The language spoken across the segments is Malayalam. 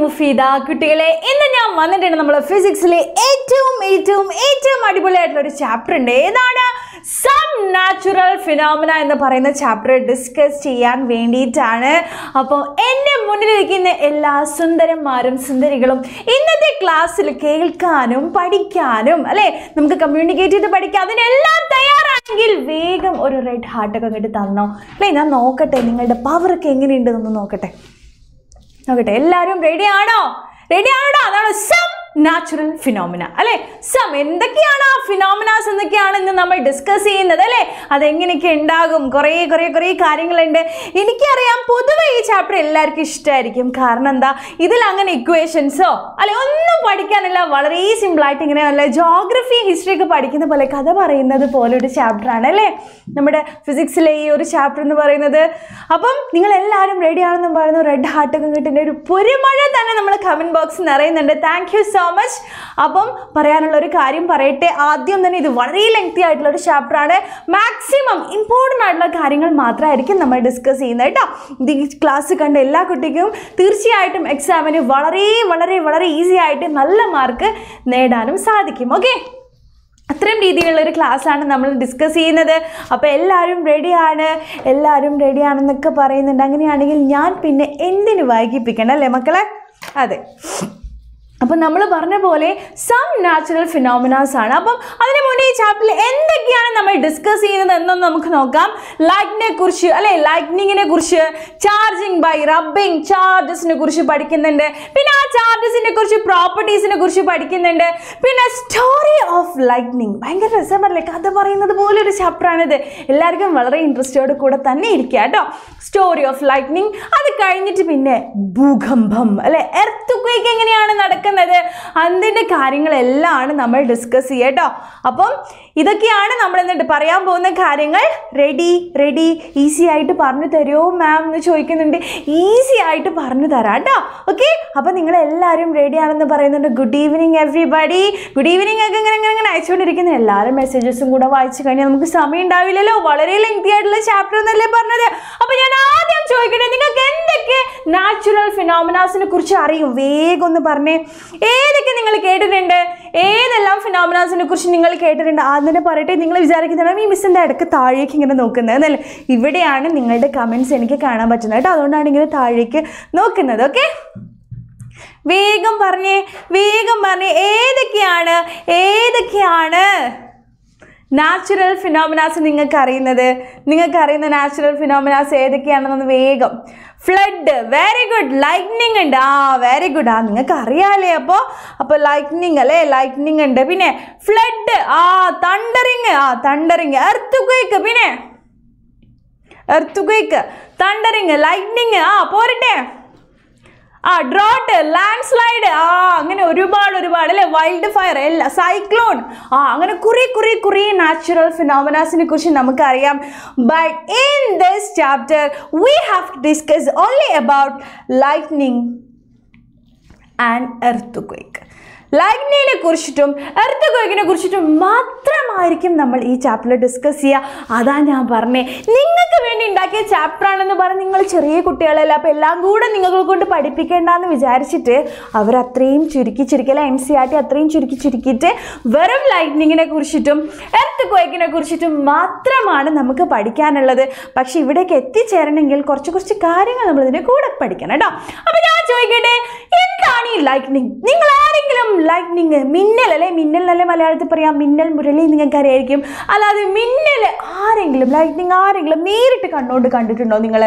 മുഫീദ കുട്ടികളെ ഇന്ന് ഞാൻ വന്നിട്ടുണ്ട് നമ്മൾ ഫിസിക്സിലെ ഏറ്റവും ഏറ്റവും ഏറ്റവും അടിപൊളിയായിട്ടുള്ള ഒരു ചാപ്റ്റർ ഉണ്ട് ഏതാണ് സം നാച്ചുറൽ ഫിനോമിന എന്ന് പറയുന്ന ചാപ്റ്റർ ഡിസ്കസ് ചെയ്യാൻ വേണ്ടിയിട്ടാണ് അപ്പോൾ എൻ്റെ മുന്നിലിരിക്കുന്ന എല്ലാ സുന്ദരന്മാരും സുന്ദരികളും ഇന്നത്തെ ക്ലാസ്സിൽ കേൾക്കാനും പഠിക്കാനും അല്ലേ നമുക്ക് കമ്മ്യൂണിക്കേറ്റ് ചെയ്ത് പഠിക്കാം അതിനെല്ലാം തയ്യാറാണെങ്കിൽ വേഗം ഒരു റെഡ് ഹാർട്ടൊക്കെ അങ്ങോട്ട് തന്നോ അല്ലേ ഞാൻ നോക്കട്ടെ നിങ്ങളുടെ പവറൊക്കെ എങ്ങനെയുണ്ടെന്നൊന്ന് നോക്കട്ടെ നോക്കട്ടെ എല്ലാവരും റെഡി ആണോ റെഡി ആണോ അതാണ് നാച്ചുറൽ ഫിനോമിന അല്ലേ സം എന്തൊക്കെയാണ് ആ ഫിനോമിനാസ് എന്നൊക്കെയാണ് ഇന്ന് നമ്മൾ ഡിസ്കസ് ചെയ്യുന്നത് അല്ലേ അതെങ്ങനെയൊക്കെ ഉണ്ടാകും കുറേ കുറേ കുറേ കാര്യങ്ങളുണ്ട് എനിക്കറിയാം പൊതുവെ ഈ ചാപ്റ്റർ എല്ലാവർക്കും ഇഷ്ടമായിരിക്കും കാരണം എന്താ ഇതിൽ അങ്ങനെ ഇക്വേഷൻസോ അല്ലെ ഒന്നും പഠിക്കാനില്ല വളരെ സിമ്പിളായിട്ട് ഇങ്ങനെ അല്ല ജോഗ്രഫി ഹിസ്റ്ററി ഒക്കെ പഠിക്കുന്ന പോലെ കഥ പറയുന്നത് പോലെ ഒരു ചാപ്റ്ററാണ് അല്ലേ നമ്മുടെ ഫിസിക്സിലെ ഈ ഒരു ചാപ്റ്റർ എന്ന് പറയുന്നത് അപ്പം നിങ്ങൾ എല്ലാവരും ആണെന്നും പറയുന്നു റെഡ് ഹാർട്ടൊക്കെ കിട്ടുന്ന ഒരു പൊരുമഴ തന്നെ നമ്മൾ കമൻറ്റ് ബോക്സിൽ നിറയുന്നുണ്ട് thank you so so much അപ്പം പറയാനുള്ള ഒരു കാര്യം പറയട്ടെ ആദ്യം തന്നെ ഇത് വളരെ ലെങ്തി ആയിട്ടുള്ള ഒരു ചാപ്റ്ററാണ് മാക്സിമം ഇമ്പോർട്ടൻ്റ് ആയിട്ടുള്ള കാര്യങ്ങൾ മാത്രമായിരിക്കും നമ്മൾ ഡിസ്കസ് ചെയ്യുന്നത് കേട്ടോ ഇത് ഈ ക്ലാസ് കണ്ട എല്ലാ കുട്ടിക്കും തീർച്ചയായിട്ടും എക്സാമിന് വളരെ വളരെ വളരെ ഈസി ആയിട്ട് നല്ല മാർക്ക് നേടാനും സാധിക്കും ഓക്കെ അത്രയും രീതിയിലുള്ള ഒരു ക്ലാസ്സാണ് നമ്മൾ ഡിസ്കസ് ചെയ്യുന്നത് അപ്പോൾ എല്ലാവരും റെഡിയാണ് എല്ലാവരും റെഡിയാണെന്നൊക്കെ പറയുന്നുണ്ട് അങ്ങനെയാണെങ്കിൽ ഞാൻ പിന്നെ എന്തിനു വൈകിപ്പിക്കണം അല്ലേ മക്കളെ അതെ അപ്പം നമ്മൾ പറഞ്ഞ പോലെ സം നാച്ചുറൽ ഫിനോമിനാസ് ആണ് അപ്പം അതിന് മുന്നേ ഈ ചാപ്റ്ററിൽ എന്തൊക്കെയാണ് നമ്മൾ ഡിസ്കസ് ചെയ്യുന്നത് എന്നൊന്ന് നമുക്ക് നോക്കാം ലൈറ്റിനെ കുറിച്ച് അല്ലെ ലൈറ്റ്നിങ്ങിനെ കുറിച്ച് ചാർജിങ് ബൈ റബ്ബിങ് ചാർജസിനെ കുറിച്ച് പഠിക്കുന്നുണ്ട് പിന്നെ ആ ചാർജസിനെ കുറിച്ച് പ്രോപ്പർട്ടീസിനെ കുറിച്ച് പഠിക്കുന്നുണ്ട് പിന്നെ സ്റ്റോറി ഓഫ് ലൈറ്റ്നിങ് ഭയങ്കര രസമല്ലേ കഥ പറയുന്നത് പോലെ ഒരു ചാപ്റ്ററാണിത് എല്ലാവർക്കും വളരെ ഇൻട്രസ്റ്റോട് കൂടെ തന്നെ ഇരിക്കുക കേട്ടോ സ്റ്റോറി ഓഫ് ലൈറ്റ്നിങ് അത് കഴിഞ്ഞിട്ട് പിന്നെ ഭൂകമ്പം അല്ലെ എർത്ത് ക്വേക്ക് എങ്ങനെയാണ് നടക്കുന്നത് നടക്കുന്നത് അതിൻ്റെ കാര്യങ്ങളെല്ലാം നമ്മൾ ഡിസ്കസ് ചെയ്യുക കേട്ടോ അപ്പം ഇതൊക്കെയാണ് നമ്മൾ എന്നിട്ട് പറയാൻ പോകുന്ന കാര്യങ്ങൾ റെഡി റെഡി ഈസി ആയിട്ട് പറഞ്ഞു തരുമോ മാം എന്ന് ചോദിക്കുന്നുണ്ട് ഈസി ആയിട്ട് പറഞ്ഞു തരാം കേട്ടോ ഓക്കെ അപ്പോൾ നിങ്ങൾ എല്ലാവരും റെഡി ആണെന്ന് പറയുന്നുണ്ട് good evening everybody good evening ഒക്കെ ഇങ്ങനെ ഇങ്ങനെ ഇങ്ങനെ അയച്ചുകൊണ്ടിരിക്കുന്നു എല്ലാവരും മെസ്സേജസും കൂടെ വായിച്ചു കഴിഞ്ഞാൽ നമുക്ക് സമയം ഉണ്ടാവില്ലല്ലോ വളരെ ലെങ്തി ആയിട്ടുള്ള ചാപ്റ്റർ എന്നല്ലേ പറഞ്ഞത് അപ്പോൾ ഞാൻ ആദ്യം ചോദിക്കട്ടെ നിങ്ങൾക്ക് എന്തൊക്കെ നാച്ചുറൽ ഫിനോമിനാസിനെ കുറിച്ച് അറിയും വേഗം ഒന്ന് പറഞ്ഞേ ഏതൊക്കെ നിങ്ങൾ കേട്ടിട്ടുണ്ട് ഏതെല്ലാം ഫിനോമിനാസിനെ കുറിച്ച് നിങ്ങൾ കേട്ടിട്ടുണ്ട് ആദ്യം തന്നെ പറയട്ടെ നിങ്ങൾ വിചാരിക്കുന്നതാണ് ഈ മിസ്സിൻ്റെ ഇടയ്ക്ക് താഴേക്ക് ഇങ്ങനെ നോക്കുന്നത് എന്നല്ലേ ഇവിടെയാണ് നിങ്ങളുടെ കമൻസ് എനിക്ക് കാണാൻ പറ്റുന്നത് കേട്ടോ അതുകൊണ്ടാണ് ഇങ്ങനെ താഴേക്ക് നോക്കുന്നത് ഓക്കെ വേഗം പറഞ്ഞേ വേഗം പറഞ്ഞേ ഏതൊക്കെയാണ് ഏതൊക്കെയാണ് നാച്ചുറൽ ഫിനോമിനാസ് നിങ്ങൾക്ക് അറിയുന്നത് നിങ്ങൾക്ക് അറിയുന്ന നാച്ചുറൽ ഫിനോമിനാസ് ഏതൊക്കെയാണെന്നൊന്ന് വേഗം ഫ്ലഡ് വെരി ഗുഡ് ലൈറ്റ്നിങ് ഉണ്ട് ആ വെരി ഗുഡ് ആ നിങ്ങൾക്ക് അറിയാമല്ലേ അപ്പോൾ അപ്പോൾ ലൈറ്റ്നിങ് അല്ലേ ലൈറ്റ്നിങ് ഉണ്ട് പിന്നെ ഫ്ലഡ് ആ തണ്ടറിങ് ആ തണ്ടറിങ് എർത്ത് കുയിക്ക് പിന്നെ എർത്ത് കുയിക്ക് തണ്ടറിങ് ലൈറ്റ്നിങ് ആ പോരട്ടെ ആ ഡ്രോട്ട് ലാൻഡ് സ്ലൈഡ് ആ അങ്ങനെ ഒരുപാട് ഒരുപാട് അല്ലേ വൈൽഡ് ഫയർ എല്ലാ സൈക്ലോൺ ആ അങ്ങനെ കുറേ കുറേ കുറേ നാച്ചുറൽ ഫിനോമിനാസിനെ കുറിച്ച് നമുക്കറിയാം but in this chapter we have to discuss only about lightning and earthquake ലൈഗ്നിനെ കുറിച്ചിട്ടും എർത്ത് കൊയക്കിനെ കുറിച്ചിട്ടും മാത്രമായിരിക്കും നമ്മൾ ഈ ചാപ്റ്റർ ഡിസ്കസ് ചെയ്യുക അതാ ഞാൻ പറഞ്ഞേ നിങ്ങൾക്ക് വേണ്ടി ഉണ്ടാക്കിയ ആണെന്ന് പറഞ്ഞ് നിങ്ങൾ ചെറിയ കുട്ടികളല്ല അപ്പോൾ എല്ലാം കൂടെ നിങ്ങൾ കൊണ്ട് പഠിപ്പിക്കേണ്ടെന്ന് വിചാരിച്ചിട്ട് അവർ അത്രയും ചുരുക്കി ചുരുക്കിയല്ല എം സി ആർ ടി അത്രയും ചുരുക്കി ചുരുക്കിയിട്ട് വെറും ലൈറ്റ്നിങ്ങിനെ കുറിച്ചിട്ടും എർത്ത് കൊയക്കിനെ കുറിച്ചിട്ടും മാത്രമാണ് നമുക്ക് പഠിക്കാനുള്ളത് പക്ഷേ ഇവിടേക്ക് എത്തിച്ചേരണമെങ്കിൽ കുറച്ച് കുറച്ച് കാര്യങ്ങൾ നമ്മൾ ഇതിൻ്റെ കൂടെ പഠിക്കണം കേട്ടോ അപ്പോൾ ഞാൻ ചോദിക്കട്ടെ എന്താണ് ഈ ലൈറ്റ്നിങ് നിങ്ങൾ ആരെങ്കിലും ലൈറ്റ്നിങ് മിന്നൽ അല്ലെ മിന്നൽ അല്ലേ മലയാളത്തിൽ പറയാം മിന്നൽ മുരളി നിങ്ങൾക്ക് അറിയായിരിക്കും അല്ലാതെ മിന്നൽ ആരെങ്കിലും ലൈറ്റ്നിങ് ആരെങ്കിലും നേരിട്ട് കണ്ണോണ്ട് കണ്ടിട്ടുണ്ടോ നിങ്ങൾ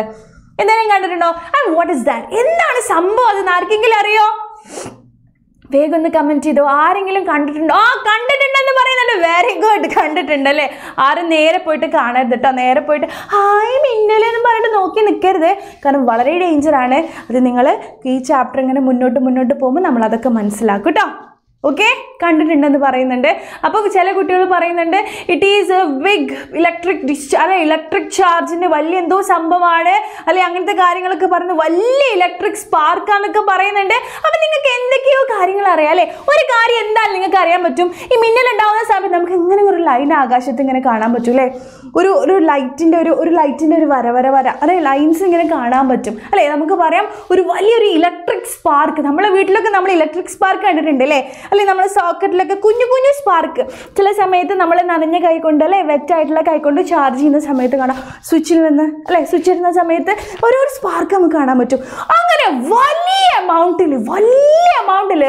എന്തെങ്കിലും കണ്ടിട്ടുണ്ടോ ആൻഡ് വാട്ട് ഇസ് ദാറ്റ് എന്താണ് സംഭവം അത് ആർക്കെങ്കിലും അറിയോ വേഗം ഒന്ന് കമൻറ്റ് ചെയ്തോ ആരെങ്കിലും കണ്ടിട്ടുണ്ടോ ആ കണ്ടിട്ടുണ്ടെന്ന് പറയുന്നുണ്ട് വെരി ഗുഡ് കണ്ടിട്ടുണ്ട് അല്ലേ ആരും നേരെ പോയിട്ട് കാണരുത് കേട്ടോ നേരെ പോയിട്ട് ഹായ് മിന്നലെന്ന് പറഞ്ഞിട്ട് നോക്കി നിൽക്കരുത് കാരണം വളരെ ഡേഞ്ചറാണ് അത് നിങ്ങൾ ഈ ചാപ്റ്റർ ഇങ്ങനെ മുന്നോട്ട് മുന്നോട്ട് പോകുമ്പോൾ നമ്മളതൊക്കെ മനസ്സിലാക്കും കേട്ടോ ഓക്കെ കണ്ടിട്ടുണ്ടെന്ന് പറയുന്നുണ്ട് അപ്പോൾ ചില കുട്ടികൾ പറയുന്നുണ്ട് it is a big electric discharge അല്ലെ ഇലക്ട്രിക് ചാർജിൻ്റെ വലിയ എന്തോ സംഭവമാണ് അല്ലെ അങ്ങനത്തെ കാര്യങ്ങളൊക്കെ പറഞ്ഞ് വലിയ ഇലക്ട്രിക് സ്പാർക്കാന്നൊക്കെ പറയുന്നുണ്ട് അപ്പം നിങ്ങൾക്ക് എന്തൊക്കെയോ കാര്യങ്ങൾ അറിയാം അല്ലേ ഒരു കാര്യം എന്തായാലും നിങ്ങൾക്ക് അറിയാൻ പറ്റും ഈ മിന്നലുണ്ടാവുന്ന സമയത്ത് നമുക്ക് ഇങ്ങനെ ഒരു ലൈൻ ആകാശത്ത് ഇങ്ങനെ കാണാൻ പറ്റും അല്ലേ ഒരു ഒരു ലൈറ്റിൻ്റെ ഒരു ഒരു ലൈറ്റിൻ്റെ ഒരു വര വര വര ലൈൻസ് ഇങ്ങനെ കാണാൻ പറ്റും അല്ലേ നമുക്ക് പറയാം ഒരു വലിയൊരു ഇലക്ട്രിക് സ്പാർക്ക് നമ്മളെ വീട്ടിലൊക്കെ നമ്മൾ ഇലക്ട്രിക് സ്പാർക്ക് കണ്ടിട്ടുണ്ട് അല്ലേ അല്ലെങ്കിൽ നമ്മുടെ സോക്കറ്റിലൊക്കെ കുഞ്ഞു കുഞ്ഞു സ്പാർക്ക് ചില സമയത്ത് നമ്മൾ നനഞ്ഞ കൈകൊണ്ട് അല്ലേ വെറ്റായിട്ടുള്ള കൈകൊണ്ട് ചാർജ് ചെയ്യുന്ന സമയത്ത് കാണാം സ്വിച്ചിൽ നിന്ന് അല്ലേ സ്വിച്ച് ഇടുന്ന സമയത്ത് ഓരോ സ്പാർക്ക് നമുക്ക് കാണാൻ പറ്റും അങ്ങനെ വലിയ എമൗണ്ടിൽ വലിയ എമൗണ്ടിൽ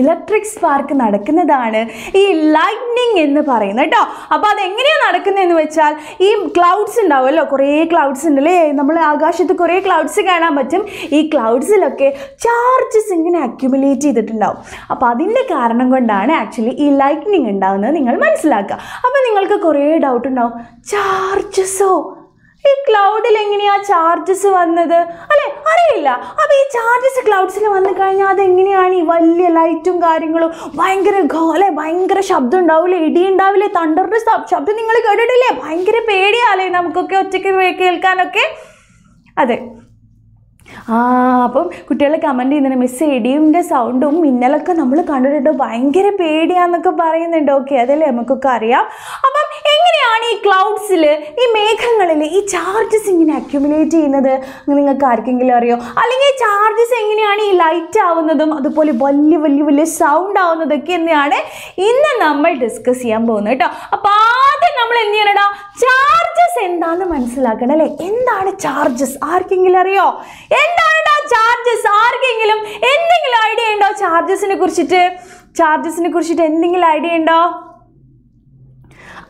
ഇലക്ട്രിക് സ്പാർക്ക് നടക്കുന്നതാണ് ഈ ലൈറ്റ്നിങ് എന്ന് പറയുന്നത് കേട്ടോ അപ്പോൾ അതെങ്ങനെയാണ് നടക്കുന്നതെന്ന് വെച്ചാൽ ഈ ക്ലൗഡ്സ് ഉണ്ടാവുമല്ലോ കുറേ ക്ലൗഡ്സ് ഉണ്ടല്ലേ നമ്മൾ ആകാശത്ത് കുറേ ക്ലൗഡ്സ് കാണാൻ പറ്റും ഈ ക്ലൗഡ്സിലൊക്കെ ചാർജസ് ഇങ്ങനെ അക്യുമുലേറ്റ് ചെയ്തിട്ടുണ്ടാവും അപ്പോൾ അതിൻ്റെ കാരണം കൊണ്ടാണ് ആക്ച്വലി ഈ ലൈറ്റ്നിങ് ഉണ്ടാവുന്നത് നിങ്ങൾ മനസ്സിലാക്കുക അപ്പോൾ നിങ്ങൾക്ക് കുറേ ഡൗട്ട് ഉണ്ടാവും ചാർജസോ ഈ ക്ലൗഡിൽ എങ്ങനെയാ ചാർജസ് വന്നത് അല്ലെ അറിയില്ല അപ്പൊ ഈ ചാർജസ് ക്ലൗഡ്സിൽ വന്നു കഴിഞ്ഞാൽ അതെങ്ങനെയാണ് ഈ വലിയ ലൈറ്റും കാര്യങ്ങളും ഭയങ്കര അല്ലെ ഭയങ്കര ശബ്ദം ഉണ്ടാവില്ലേ ഇടി ഉണ്ടാവില്ലേ തണ്ടറിന്റെ ശബ്ദം നിങ്ങൾ കേട്ടിട്ടില്ലേ ഭയങ്കര പേടിയാലേ നമുക്കൊക്കെ ഒറ്റയ്ക്ക് കേൾക്കാനൊക്കെ അതെ ആ അപ്പം കുട്ടികളെ കമൻറ്റ് ചെയ്യുന്നുണ്ട് മിസ് ഇടിയുടെ സൗണ്ടും മിന്നലൊക്കെ നമ്മൾ കണ്ടിട്ടുണ്ട് ഭയങ്കര പേടിയാന്നൊക്കെ പറയുന്നുണ്ട് ഓക്കെ അതല്ലേ നമുക്കൊക്കെ അറിയാം അപ്പം എങ്ങനെയാണ് ഈ ക്ലൗഡ്സിൽ ഈ മേഘങ്ങളിൽ ഈ ചാർജസ് ഇങ്ങനെ അക്യുമുലേറ്റ് ചെയ്യുന്നത് നിങ്ങൾക്ക് ആർക്കെങ്കിലും അറിയോ അല്ലെങ്കിൽ ചാർജസ് എങ്ങനെയാണ് ഈ ലൈറ്റ് ആവുന്നതും അതുപോലെ വലിയ വലിയ വലിയ സൗണ്ട് ആവുന്നതൊക്കെ എന്നെയാണ് ഇന്ന് നമ്മൾ ഡിസ്കസ് ചെയ്യാൻ പോകുന്നത് കേട്ടോ അപ്പോൾ ആദ്യം നമ്മൾ എന്ത് ചെയ്യണടാ ചാർജസ് എന്താണെന്ന് മനസ്സിലാക്കണം അല്ലേ എന്താണ് ചാർജസ് ആർക്കെങ്കിലും അറിയോ എന്ത് എന്താണ് ചാർജസ് ആർക്കെങ്കിലും എന്തെങ്കിലും ഐഡിയ ഉണ്ടോ ചാർജസിനെ കുറിച്ചിട്ട് ചാർജസിനെ കുറിച്ചിട്ട് എന്തെങ്കിലും ഐഡിയ ഉണ്ടോ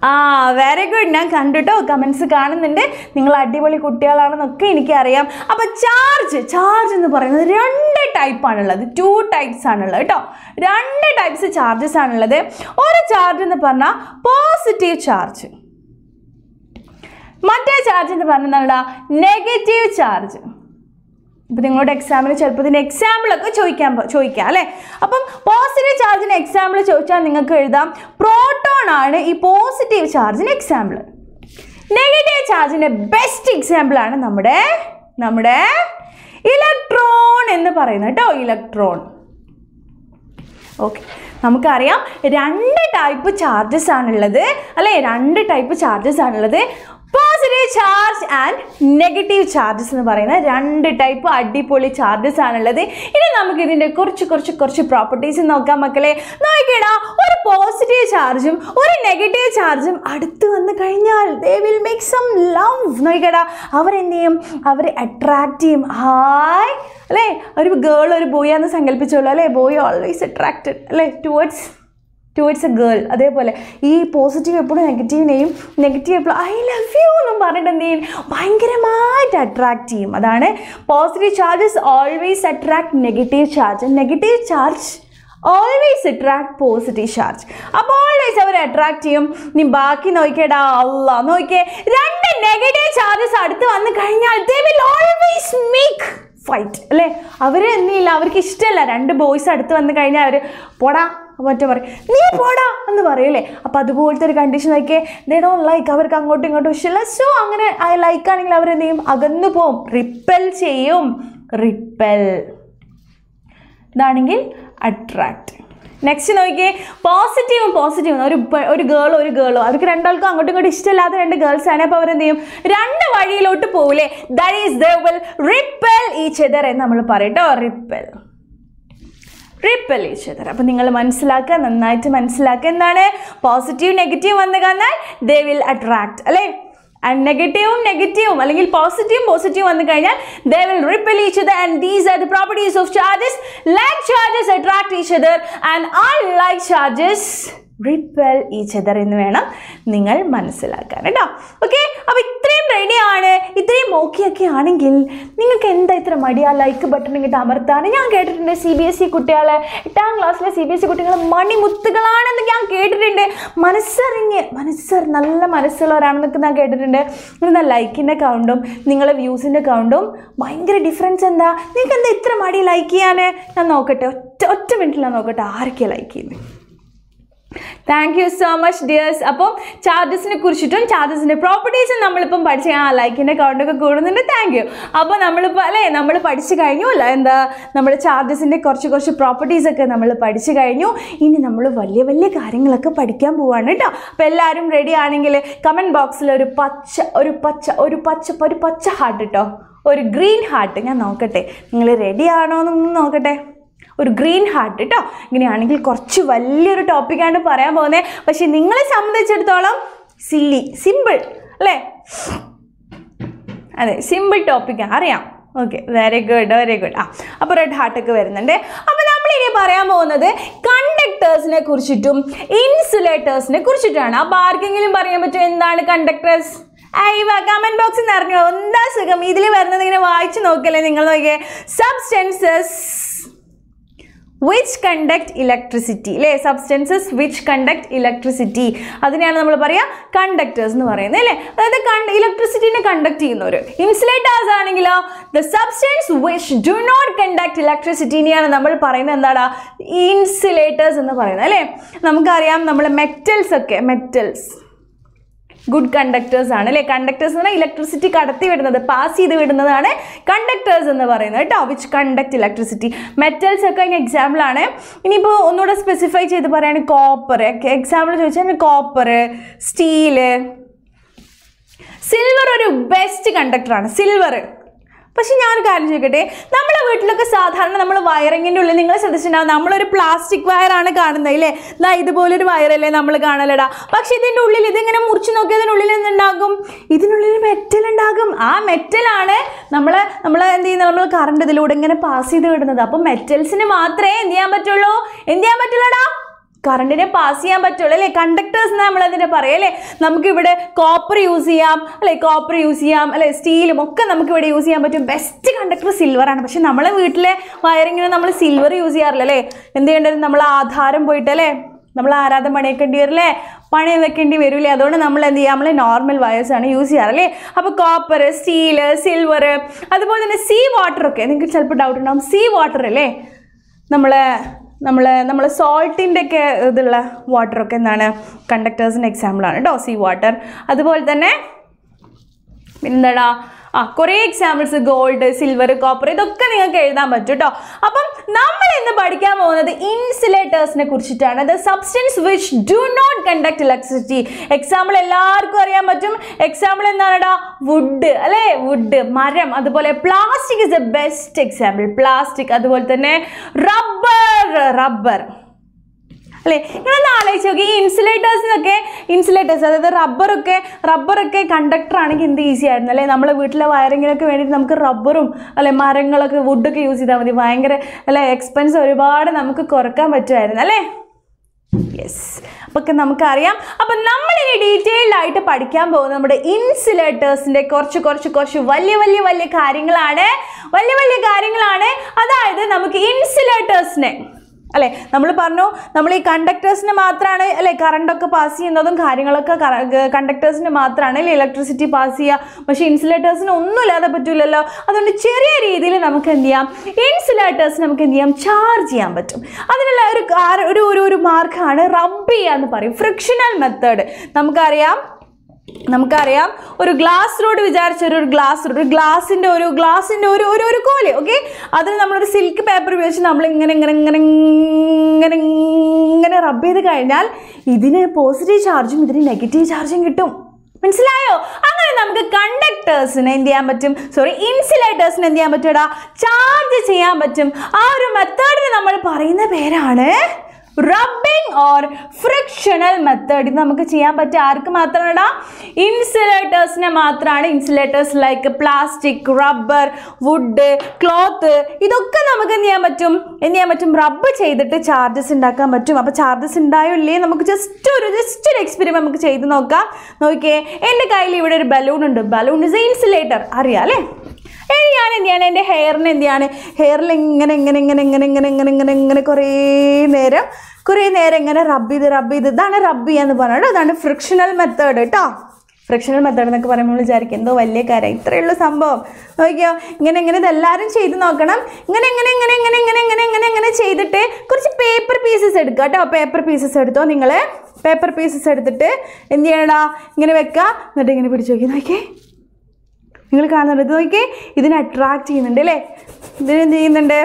ആ വെരി ഗുഡ് ഞാൻ കണ്ടുട്ടോ കമൻസ് കാണുന്നുണ്ട് നിങ്ങൾ അടിപൊളി കുട്ടികളാണെന്നൊക്കെ എനിക്കറിയാം അപ്പോൾ ചാർജ് ചാർജ് എന്ന് പറയുന്നത് രണ്ട് ടൈപ്പാണുള്ളത് ടു ടൈപ്സ് ആണുള്ളത് കേട്ടോ രണ്ട് ടൈപ്സ് ചാർജസ് ആണുള്ളത് ഒരു ചാർജ് എന്ന് പറഞ്ഞാൽ പോസിറ്റീവ് ചാർജ് മറ്റേ ചാർജ് എന്ന് പറഞ്ഞാൽ നെഗറ്റീവ് ചാർജ് ഇപ്പം നിങ്ങളുടെ എക്സാമിന് ചിലപ്പോൾ എക്സാമ്പിൾ എക്സാമ്പിളൊക്കെ ചോദിക്കാൻ ചോദിക്കാം അല്ലേ അപ്പം പോസിറ്റീവ് ചാർജിന് എക്സാമ്പിൾ ചോദിച്ചാൽ നിങ്ങൾക്ക് എഴുതാം പ്രോട്ടോൺ ആണ് ഈ പോസിറ്റീവ് ചാർജിന് എക്സാമ്പിൾ നെഗറ്റീവ് ചാർജിൻ്റെ ബെസ്റ്റ് എക്സാമ്പിൾ ആണ് നമ്മുടെ നമ്മുടെ ഇലക്ട്രോൺ എന്ന് പറയുന്നത് കേട്ടോ ഇലക്ട്രോൺ ഓക്കെ നമുക്കറിയാം രണ്ട് ടൈപ്പ് ചാർജസ് ആണുള്ളത് അല്ലേ രണ്ട് ടൈപ്പ് ചാർജസ് ആണുള്ളത് positive charge and negative charges എന്ന് പറയുന്ന രണ്ട് ടൈപ്പ് അടിപൊളി ചാർജസ് ആണുള്ളത് ഇനി നമുക്ക് ഇതിന്റെ കുറച്ച് കുറച്ച് കുറച്ച് പ്രോപ്പർട്ടീസ് നോക്കാം മക്കളെ നോക്കിയടാ ഒരു പോസിറ്റീവ് ചാർജും ഒരു നെഗറ്റീവ് ചാർജും അടുത്ത് വന്നു കഴിഞ്ഞാൽ they will make some love നോക്കിയടാ അവരെന്ത് ചെയ്യും അവരെ അട്രാക്റ്റ് ചെയ്യും ഹായ് അല്ലേ ഒരു ഗേൾ ഒരു ബോയ് ആണെന്ന് സങ്കല്പിച്ചോളൂ അല്ലേ ബോയ് ഓൾവേസ് അട്രാക്റ്റഡ് അല്ലേ ടുവേർഡ്സ് ടുവേഡ്സ് എ ഗേൾ അതേപോലെ ഈ പോസിറ്റീവ് എപ്പോഴും നെഗറ്റീവിനെയും നെഗറ്റീവ് എപ്പോഴും ഐ ലവ് യു എന്നും പറഞ്ഞിട്ട് എന്ത് ചെയ്യും ഭയങ്കരമായിട്ട് അട്രാക്റ്റ് ചെയ്യും അതാണ് positive charges always attract negative charge negative charge always attract positive charge അപ്പോൾ ഓൾവേസ് അവർ അട്രാക്ട് ചെയ്യും നീ ബാക്കി നോക്കിയടാ അല്ല നോക്കിയേ രണ്ട് നെഗറ്റീവ് ചാർജസ് അടുത്ത് വന്നു കഴിഞ്ഞാൽ they will always make fight അല്ലേ അവരെ എന്നില്ല അവർക്ക് ഇഷ്ടമല്ല രണ്ട് ബോയ്സ് അടുത്ത് വന്നു കഴിഞ്ഞാൽ അവർ പോടാ മറ്റേ പറയും നീ പോടാ എന്ന് പറയില്ലേ അപ്പോൾ അതുപോലത്തെ ഒരു കണ്ടീഷൻ ആക്കിയേ ദേ ഡോൺ ലൈക്ക് അവർക്ക് അങ്ങോട്ടും ഇങ്ങോട്ടും ഇഷ്ടമില്ല സോ അങ്ങനെ ആ ലൈക്ക് ആണെങ്കിൽ അവരെന്ത് ചെയ്യും അകന്നു പോവും റിപ്പൽ ചെയ്യും റിപ്പൽ ഇതാണെങ്കിൽ അട്രാക്റ്റ് നെക്സ്റ്റ് നോക്കിയേ പോസിറ്റീവും പോസിറ്റീവും ഒരു ഒരു ഗേളോ ഒരു ഗേളോ അവർക്ക് രണ്ടാൾക്കും അങ്ങോട്ടും ഇങ്ങോട്ടും ഇഷ്ടമില്ലാത്ത രണ്ട് ഗേൾസ് ആണ് അപ്പോൾ അവരെന്ത് ചെയ്യും രണ്ട് വഴിയിലോട്ട് പോവില്ലേ that is they will repel each other എന്ന് നമ്മൾ പറയട്ടോ റിപ്പൽ റിപ്പൽ ചെയ്തത് അതർ നിങ്ങൾ മനസ്സിലാക്കുക നന്നായിട്ട് മനസ്സിലാക്കുക എന്താണ് പോസിറ്റീവ് നെഗറ്റീവ് വന്നു കഴിഞ്ഞാൽ ദേ വിൽ അട്രാക്ട് അല്ലേ ആൻഡ് നെഗറ്റീവും നെഗറ്റീവും അല്ലെങ്കിൽ പോസിറ്റീവും പോസിറ്റീവും വന്നു കഴിഞ്ഞാൽ they will repel each and these are the properties of charges like charges attract each and all like charges repel each other എന്ന് വേണം നിങ്ങൾ മനസ്സിലാക്കാൻ കേട്ടോ ഓക്കെ അപ്പോൾ ഇത്രയും റെഡിയാണ് ഇത്രയും ഓക്കെയൊക്കെ ആണെങ്കിൽ നിങ്ങൾക്ക് എന്താ ഇത്ര മടിയാ ലൈക്ക് ബട്ടൺ ഇങ്ങോട്ട് അമർത്താൻ ഞാൻ കേട്ടിട്ടുണ്ട് സി ബി എസ് ഇ കുട്ടികളെ എട്ടാം ക്ലാസ്സിലെ C B S E e കുട്ടികൾ മണിമുത്തുകളാണെന്ന് ഞാൻ കേട്ടിട്ടുണ്ട് മനസ്സറിഞ്ഞ് മനസ്സറി നല്ല മനസ്സുള്ളവരാണെന്നൊക്കെ ഞാൻ കേട്ടിട്ടുണ്ട് എന്നാൽ ലൈക്കിൻ്റെ കൗണ്ടും നിങ്ങളെ വ്യൂസിൻ്റെ കൗണ്ടും ഭയങ്കര ഡിഫറൻസ് എന്താ നിങ്ങൾക്ക് എന്താ ഇത്ര മടി ലൈക്ക് ചെയ്യാൻ ഞാൻ നോക്കട്ടെ ഒറ്റ ഒറ്റ മിനിറ്റിൽ ഞാൻ നോക്കട്ടെ ആരൊക്കെയാണ് ലൈക്ക് ചെയ്യുന്നത് thank you so much dears അപ്പം ചാർജസിനെ കുറിച്ചിട്ടും ചാർജസിൻ്റെ പ്രോപ്പർട്ടീസും നമ്മളിപ്പം പഠിച്ച ആ ലൈക്കിൻ്റെ കൗണ്ടൊക്കെ കൂടുന്നുണ്ട് താങ്ക് യു അപ്പോൾ നമ്മളിപ്പോൾ അല്ലേ നമ്മൾ പഠിച്ചു കഴിഞ്ഞു അല്ല എന്താ നമ്മുടെ ചാർജസിൻ്റെ കുറച്ച് കുറച്ച് പ്രോപ്പർട്ടീസൊക്കെ നമ്മൾ പഠിച്ചു കഴിഞ്ഞു ഇനി നമ്മൾ വലിയ വലിയ കാര്യങ്ങളൊക്കെ പഠിക്കാൻ പോവാണ് കേട്ടോ അപ്പോൾ എല്ലാവരും റെഡി ആണെങ്കിൽ കമൻറ്റ് ബോക്സിൽ ഒരു പച്ച ഒരു പച്ച ഒരു പച്ച ഒരു പച്ച ഹാർട്ട് കേട്ടോ ഒരു ഗ്രീൻ ഹാർട്ട് ഞാൻ നോക്കട്ടെ നിങ്ങൾ റെഡിയാണോ എന്നൊന്ന് നോക്കട്ടെ ഒരു ഗ്രീൻ ഹാർട്ട് കേട്ടോ ഇങ്ങനെയാണെങ്കിൽ കുറച്ച് വലിയൊരു ടോപ്പിക്കാണ് പറയാൻ പോകുന്നത് പക്ഷേ നിങ്ങളെ സംബന്ധിച്ചിടത്തോളം സില്ലി സിമ്പിൾ അല്ലേ അതെ സിമ്പിൾ ടോപ്പിക്ക് അറിയാം okay very good very good ആ അപ്പോൾ റെഡ് ഹാർട്ടൊക്കെ വരുന്നുണ്ട് അപ്പോൾ നമ്മളിനി പറയാൻ പോകുന്നത് കണ്ടക്ടേഴ്സിനെ കുറിച്ചിട്ടും ഇൻസുലേറ്റേഴ്സിനെ കുറിച്ചിട്ടാണ് അപ്പോൾ ആർക്കെങ്കിലും പറയാൻ പറ്റും എന്താണ് കണ്ടക്ടേഴ്സ് അയ്യവ കമൻറ്റ് ബോക്സിൽ നിന്ന് അറിഞ്ഞോ എന്താ സുഖം ഇതിൽ വരുന്നത് ഇങ്ങനെ വായിച്ചു നോക്കല്ലേ നിങ്ങൾ നോക്കിയേ സബ്സ്റ്റൻസസ് വിച്ച് കണ്ടക്ട് ഇലക്ട്രിസിറ്റി അല്ലേ സബ്സ്റ്റൻസസ് വിച്ച് കണ്ടക്ട് ഇലക്ട്രിസിറ്റി അതിനെയാണ് നമ്മൾ പറയുക കണ്ടക്ടേഴ്സ് എന്ന് പറയുന്നത് അല്ലേ അതായത് ഇലക്ട്രിസിറ്റിനെ കണ്ടക്ട് ചെയ്യുന്നവർ ഇൻസുലേറ്റേഴ്സ് ആണെങ്കിലോ the substance which do not conduct ഇലക്ട്രിസിറ്റിനെയാണ് നമ്മൾ പറയുന്നത് എന്താടാ ഇൻസുലേറ്റേഴ്സ് എന്ന് പറയുന്നത് അല്ലേ നമുക്കറിയാം നമ്മൾ മെറ്റൽസ് ഒക്കെ മെറ്റൽസ് ഗുഡ് കണ്ടക്ടേഴ്സ് ആണ് അല്ലെ കണ്ടക്ടേഴ്സ് എന്ന് പറഞ്ഞാൽ ഇലക്ട്രിസിറ്റി കടത്തി വിടുന്നത് പാസ് ചെയ്ത് വിടുന്നതാണ് കണ്ടക്ടേഴ്സ് എന്ന് പറയുന്നത് കേട്ടോ വിച്ച് കണ്ടക്ട് ഇലക്ട്രിസിറ്റി മെറ്റൽസ് ഒക്കെ അതിന് ആണ് ഇനിയിപ്പോൾ ഒന്നുകൂടെ സ്പെസിഫൈ ചെയ്ത് പറയാണ് കോപ്പർ എക്സാമ്പിൾ ചോദിച്ചാൽ കോപ്പർ സ്റ്റീല് സിൽവർ ഒരു ബെസ്റ്റ് കണ്ടക്ടറാണ് സിൽവർ പക്ഷെ ഞാനൊരു കാര്യം ചോദിക്കട്ടെ നമ്മുടെ വീട്ടിലൊക്കെ സാധാരണ നമ്മൾ വയറിങ്ങിൻ്റെ ഉള്ളിൽ നിങ്ങൾ ശ്രദ്ധിച്ചിട്ടുണ്ടാകും നമ്മളൊരു പ്ലാസ്റ്റിക് വയറാണ് കാണുന്നത് അല്ലേ എന്നാൽ ഇതുപോലൊരു വയറല്ലേ നമ്മൾ കാണലടാ പക്ഷെ ഇതിൻ്റെ ഉള്ളിൽ ഇതിങ്ങനെ മുറിച്ച് നോക്കിയതിനുള്ളിൽ എന്തുണ്ടാകും ഇതിനുള്ളിൽ മെറ്റൽ ഉണ്ടാകും ആ മെറ്റലാണ് നമ്മൾ നമ്മൾ എന്ത് ചെയ്യുന്നത് നമ്മൾ കറണ്ട് ഇതിലൂടെ ഇങ്ങനെ പാസ് ചെയ്ത് വിടുന്നത് അപ്പം മെറ്റൽസിന് മാത്രമേ എന്ത് ചെയ്യാൻ പറ്റുള്ളൂ എന്ത് ചെയ്യാൻ പറ്റുള്ളൂടാ കറണ്ടിനെ പാസ് ചെയ്യാൻ പറ്റുള്ളൂ അല്ലേ കണ്ടക്ടേഴ്സ് എന്ന് നമ്മൾ അതിനെ പറയാം അല്ലേ നമുക്കിവിടെ കോപ്പർ യൂസ് ചെയ്യാം അല്ലേ കോപ്പർ യൂസ് ചെയ്യാം അല്ലെ സ്റ്റീലും ഒക്കെ നമുക്കിവിടെ യൂസ് ചെയ്യാൻ പറ്റും ബെസ്റ്റ് കണ്ടക്ടർ സിൽവറാണ് പക്ഷെ നമ്മളെ വീട്ടിലെ വയറിങ്ങിന് നമ്മൾ സിൽവർ യൂസ് ചെയ്യാറില്ല അല്ലേ എന്ത് ചെയ്യേണ്ടത് നമ്മൾ ആധാരം പോയിട്ട് അല്ലേ നമ്മൾ ആരാധന പണിയൊക്കേണ്ടി വരില്ലേ പണി വെക്കേണ്ടി വരില്ലേ അതുകൊണ്ട് നമ്മൾ എന്ത് ചെയ്യാം നമ്മൾ നോർമൽ വയേഴ്സാണ് യൂസ് ചെയ്യാറല്ലേ അപ്പോൾ കോപ്പർ സ്റ്റീല് സിൽവർ അതുപോലെ തന്നെ സീ വാട്ടർ ഒക്കെ നിങ്ങൾക്ക് ചിലപ്പോൾ ഡൗട്ട് ഉണ്ടാകും സീ വാട്ടർ അല്ലേ നമ്മൾ നമ്മൾ നമ്മൾ സോൾട്ടിൻ്റെ ഒക്കെ ഇതുള്ള വാട്ടറൊക്കെ എന്താണ് കണ്ടക്ടേഴ്സിൻ്റെ എക്സാമ്പിളാണ് കേട്ടോ സീ വാട്ടർ അതുപോലെ തന്നെ പിന്നെന്താടാ ആ കുറേ എക്സാമ്പിൾസ് ഗോൾഡ് സിൽവർ കോപ്പർ ഇതൊക്കെ നിങ്ങൾക്ക് എഴുതാൻ പറ്റും കേട്ടോ അപ്പം നമ്മൾ ഇന്ന് പഠിക്കാൻ പോകുന്നത് ഇൻസുലേറ്റേഴ്സിനെ കുറിച്ചിട്ടാണ് അത് substance which do not conduct electricity example എല്ലാവർക്കും അറിയാൻ പറ്റും എക്സാമ്പിൾ എന്താണെടാ വുഡ് അല്ലേ വുഡ് മരം അതുപോലെ plastic is a best example plastic അതുപോലെ തന്നെ റബ്ബർ റബ്ബർ അല്ലേ നിങ്ങളൊന്ന് ആലോചിച്ച് നോക്കി ഈ ഇൻസുലേറ്റേഴ്സിനൊക്കെ ഇൻസുലേറ്റേഴ്സ് അതായത് റബ്ബറൊക്കെ റബ്ബറൊക്കെ കണ്ടക്ടർ ആണെങ്കിൽ എന്ത് ഈസി ആയിരുന്നു അല്ലേ നമ്മളെ വീട്ടിലെ വയറിങ്ങിനൊക്കെ വേണ്ടിയിട്ട് നമുക്ക് റബ്ബറും അല്ലെ മരങ്ങളൊക്കെ വുഡൊക്കെ യൂസ് ചെയ്താൽ മതി ഭയങ്കര അല്ലെ എക്സ്പെൻസ് ഒരുപാട് നമുക്ക് കുറക്കാൻ പറ്റുമായിരുന്നു അല്ലേ യെസ് അപ്പൊക്കെ നമുക്കറിയാം അപ്പം നമ്മളിനി ഡീറ്റെയിൽഡ് ആയിട്ട് പഠിക്കാൻ പോകുന്നത് നമ്മുടെ ഇൻസുലേറ്റേഴ്സിൻ്റെ കുറച്ച് കുറച്ച് കുറച്ച് വലിയ വലിയ വലിയ കാര്യങ്ങളാണ് വലിയ വലിയ കാര്യങ്ങളാണ് അതായത് നമുക്ക് ഇൻസുലേറ്റേഴ്സിനെ അല്ലേ നമ്മൾ പറഞ്ഞു നമ്മൾ ഈ കണ്ടക്ടേഴ്സിന് മാത്രമാണ് അല്ലേ കറണ്ടൊക്കെ പാസ് ചെയ്യുന്നതും കാര്യങ്ങളൊക്കെ കണ്ടക്ടേഴ്സിന് മാത്രമാണ് അല്ലേ ഇലക്ട്രിസിറ്റി പാസ് ചെയ്യുക പക്ഷേ ഇൻസുലേറ്റേഴ്സിന് ഇല്ലാതെ പറ്റില്ലല്ലോ അതുകൊണ്ട് ചെറിയ രീതിയിൽ നമുക്ക് എന്ത് ചെയ്യാം ഇൻസുലേറ്റേഴ്സ് നമുക്ക് എന്ത് ചെയ്യാം ചാർജ് ചെയ്യാൻ പറ്റും അതിനുള്ള ഒരു ഒരു ഒരു മാർഗ്ഗമാണ് റബ്ബ് ചെയ്യുക എന്ന് പറയും ഫ്രിക്ഷണൽ മെത്തേഡ് നമുക്കറിയാം നമുക്കറിയാം ഒരു ഗ്ലാസ് റോഡ് വിചാരിച്ച ഒരു ഗ്ലാസ് റോഡ് ഒരു ഗ്ലാസിൻ്റെ ഒരു ഗ്ലാസിൻ്റെ ഒരു ഒരു ഒരു കോല് ഓക്കെ അതിന് നമ്മളൊരു സിൽക്ക് പേപ്പർ ഉപയോഗിച്ച് നമ്മൾ ഇങ്ങനെ ഇങ്ങനെ ഇങ്ങനെ ഇങ്ങനെ ഇങ്ങനെ റബ്ബ് ചെയ്ത് കഴിഞ്ഞാൽ ഇതിന് പോസിറ്റീവ് ചാർജും ഇതിന് നെഗറ്റീവ് ചാർജും കിട്ടും മനസ്സിലായോ അങ്ങനെ നമുക്ക് കണ്ടക്ടേഴ്സിന് എന്ത് ചെയ്യാൻ പറ്റും സോറി ഇൻസുലേറ്റേഴ്സിന് എന്ത് ചെയ്യാൻ പറ്റും ചാർജ് ചെയ്യാൻ പറ്റും ആ ഒരു മെത്തേഡിന് നമ്മൾ പറയുന്ന പേരാണ് റബ്ബിംഗ് ഓർ ഫ്രിക്ഷണൽ മെത്തേഡ് ഇത് നമുക്ക് ചെയ്യാൻ പറ്റുക ആർക്ക് ഇടാ ഇൻസുലേറ്റേഴ്സിനെ മാത്രമാണ് insulators like plastic rubber wood cloth ഇതൊക്കെ നമുക്ക് എന്ത് ചെയ്യാൻ പറ്റും എന്ത് ചെയ്യാൻ പറ്റും റബ്ബ് ചെയ്തിട്ട് ചാർജസ് ഉണ്ടാക്കാൻ പറ്റും അപ്പോൾ ചാർജസ് ഉണ്ടായോ ഇല്ലേ നമുക്ക് ജസ്റ്റ് ഒരു ജസ്റ്റ് ഒരു എക്സ്പെരിമെൻറ്റ് നമുക്ക് ചെയ്ത് നോക്കാം നോക്കിയേ എൻ്റെ കയ്യിൽ ഇവിടെ ഒരു ബലൂൺ ഉണ്ട് ബലൂൺ ഇസ് എ ഇൻസുലേറ്റർ അറിയാം അല്ലേ ഇനി ഞാൻ എന്ത് ചെയ്യണം എൻ്റെ ഹെയറിന് എന്ത് ചെയ്യാണ് ഹെയറിൽ ഇങ്ങനെ ഇങ്ങനെ ഇങ്ങനെ ഇങ്ങനെ ഇങ്ങനെ ഇങ്ങനെ ഇങ്ങനെ ഇങ്ങനെ കുറേ നേരം കുറേ നേരം ഇങ്ങനെ റബ്ബ് ചെയ്ത് റബ്ബ് ചെയ്ത് ഇതാണ് റബ്ബ് ചെയ്യാന്ന് പറഞ്ഞത് അതാണ് ഫ്രിക്ഷണൽ മെത്തേഡ് കേട്ടോ ഫ്രിക്ഷണൽ മെത്തേഡ് എന്നൊക്കെ പറയുമ്പോൾ വിചാരിക്കും എന്തോ വലിയ കാര്യം ഇത്രയുള്ള സംഭവം നോക്കിയോ ഇങ്ങനെ ഇങ്ങനെ ഇതെല്ലാവരും ചെയ്ത് നോക്കണം ഇങ്ങനെ ഇങ്ങനെ ഇങ്ങനെ ഇങ്ങനെ ഇങ്ങനെ ഇങ്ങനെ ഇങ്ങനെ ഇങ്ങനെ ചെയ്തിട്ട് കുറച്ച് പേപ്പർ പീസസ് എടുക്കുക കേട്ടോ പേപ്പർ പീസസ് എടുത്തോ നിങ്ങൾ പേപ്പർ പീസസ് എടുത്തിട്ട് എന്ത് ചെയ്യണടാ ഇങ്ങനെ വെക്കുക എന്നിട്ട് ഇങ്ങനെ പിടിച്ചു നോക്കി നോക്കിയേ നിങ്ങൾ കാണുന്നുണ്ട് ഇത് നോക്കി ഇതിനെ അട്രാക്റ്റ് ചെയ്യുന്നുണ്ട് അല്ലേ ഇതിനെന്ത് ചെയ്യുന്നുണ്ട്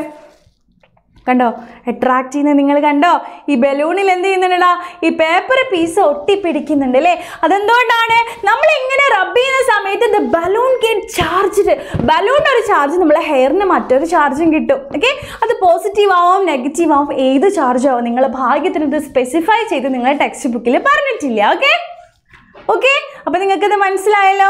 കണ്ടോ അട്രാക്റ്റ് ചെയ്യുന്നത് നിങ്ങൾ കണ്ടോ ഈ ബലൂണിൽ എന്ത് ചെയ്യുന്നുണ്ടാ ഈ പേപ്പർ പീസ് ഒട്ടിപ്പിടിക്കുന്നുണ്ട് അല്ലേ അതെന്തുകൊണ്ടാണ് നമ്മൾ ഇങ്ങനെ റബ്ബ് ചെയ്യുന്ന സമയത്ത് ഇത് ബലൂൺ ഗെറ്റ് ചാർജ്ഡ് ബലൂണിൻ്റെ ഒരു ചാർജ് നമ്മളെ ഹെയറിന് മറ്റൊരു ചാർജും കിട്ടും ഓക്കെ അത് പോസിറ്റീവ് ആവാം നെഗറ്റീവ് ആവാം ഏത് ചാർജ് ആവാം നിങ്ങൾ ഭാഗ്യത്തിന് ഇത് സ്പെസിഫൈ ചെയ്ത് നിങ്ങളുടെ ടെക്സ്റ്റ് ബുക്കിൽ പറഞ്ഞിട്ടില്ല ഓക്കെ ഓക്കെ അപ്പോൾ ഇത് മനസ്സിലായല്ലോ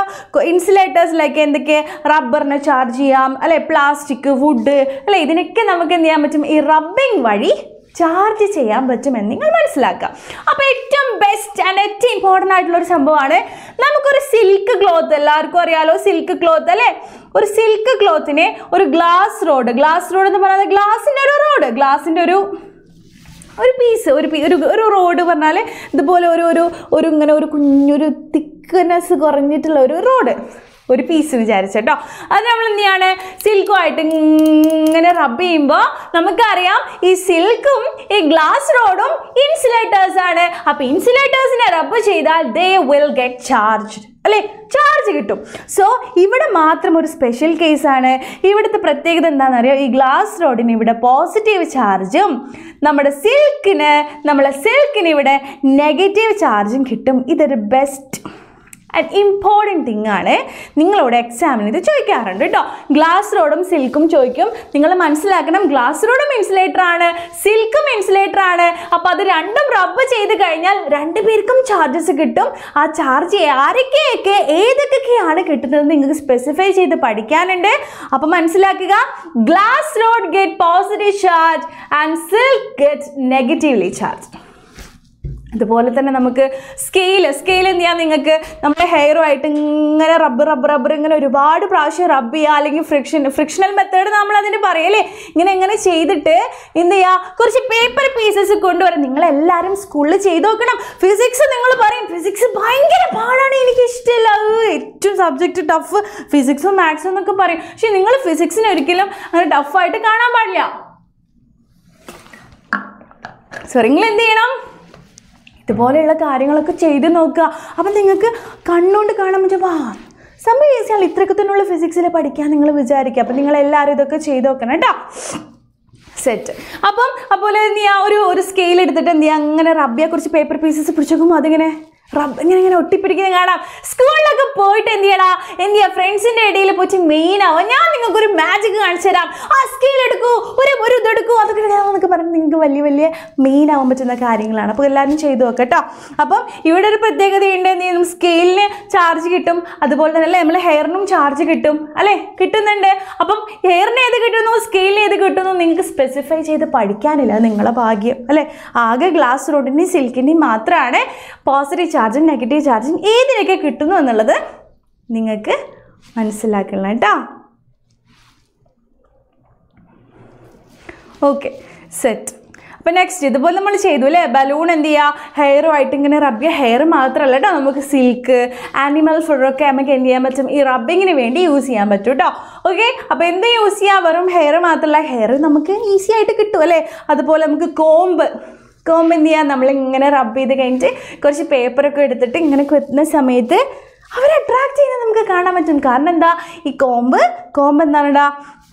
ഇൻസുലേറ്റേഴ്സിലൊക്കെ എന്തൊക്കെ റബ്ബറിനെ ചാർജ് ചെയ്യാം അല്ലേ പ്ലാസ്റ്റിക് വുഡ് അല്ലേ ഇതിനൊക്കെ നമുക്ക് എന്ത് ചെയ്യാൻ പറ്റും ഈ റബ്ബിംഗ് വഴി ചാർജ് ചെയ്യാൻ പറ്റുമെന്ന് നിങ്ങൾ മനസ്സിലാക്കുക അപ്പോൾ ഏറ്റവും ബെസ്റ്റ് ആൻഡ് ഏറ്റവും ഇമ്പോർട്ടൻ്റ് ആയിട്ടുള്ള ഒരു സംഭവമാണ് നമുക്കൊരു സിൽക്ക് ക്ലോത്ത് എല്ലാവർക്കും അറിയാലോ സിൽക്ക് ക്ലോത്ത് അല്ലേ ഒരു സിൽക്ക് ക്ലോത്തിനെ ഒരു ഗ്ലാസ് റോഡ് ഗ്ലാസ് റോഡ് എന്ന് പറയുന്നത് ഗ്ലാസിന്റെ ഒരു റോഡ് ഗ്ലാസിന്റെ ഒരു ഒരു പീസ് ഒരു ഒരു ഒരു റോഡ് പറഞ്ഞാൽ ഇതുപോലെ ഒരു ഒരു ഒരു ഇങ്ങനെ ഒരു കുഞ്ഞൊരു തിക്നെസ് കുറഞ്ഞിട്ടുള്ള ഒരു റോഡ് ഒരു പീസ് കേട്ടോ അത് നമ്മൾ എന്ത് സിൽക്കും ആയിട്ട് ഇങ്ങനെ റബ്ബ് ചെയ്യുമ്പോൾ നമുക്കറിയാം ഈ സിൽക്കും ഈ ഗ്ലാസ് റോഡും ഇൻസുലേറ്റേഴ്സ് ആണ് അപ്പോൾ ഇൻസുലേറ്റേഴ്സിനെ റബ്ബ് ചെയ്താൽ ദേ വിൽ ഗെറ്റ് ചാർജ്ഡ് അല്ലേ ചാർജ് കിട്ടും സോ ഇവിടെ മാത്രം ഒരു സ്പെഷ്യൽ കേസാണ് ഇവിടുത്തെ പ്രത്യേകത അറിയാം ഈ ഗ്ലാസ് റോഡിന് ഇവിടെ പോസിറ്റീവ് ചാർജും നമ്മുടെ സിൽക്കിന് നമ്മളെ സിൽക്കിന് ഇവിടെ നെഗറ്റീവ് ചാർജും കിട്ടും ഇതൊരു ബെസ്റ്റ് ആൻഡ് ഇമ്പോർട്ടൻറ്റ് തിങ് ആണ് നിങ്ങളോട് എക്സാമിന് ഇത് ചോദിക്കാറുണ്ട് കേട്ടോ ഗ്ലാസ് റോഡും സിൽക്കും ചോദിക്കും നിങ്ങൾ മനസ്സിലാക്കണം ഗ്ലാസ് റോഡും ഇൻസുലേറ്റർ ആണ് സിൽക്കും ഇൻസുലേറ്റർ ആണ് അപ്പോൾ അത് രണ്ടും റബ്ബ് ചെയ്ത് കഴിഞ്ഞാൽ രണ്ടു പേർക്കും ചാർജസ് കിട്ടും ആ ചാർജ് ആരൊക്കെയൊക്കെ ഏതൊക്കെയൊക്കെയാണ് കിട്ടുന്നത് നിങ്ങൾക്ക് സ്പെസിഫൈ ചെയ്ത് പഠിക്കാനുണ്ട് അപ്പോൾ മനസ്സിലാക്കുക glass rod get positive charge and silk get negatively charge അതുപോലെ തന്നെ നമുക്ക് സ്കെയിൽ സ്കെയിൽ എന്ത് ചെയ്യാം നിങ്ങൾക്ക് നമ്മുടെ ഹെയറുമായിട്ട് ഇങ്ങനെ റബ്ബർ റബ്ബർ റബ്ബർ ഇങ്ങനെ ഒരുപാട് പ്രാവശ്യം റബ്ബ് ചെയ്യുക അല്ലെങ്കിൽ ഫ്രിക്ഷൻ ഫ്രിക്ഷണൽ മെത്തേഡ് നമ്മൾ അതിന് പറയല്ലേ ഇങ്ങനെ ഇങ്ങനെ ചെയ്തിട്ട് എന്ത് ചെയ്യുക കുറച്ച് പേപ്പർ പീസസ് കൊണ്ടുവരാം നിങ്ങളെല്ലാവരും സ്കൂളിൽ ചെയ്ത് നോക്കണം ഫിസിക്സ് നിങ്ങൾ പറയും ഫിസിക്സ് ഭയങ്കര പാടാണ് എനിക്ക് ഇഷ്ടമില്ല അത് ഏറ്റവും സബ്ജക്റ്റ് ടഫ് ഫിസിക്സും മാത്സും എന്നൊക്കെ പറയും പക്ഷേ നിങ്ങൾ ഫിസിക്സിനെ ഒരിക്കലും അങ്ങനെ ടഫായിട്ട് കാണാൻ പാടില്ല സോറി നിങ്ങൾ എന്ത് ചെയ്യണം ഇതുപോലെയുള്ള കാര്യങ്ങളൊക്കെ ചെയ്ത് നോക്കുക അപ്പം നിങ്ങൾക്ക് കണ്ണുകൊണ്ട് കാണാൻ പറ്റും വാ സംഭവം ഈസിയാണ് ഇത്രയൊക്കെ തന്നെയുള്ള ഫിസിക്സിൽ പഠിക്കാൻ നിങ്ങൾ വിചാരിക്കുക അപ്പം നിങ്ങൾ എല്ലാവരും ഇതൊക്കെ ചെയ്ത് നോക്കണം കേട്ടോ സെറ്റ് അപ്പം അതുപോലെ നീ ആ ഒരു ഒരു സ്കെയിൽ എടുത്തിട്ട് എന്ത് ചെയ്യുക അങ്ങനെ കുറിച്ച് പേപ്പർ പീസസ് നോക്കുമ്പോൾ അതിങ്ങനെ റബ്ബ് ഇങ്ങനെ ഇങ്ങനെ ഒട്ടിപ്പിടിക്കുന്നത് കാണാം സ്കൂളിലൊക്കെ പോയിട്ട് എന്ത് ചെയ്യടാ എന്ത് ചെയ്യാ ഫ്രണ്ട്സിന്റെ ഇടയിൽ പോയി മെയിൻ ആവാം ഞാൻ നിങ്ങൾക്ക് ഒരു മാജിക് കാണിച്ചു തരാം ആ സ്കെയിൽ എടുക്കൂ ഒരു ഒരു ഇതെടുക്കൂ അതൊക്കെ എന്നൊക്കെ പറഞ്ഞ് നിങ്ങൾക്ക് വലിയ വലിയ മെയിൻ ആവാൻ പറ്റുന്ന കാര്യങ്ങളാണ് അപ്പോൾ എല്ലാവരും ചെയ്തു നോക്കാം കേട്ടോ അപ്പം ഇവിടെ ഒരു പ്രത്യേകതയുണ്ട് എന്ത് ചെയ്യുന്നു സ്കെയിലിന് ചാർജ് കിട്ടും അതുപോലെ തന്നെ അല്ലേ നമ്മളെ ഹെയറിനും ചാർജ് കിട്ടും അല്ലേ കിട്ടുന്നുണ്ട് അപ്പം ഹെയറിന് ഏത് കിട്ടുന്നു സ്കെയിലിന് ഏത് കിട്ടുന്നു നിങ്ങൾക്ക് സ്പെസിഫൈ ചെയ്ത് പഠിക്കാനില്ല നിങ്ങളെ ഭാഗ്യം അല്ലേ ആകെ ഗ്ലാസ് റോഡിൻ്റെയും സിൽക്കിൻ്റെയും മാത്രമാണ് പോസിറ്റീവ് ചാർജും നെഗറ്റീവ് ചാർജും ഏതിനൊക്കെ കിട്ടുന്നു എന്നുള്ളത് നിങ്ങൾക്ക് മനസ്സിലാക്കണം കേട്ടോ ഓക്കെ സെറ്റ് അപ്പം നെക്സ്റ്റ് ഇതുപോലെ നമ്മൾ ചെയ്തു അല്ലേ ബലൂൺ എന്ത് ചെയ്യുക ഹെയറുമായിട്ട് ഇങ്ങനെ റബ്ബ് ചെയ്യുക ഹെയർ മാത്രമല്ല കേട്ടോ നമുക്ക് സിൽക്ക് ആനിമൽ ഫുഡൊക്കെ നമുക്ക് എന്ത് ചെയ്യാൻ പറ്റും ഈ റബ്ബിങ്ങിന് വേണ്ടി യൂസ് ചെയ്യാൻ പറ്റും കേട്ടോ ഓക്കെ അപ്പം എന്ത് യൂസ് ചെയ്യാം വെറും ഹെയർ മാത്രമല്ല ഹെയർ നമുക്ക് ഈസി ആയിട്ട് കിട്ടും അല്ലേ അതുപോലെ നമുക്ക് കോമ്പ് കോമ്പ് എന്ത് ചെയ്യുക നമ്മളിങ്ങനെ റബ്ബ് ചെയ്ത് കഴിഞ്ഞിട്ട് കുറച്ച് പേപ്പറൊക്കെ എടുത്തിട്ട് ഇങ്ങനെ കൊത്തുന്ന സമയത്ത് അവരെ അട്രാക്ട് ചെയ്യുന്നത് നമുക്ക് കാണാൻ പറ്റും കാരണം എന്താ ഈ കോമ്പ് കോമ്പ് എന്താണെടാ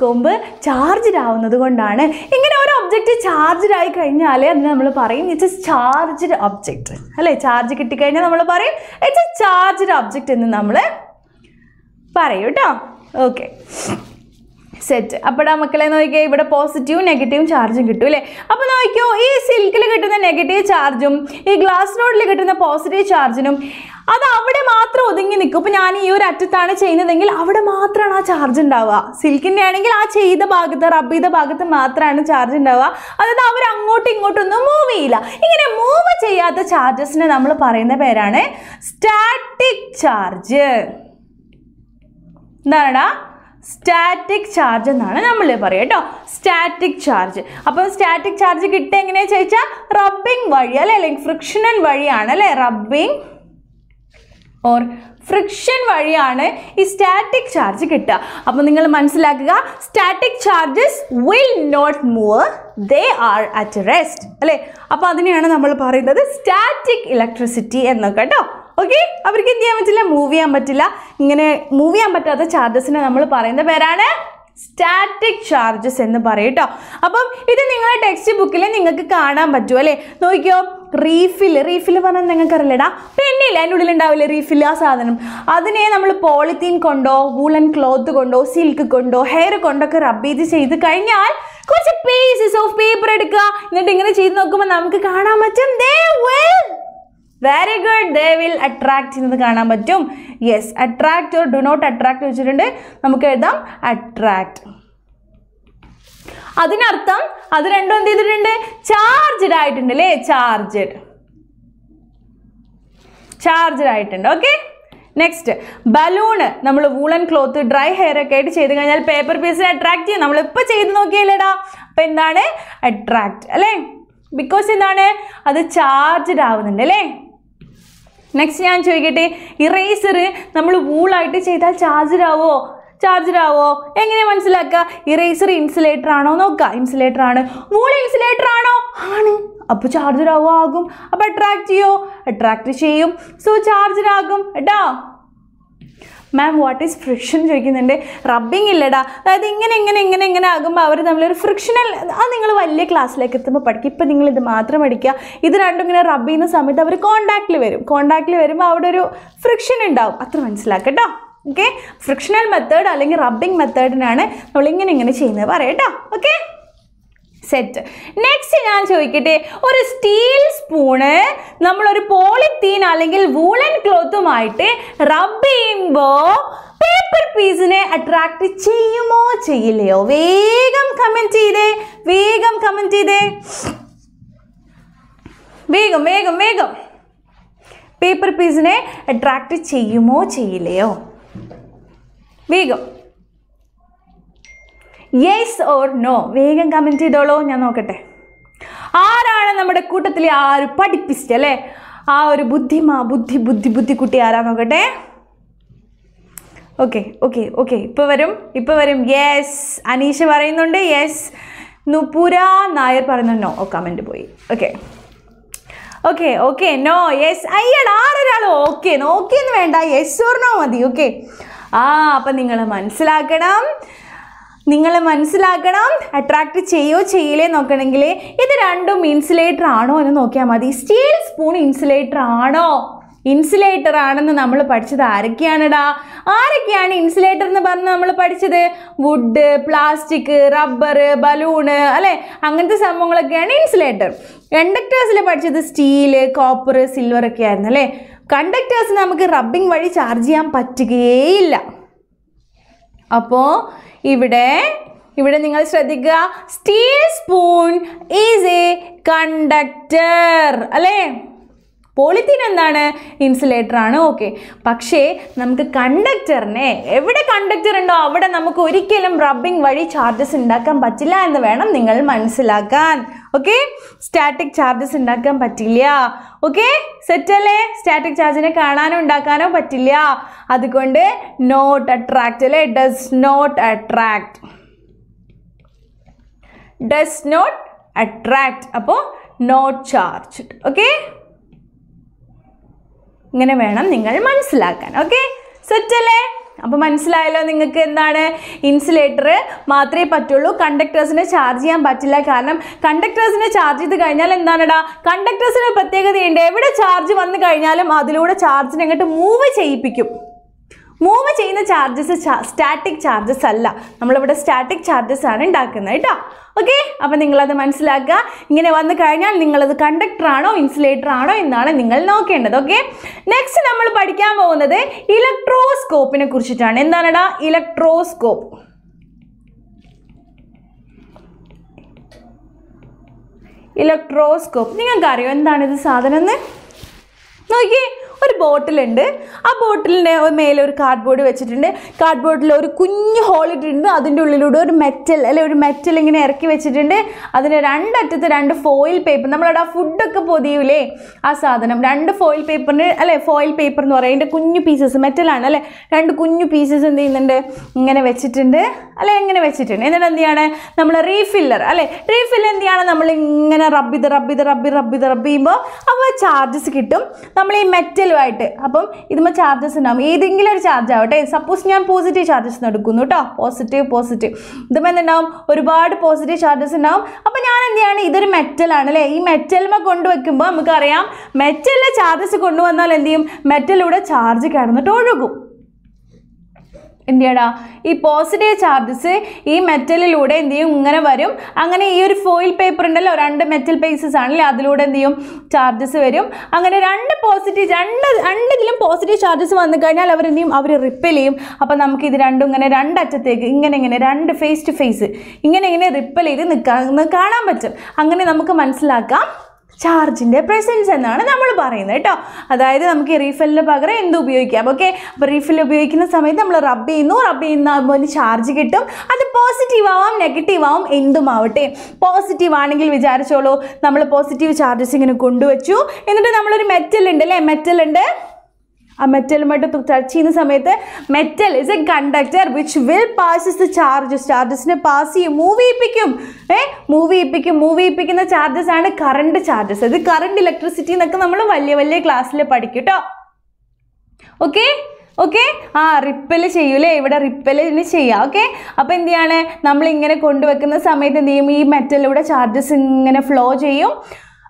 കൊമ്പ് ചാർജ്ഡ് ആവുന്നത് കൊണ്ടാണ് ഇങ്ങനെ ഒരു ഒബ്ജക്റ്റ് ചാർജ്ഡ് ആയി കഴിഞ്ഞാൽ അതിന് നമ്മൾ പറയും ഇറ്റ്സ് എ ചാർജ്ഡ് ഒബ്ജക്റ്റ് അല്ലേ ചാർജ് കിട്ടിക്കഴിഞ്ഞാൽ നമ്മൾ പറയും ഇറ്റ്സ് എ ചാർജ്ഡ് ഒബ്ജക്റ്റ് എന്ന് നമ്മൾ പറയും കേട്ടോ ഓക്കെ സെറ്റ് അപ്പോൾ മക്കളെ നോക്കിയാൽ ഇവിടെ പോസിറ്റീവും നെഗറ്റീവും ചാർജും കിട്ടും അല്ലേ അപ്പോൾ നോക്കിയോ ഈ സിൽക്കിൽ കിട്ടുന്ന നെഗറ്റീവ് ചാർജും ഈ ഗ്ലാസ് റോഡിൽ കിട്ടുന്ന പോസിറ്റീവ് ചാർജിനും അത് അവിടെ മാത്രം ഒതുങ്ങി നിൽക്കും ഇപ്പം ഞാൻ ഈ ഒരു അറ്റത്താണ് ചെയ്യുന്നതെങ്കിൽ അവിടെ മാത്രമാണ് ആ ചാർജ് ഉണ്ടാവുക സിൽക്കിൻ്റെ ആണെങ്കിൽ ആ ചെയ്ത ഭാഗത്ത് റബ്ബ് ചെയ്ത ഭാഗത്ത് മാത്രമാണ് ചാർജ് ഉണ്ടാവുക അതായത് അവർ അങ്ങോട്ടും ഇങ്ങോട്ടും ഒന്നും മൂവ് ചെയ്യില്ല ഇങ്ങനെ മൂവ് ചെയ്യാത്ത ചാർജസിന് നമ്മൾ പറയുന്ന പേരാണ് സ്റ്റാറ്റിക് ചാർജ് എന്താണ് സ്റ്റാറ്റിക് ചാർജ് എന്നാണ് നമ്മൾ പറയുക കേട്ടോ സ്റ്റാറ്റിക് ചാർജ് അപ്പം സ്റ്റാറ്റിക് ചാർജ് കിട്ടുക എങ്ങനെയാ ചോദിച്ചാൽ റബ്ബിംഗ് വഴി അല്ലേ അല്ലെങ്കിൽ ഫ്രിക്ഷണൻ വഴിയാണ് അല്ലേ റബ്ബിംഗ് ഓർ ഫ്രിക്ഷൻ വഴിയാണ് ഈ സ്റ്റാറ്റിക് ചാർജ് കിട്ടുക അപ്പോൾ നിങ്ങൾ മനസ്സിലാക്കുക static charges will not move they are at rest അല്ലേ അപ്പോൾ അതിനെയാണ് നമ്മൾ പറയുന്നത് സ്റ്റാറ്റിക് ഇലക്ട്രിസിറ്റി എന്നൊക്കെ കേട്ടോ ഓക്കെ അവർക്ക് എന്ത് ചെയ്യാൻ പറ്റില്ല മൂവ് ചെയ്യാൻ പറ്റില്ല ഇങ്ങനെ മൂവ് ചെയ്യാൻ പറ്റാത്ത ചാർജസിനെ നമ്മൾ പറയുന്ന പേരാണ് സ്റ്റാറ്റിക് ചാർജസ് എന്ന് പറയും കേട്ടോ അപ്പം ഇത് നിങ്ങളുടെ ടെക്സ്റ്റ് ബുക്കിൽ നിങ്ങൾക്ക് കാണാൻ പറ്റുമോ അല്ലേ നോക്കിയോ റീഫിൽ റീഫിൽ പറഞ്ഞാൽ നിങ്ങൾക്കറിയില്ലടാ പെണ്ണില്ല അതിൻ്റെ ഉള്ളിൽ ഉണ്ടാവില്ലേ റീഫിൽ ആ സാധനം അതിനെ നമ്മൾ പോളിത്തീൻ കൊണ്ടോ വൂളൻ ക്ലോത്ത് കൊണ്ടോ സിൽക്ക് കൊണ്ടോ ഹെയർ കൊണ്ടൊക്കെ റബ്ബ് ചെയ്ത് ചെയ്ത് കഴിഞ്ഞാൽ കുറച്ച് പീസസ് ഓഫ് പേപ്പർ എടുക്കുക എന്നിട്ട് ഇങ്ങനെ ചെയ്ത് നോക്കുമ്പോൾ നമുക്ക് കാണാൻ പറ്റും they very good they will attract ചെയ്യുന്നത് കാണാൻ പറ്റും yes attract or do not attract വെച്ചിട്ടുണ്ട് നമുക്ക് എഴുതാം അട്രാക്ട് അതിനർത്ഥം അത് രണ്ടും എന്ത് ചെയ്തിട്ടുണ്ട് ചാർജ്ഡ് ആയിട്ടുണ്ട് അല്ലേ ചാർജ്ഡ് ചാർജ്ഡ് ആയിട്ടുണ്ട് ഓക്കെ നെക്സ്റ്റ് ബലൂണ് നമ്മൾ വൂളൻ ക്ലോത്ത് ഡ്രൈ ഹെയർ ഒക്കെ ആയിട്ട് ചെയ്ത് കഴിഞ്ഞാൽ പേപ്പർ പീസിനെ അട്രാക്ട് ചെയ്യും നമ്മളിപ്പോൾ ചെയ്ത് നോക്കിയല്ലേടാ അപ്പം എന്താണ് അട്രാക്ട് അല്ലേ ബിക്കോസ് എന്താണ് അത് ചാർജ്ഡ് ആവുന്നുണ്ട് അല്ലേ നെക്സ്റ്റ് ഞാൻ ചോദിക്കട്ടെ ഇറേസർ നമ്മൾ വൂളായിട്ട് ചെയ്താൽ ചാർജറാവോ ചാർജറാവോ എങ്ങനെ മനസ്സിലാക്കുക ഇറേസർ ഇൻസുലേറ്റർ ആണോ നോക്കുക ഇൻസുലേറ്റർ ആണ് വൂൾ ഇൻസുലേറ്റർ ആണോ ആണ് അപ്പോൾ ചാർജറാവോ ആകും അപ്പോൾ അട്രാക്ട് ചെയ്യോ അട്രാക്ട് ചെയ്യും സോ ചാർജറാകും കേട്ടോ മാം വാട്ട് ഈസ് ഫ്രിക്ഷൻ ചോദിക്കുന്നുണ്ട് റബ്ബിംഗ് ഇല്ലടാ അതായത് ഇങ്ങനെ ഇങ്ങനെ ഇങ്ങനെ ഇങ്ങനെ ആകുമ്പോൾ അവർ തമ്മിലൊരു ഫ്രിക്ഷണൽ അത് നിങ്ങൾ വലിയ ക്ലാസ്സിലേക്ക് എത്തുമ്പോൾ പഠിക്കും ഇപ്പം നിങ്ങൾ ഇത് മാത്രം പഠിക്കുക ഇത് രണ്ടും ഇങ്ങനെ റബ്ബ് ചെയ്യുന്ന സമയത്ത് അവർ കോണ്ടാക്റ്റിൽ വരും കോണ്ടാക്റ്റിൽ വരുമ്പോൾ അവിടെ ഒരു ഫ്രിക്ഷൻ ഉണ്ടാവും അത്ര മനസ്സിലാക്കുക ഓക്കെ ഫ്രിക്ഷണൽ മെത്തേഡ് അല്ലെങ്കിൽ റബ്ബിംഗ് മെത്തേഡിനാണ് നമ്മൾ ഇങ്ങനെ ഇങ്ങനെ ചെയ്യുന്നത് പറയട്ടോ ഓക്കെ സെറ്റ് നെക്സ്റ്റ് ഞാൻ ചോദിക്കട്ടെ ഒരു സ്റ്റീൽ സ്പൂണ് നമ്മളൊരു പോളിത്തീൻ അല്ലെങ്കിൽ വൂളൻ ക്ലോത്തുമായിട്ട് റബ്ബ് ചെയ്യും പറയുമ്പോൾ പേപ്പർ പീസിനെ അട്രാക്ട് ചെയ്യുമോ ചെയ്യില്ലയോ വേഗം കമന്റ് ചെയ്തേ വേഗം കമന്റ് ചെയ്തേ വേഗം വേഗം വേഗം പേപ്പർ പീസിനെ അട്രാക്ട് ചെയ്യുമോ ചെയ്യില്ലയോ വേഗം യെസ് ഓർ നോ വേഗം കമന്റ് ചെയ്തോളോ ഞാൻ നോക്കട്ടെ ആരാണ് നമ്മുടെ കൂട്ടത്തിൽ ആ ഒരു അല്ലേ ആ ഒരു ബുദ്ധിമാ ബുദ്ധി ബുദ്ധി കുട്ടി ആരാ നോക്കട്ടെ ഓക്കെ ഓക്കെ ഓക്കെ ഇപ്പോൾ വരും ഇപ്പോൾ വരും യെസ് അനീഷ പറയുന്നുണ്ട് യെസ് നുപുര നായർ പറയുന്നു നോ ഓ കമൻറ്റ് പോയി okay okay okay no yes അയ്യടാ ആരൊരാൾ ഓക്കെ നോക്കിയെന്ന് വേണ്ട യെസ് ഓർണോ മതി ഓക്കെ ആ അപ്പം നിങ്ങൾ മനസ്സിലാക്കണം നിങ്ങൾ മനസ്സിലാക്കണം അട്രാക്ട് ചെയ്യോ ചെയ്യില്ലേ നോക്കണമെങ്കിൽ ഇത് രണ്ടും ഇൻസുലേറ്റർ ആണോ എന്ന് നോക്കിയാൽ മതി സ്റ്റീൽ സ്പൂൺ ഇൻസുലേറ്റർ ആണോ ഇൻസുലേറ്റർ ആണെന്ന് നമ്മൾ പഠിച്ചത് ആരൊക്കെയാണടാ ആരൊക്കെയാണ് ഇൻസുലേറ്റർ എന്ന് പറഞ്ഞ് നമ്മൾ പഠിച്ചത് വുഡ് പ്ലാസ്റ്റിക് റബ്ബർ ബലൂണ് അല്ലേ അങ്ങനത്തെ സംഭവങ്ങളൊക്കെയാണ് ഇൻസുലേറ്റർ കണ്ടക്ടേഴ്സിൽ പഠിച്ചത് സ്റ്റീല് കോപ്പർ സിൽവർ ഒക്കെ ആയിരുന്നു അല്ലേ കണ്ടക്ടേഴ്സ് നമുക്ക് റബ്ബിംഗ് വഴി ചാർജ് ചെയ്യാൻ പറ്റുകയേയില്ല അപ്പോൾ ഇവിടെ ഇവിടെ നിങ്ങൾ ശ്രദ്ധിക്കുക steel spoon is a conductor അല്ലേ പോളിത്തീൻ എന്താണ് ഇൻസുലേറ്റർ ആണ് ഓക്കെ പക്ഷേ നമുക്ക് കണ്ടക്ടറിനെ എവിടെ കണ്ടക്ടർ ഉണ്ടോ അവിടെ നമുക്ക് ഒരിക്കലും റബ്ബിംഗ് വഴി ചാർജസ് ഉണ്ടാക്കാൻ പറ്റില്ല എന്ന് വേണം നിങ്ങൾ മനസ്സിലാക്കാൻ ഓക്കെ സ്റ്റാറ്റിക് ചാർജസ് ഉണ്ടാക്കാൻ പറ്റില്ല ഓക്കെ സെറ്റല്ലേ സ്റ്റാറ്റിക് ചാർജിനെ കാണാനോ ഉണ്ടാക്കാനോ പറ്റില്ല അതുകൊണ്ട് നോട്ട് അട്രാക്റ്റ് അല്ലേ does not attract does not attract അപ്പോൾ നോട്ട് ചാർജ്ഡ് ഓക്കെ ഇങ്ങനെ വേണം നിങ്ങൾ മനസ്സിലാക്കാൻ ഓക്കെ സെറ്റല്ലേ അപ്പോൾ മനസ്സിലായല്ലോ നിങ്ങൾക്ക് എന്താണ് ഇൻസുലേറ്റർ മാത്രമേ പറ്റുള്ളൂ കണ്ടക്ടേഴ്സിനെ ചാർജ് ചെയ്യാൻ പറ്റില്ല കാരണം കണ്ടക്ടേഴ്സിനെ ചാർജ് ചെയ്ത് കഴിഞ്ഞാൽ എന്താണടാ കണ്ടക്ടേഴ്സിന് പ്രത്യേകതയുണ്ട് എവിടെ ചാർജ് വന്നു കഴിഞ്ഞാലും അതിലൂടെ ചാർജിനെ അങ്ങോട്ട് മൂവ് ചെയ്യിപ്പിക്കും മൂവ് ചെയ്യുന്ന ചാർജസ് സ്റ്റാറ്റിക് ചാർജസ് അല്ല നമ്മളിവിടെ സ്റ്റാറ്റിക് ചാർജസ് ആണ് ഉണ്ടാക്കുന്നത് കേട്ടോ ഓക്കെ അപ്പം നിങ്ങളത് മനസ്സിലാക്കുക ഇങ്ങനെ വന്നു കഴിഞ്ഞാൽ നിങ്ങളത് കണ്ടക്ടർ ആണോ ഇൻസുലേറ്റർ ആണോ എന്നാണ് നിങ്ങൾ നോക്കേണ്ടത് ഓക്കെ നെക്സ്റ്റ് നമ്മൾ പഠിക്കാൻ പോകുന്നത് ഇലക്ട്രോസ്കോപ്പിനെ കുറിച്ചിട്ടാണ് എന്താണെടാ ഇലക്ട്രോസ്കോപ്പ് ഇലക്ട്രോസ്കോപ്പ് നിങ്ങൾക്കറിയോ എന്താണ് ഇത് സാധനം എന്ന് നോക്കിയേ ഒരു ബോട്ടിലുണ്ട് ആ ബോട്ടിലിൻ്റെ മേലെ ഒരു കാർഡ്ബോർഡ് വെച്ചിട്ടുണ്ട് കാർഡ്ബോർഡിൽ ഒരു കുഞ്ഞു ഹോൾ ഇട്ടിട്ടുണ്ട് അതിൻ്റെ ഉള്ളിലൂടെ ഒരു മെറ്റൽ അല്ലെ ഒരു മെറ്റൽ ഇങ്ങനെ ഇറക്കി വെച്ചിട്ടുണ്ട് അതിൻ്റെ രണ്ടറ്റത്ത് രണ്ട് ഫോയിൽ പേപ്പർ നമ്മളവിടെ ആ ഫുഡൊക്കെ പൊതിയൂലേ ആ സാധനം രണ്ട് ഫോയിൽ പേപ്പറിന് അല്ലേ ഫോയിൽ പേപ്പർ എന്ന് പറയും അതിൻ്റെ കുഞ്ഞു പീസസ് മെറ്റലാണ് അല്ലേ രണ്ട് കുഞ്ഞു പീസസ് എന്ത് ചെയ്യുന്നുണ്ട് ഇങ്ങനെ വെച്ചിട്ടുണ്ട് അല്ലെ ഇങ്ങനെ വെച്ചിട്ടുണ്ട് എന്നിട്ട് എന്ത് നമ്മൾ റീഫില്ലർ അല്ലേ റീഫില്ലർ എന്ത് ചെയ്യണം നമ്മൾ ഇങ്ങനെ റബ്ബ് റബ്ബിത് റബ്ബി റബ്ബിത് റബ്ബ് ചെയ്യുമ്പോൾ അപ്പോൾ ചാർജസ് കിട്ടും നമ്മൾ ഈ മെറ്റൽ എന്തെങ്കിലുമായിട്ട് അപ്പം ഇതുമ്പോൾ ചാർജസ് ഉണ്ടാവും ഏതെങ്കിലും ഒരു ചാർജ് ആവട്ടെ സപ്പോസ് ഞാൻ പോസിറ്റീവ് ചാർജസ് എടുക്കുന്നു കേട്ടോ പോസിറ്റീവ് പോസിറ്റീവ് ഇതുമ്പോൾ എന്തുണ്ടാവും ഒരുപാട് പോസിറ്റീവ് ചാർജസ് ഉണ്ടാവും അപ്പോൾ ഞാൻ എന്ത് ചെയ്യാണ് ഇതൊരു മെറ്റലാണ് അല്ലേ ഈ മെറ്റലിമ കൊണ്ടുവെക്കുമ്പോൾ നമുക്കറിയാം മെറ്റലിലെ ചാർജസ് കൊണ്ടുവന്നാൽ എന്ത് ചെയ്യും മെറ്റലിലൂടെ ചാർജ് കിടന്നിട്ട് ഒഴുകും എന്ത് ചെയ്യടാ ഈ പോസിറ്റീവ് ചാർജസ് ഈ മെറ്റലിലൂടെ എന്ത് ചെയ്യും ഇങ്ങനെ വരും അങ്ങനെ ഈ ഒരു ഫോയിൽ പേപ്പർ ഉണ്ടല്ലോ രണ്ട് മെറ്റൽ പേസസ് ആണല്ലേ അതിലൂടെ എന്ത് ചെയ്യും ചാർജസ് വരും അങ്ങനെ രണ്ട് പോസിറ്റീവ് രണ്ട് രണ്ടിലും പോസിറ്റീവ് ചാർജസ് വന്നു കഴിഞ്ഞാൽ അവർ എന്ത് ചെയ്യും അവർ റിപ്പൽ ചെയ്യും അപ്പം നമുക്ക് ഇത് രണ്ടും ഇങ്ങനെ രണ്ടറ്റത്തേക്ക് ഇങ്ങനെ ഇങ്ങനെ രണ്ട് ഫേസ് ടു ഫേസ് ഇങ്ങനെ ഇങ്ങനെ റിപ്പൽ ചെയ്ത് നിൽക്കാൻ കാണാൻ പറ്റും അങ്ങനെ നമുക്ക് മനസ്സിലാക്കാം ചാർജിൻ്റെ പ്രസൻസ് എന്നാണ് നമ്മൾ പറയുന്നത് കേട്ടോ അതായത് നമുക്ക് റീഫില്ലിന് പകരം എന്ത് ഉപയോഗിക്കാം ഓക്കെ അപ്പോൾ റീഫിൽ ഉപയോഗിക്കുന്ന സമയത്ത് നമ്മൾ റബ്ബ് ചെയ്യുന്നു റബ്ബ് ചെയ്യുന്ന ചാർജ് കിട്ടും അത് പോസിറ്റീവ് ആവാം നെഗറ്റീവ് ആവാം എന്തും ആവട്ടെ പോസിറ്റീവ് ആണെങ്കിൽ വിചാരിച്ചോളൂ നമ്മൾ പോസിറ്റീവ് ചാർജസ് ഇങ്ങനെ കൊണ്ടുവച്ചു എന്നിട്ട് നമ്മളൊരു മെറ്റൽ ഉണ്ട് അല്ലേ മെറ്റൽ ഉണ്ട് ആ മെറ്റലുമായിട്ട് ടച്ച് ചെയ്യുന്ന സമയത്ത് metal is a conductor which will passes the charges ചാർജസിനെ പാസ് ചെയ്യും മൂവ് ചെയ്യിപ്പിക്കും ഏ മൂവ് ചെയ്യിപ്പിക്കും മൂവ് ചെയ്യിപ്പിക്കുന്ന ചാർജസ് ആണ് കറണ്ട് ചാർജസ് ഇത് കറണ്ട് ഇലക്ട്രിസിറ്റി എന്നൊക്കെ നമ്മൾ വലിയ വലിയ ക്ലാസ്സിൽ പഠിക്കും കേട്ടോ ഓക്കെ ഓക്കെ ആ റിപ്പല് ചെയ്യൂലേ ഇവിടെ റിപ്പലിന് ചെയ്യാം ഓക്കെ അപ്പോൾ എന്ത് ചെയ്യാണ് നമ്മളിങ്ങനെ കൊണ്ടുവെക്കുന്ന സമയത്ത് എന്ത് ചെയ്യും ഈ മെറ്റലിലൂടെ ചാർജസ് ഇങ്ങനെ ഫ്ലോ ചെയ്യും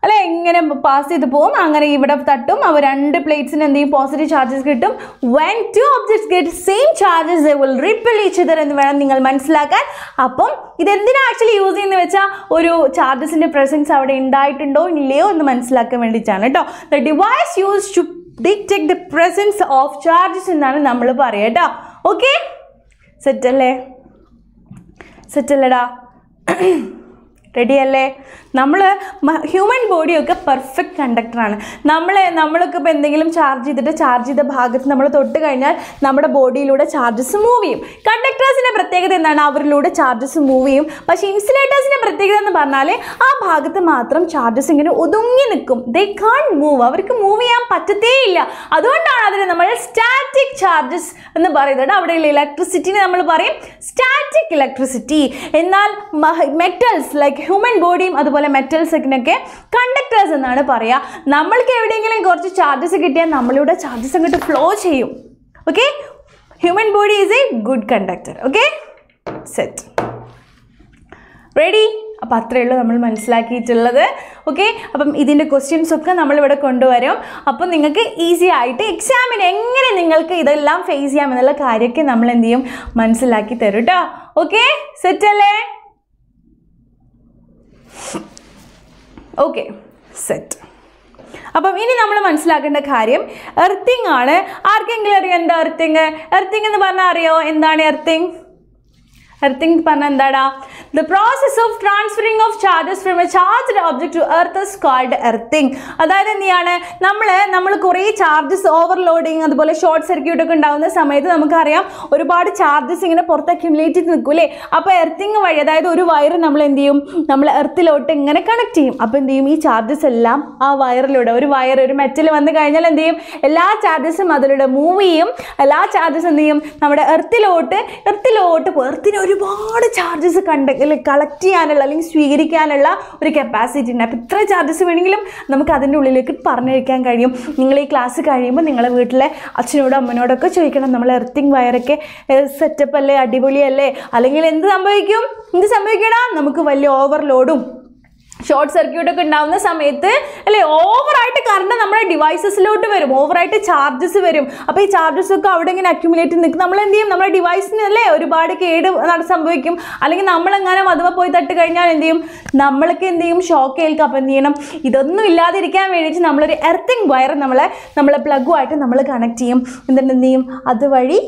അല്ലെ എങ്ങനെ പാസ് ചെയ്ത് പോകും അങ്ങനെ ഇവിടെ തട്ടും അവർ രണ്ട് പ്ലേറ്റ്സിന് എന്തെങ്കിലും പോസിറ്റീവ് ചാർജസ് കിട്ടും when two objects get same charges they will repel each other എന്ന് വേണം നിങ്ങൾ മനസ്സിലാക്കാൻ അപ്പം ഇതെന്തിനാ ആക്ച്വലി യൂസ് ചെയ്യുന്നത് വെച്ചാൽ ഒരു ചാർജസിൻ്റെ പ്രസൻസ് അവിടെ ഉണ്ടായിട്ടുണ്ടോ ഇല്ലയോ എന്ന് മനസ്സിലാക്കാൻ വേണ്ടിയിട്ടാണ് കേട്ടോ the device use to detect the presence of charges എന്നാണ് നമ്മൾ പറയുക കേട്ടോ ഓക്കെ സെറ്റല്ലേ സെറ്റല്ലേടാ റെഡിയല്ലേ നമ്മൾ ഹ്യൂമൻ ബോഡിയൊക്കെ പെർഫെക്റ്റ് കണ്ടക്ടറാണ് നമ്മളെ നമ്മളൊക്കെ ഇപ്പോൾ എന്തെങ്കിലും ചാർജ് ചെയ്തിട്ട് ചാർജ് ചെയ്ത ഭാഗത്ത് നമ്മൾ തൊട്ട് കഴിഞ്ഞാൽ നമ്മുടെ ബോഡിയിലൂടെ ചാർജസ് മൂവ് ചെയ്യും കണ്ടക്ടേഴ്സിൻ്റെ പ്രത്യേകത എന്താണ് അവരിലൂടെ ചാർജസ് മൂവ് ചെയ്യും പക്ഷേ ഇൻസുലേറ്റേഴ്സിൻ്റെ പ്രത്യേകത എന്ന് പറഞ്ഞാൽ ആ ഭാഗത്ത് മാത്രം ചാർജസ് ഇങ്ങനെ ഒതുങ്ങി നിൽക്കും ദേ കാൺ മൂവ് അവർക്ക് മൂവ് ചെയ്യാൻ പറ്റത്തേയില്ല അതുകൊണ്ടാണ് അതിന് നമ്മൾ സ്റ്റാറ്റിക് ചാർജസ് എന്ന് പറയുന്നത് അവിടെയുള്ള ഇലക്ട്രിസിറ്റിനെ നമ്മൾ പറയും സ്റ്റാറ്റിക് ഇലക്ട്രിസിറ്റി എന്നാൽ മെറ്റൽസ് ലൈക്ക് ഹ്യൂമൻ ബോഡിയും അതുപോലെ അതുപോലെ മെറ്റൽസിനൊക്കെ കണ്ടക്ടേഴ്സ് എന്നാണ് പറയുക നമ്മൾക്ക് എവിടെയെങ്കിലും കുറച്ച് ചാർജസ് കിട്ടിയാൽ നമ്മളിവിടെ ചാർജസ് അങ്ങോട്ട് ഫ്ലോ ചെയ്യും okay human body is a good conductor okay set ready അപ്പം അത്രയേ ഉള്ളൂ നമ്മൾ മനസ്സിലാക്കിയിട്ടുള്ളത് ഓക്കെ അപ്പം ഇതിൻ്റെ ക്വസ്റ്റ്യൻസ് ഒക്കെ നമ്മളിവിടെ കൊണ്ടുവരും അപ്പം നിങ്ങൾക്ക് ഈസി ആയിട്ട് എക്സാമിന് എങ്ങനെ നിങ്ങൾക്ക് ഇതെല്ലാം ഫേസ് ചെയ്യാം എന്നുള്ള കാര്യമൊക്കെ നമ്മൾ എന്ത് ചെയ്യും മനസ്സിലാക്കി തരും കേട്ടോ ഓക്കെ സെറ്റല്ലേ ഓക്കെ സെറ്റ് അപ്പം ഇനി നമ്മൾ മനസ്സിലാക്കേണ്ട കാര്യം എർത്തിങ് ആണ് ആർക്കെങ്കിലും അറിയാം എന്താ എർത്തിങ് എർത്തിങ് എന്ന് പറഞ്ഞാൽ അറിയോ എന്താണ് എർത്തിങ് എർത്തിങ് പറഞ്ഞ എന്താടാ the process of transferring of charges from a charge object to earth is called earthing അതായത് എന്താണ് നമ്മൾ നമ്മൾ കുറേ ചാർജസ് ഓവർലോഡിങ് അതുപോലെ ഷോർട്ട് സർക്യൂട്ട് ഒക്കെ ഉണ്ടാകുന്ന സമയത്ത് നമുക്കറിയാം ഒരുപാട് ചാർജസ് ഇങ്ങനെ പുറത്ത് അക്യുമുലേറ്റ് ചെയ്ത് നിൽക്കൂലേ അപ്പോൾ എർത്തിങ് വഴി അതായത് ഒരു വയർ നമ്മൾ എന്ത് ചെയ്യും നമ്മൾ എർത്തിലോട്ട് ഇങ്ങനെ കണക്ട് ചെയ്യും അപ്പോൾ എന്ത് ചെയ്യും ഈ ചാർജസ് എല്ലാം ആ വയറിലൂടെ ഒരു വയർ ഒരു മെറ്റൽ വന്നു കഴിഞ്ഞാൽ എന്ത് ചെയ്യും എല്ലാ ചാർജസും അതിലൂടെ മൂവ് ചെയ്യും എല്ലാ ചാർജസ് എന്ത് ചെയ്യും നമ്മുടെ എർത്തിലോട്ട് എർത്തിലോട്ട് എർത്തിന് ഒരു ഒരുപാട് ചാർജസ് കണ്ട കളക്ട് ചെയ്യാനുള്ള അല്ലെങ്കിൽ സ്വീകരിക്കാനുള്ള ഒരു കപ്പാസിറ്റി ഉണ്ട് അപ്പോൾ ഇത്ര ചാർജസ് വേണമെങ്കിലും നമുക്ക് അതിൻ്റെ ഉള്ളിലേക്ക് പറഞ്ഞയക്കാൻ കഴിയും നിങ്ങൾ ഈ ക്ലാസ് കഴിയുമ്പോൾ നിങ്ങളെ വീട്ടിലെ അച്ഛനോടും അമ്മനോടൊക്കെ ചോദിക്കണം നമ്മൾ എർത്തിങ് വയറൊക്കെ സെറ്റപ്പ് അല്ലേ അടിപൊളിയല്ലേ അല്ലെങ്കിൽ എന്ത് സംഭവിക്കും എന്ത് സംഭവിക്കണം നമുക്ക് വലിയ ഓവർലോഡും ഷോർട്ട് സർക്യൂട്ട് ഒക്കെ ഉണ്ടാവുന്ന സമയത്ത് അല്ലേ ഓവറായിട്ട് കറണ്ട് നമ്മുടെ ഡിവൈസസിലോട്ട് വരും ഓവറായിട്ട് ചാർജസ് വരും അപ്പോൾ ഈ ചാർജസ് ഒക്കെ അവിടെ ഇങ്ങനെ അക്യുമുലേറ്റ് നിൽക്കും നമ്മൾ എന്ത് ചെയ്യും നമ്മുടെ ഡിവൈസിന് അല്ലേ ഒരുപാട് കേട് സംഭവിക്കും അല്ലെങ്കിൽ നമ്മളെങ്ങാനും അഥവാ പോയി തട്ട് കഴിഞ്ഞാൽ എന്ത് ചെയ്യും നമ്മൾക്ക് എന്ത് ചെയ്യും ഷോക്ക് ഏൽക്കും അപ്പോൾ എന്ത് ചെയ്യണം ഇതൊന്നും ഇല്ലാതിരിക്കാൻ വേണ്ടിയിട്ട് നമ്മളൊരു എർത്തിങ് വയർ നമ്മളെ നമ്മളെ പ്ലഗുമായിട്ട് നമ്മൾ കണക്ട് ചെയ്യും എന്നിട്ട് എന്ത് ചെയ്യും അതുവഴി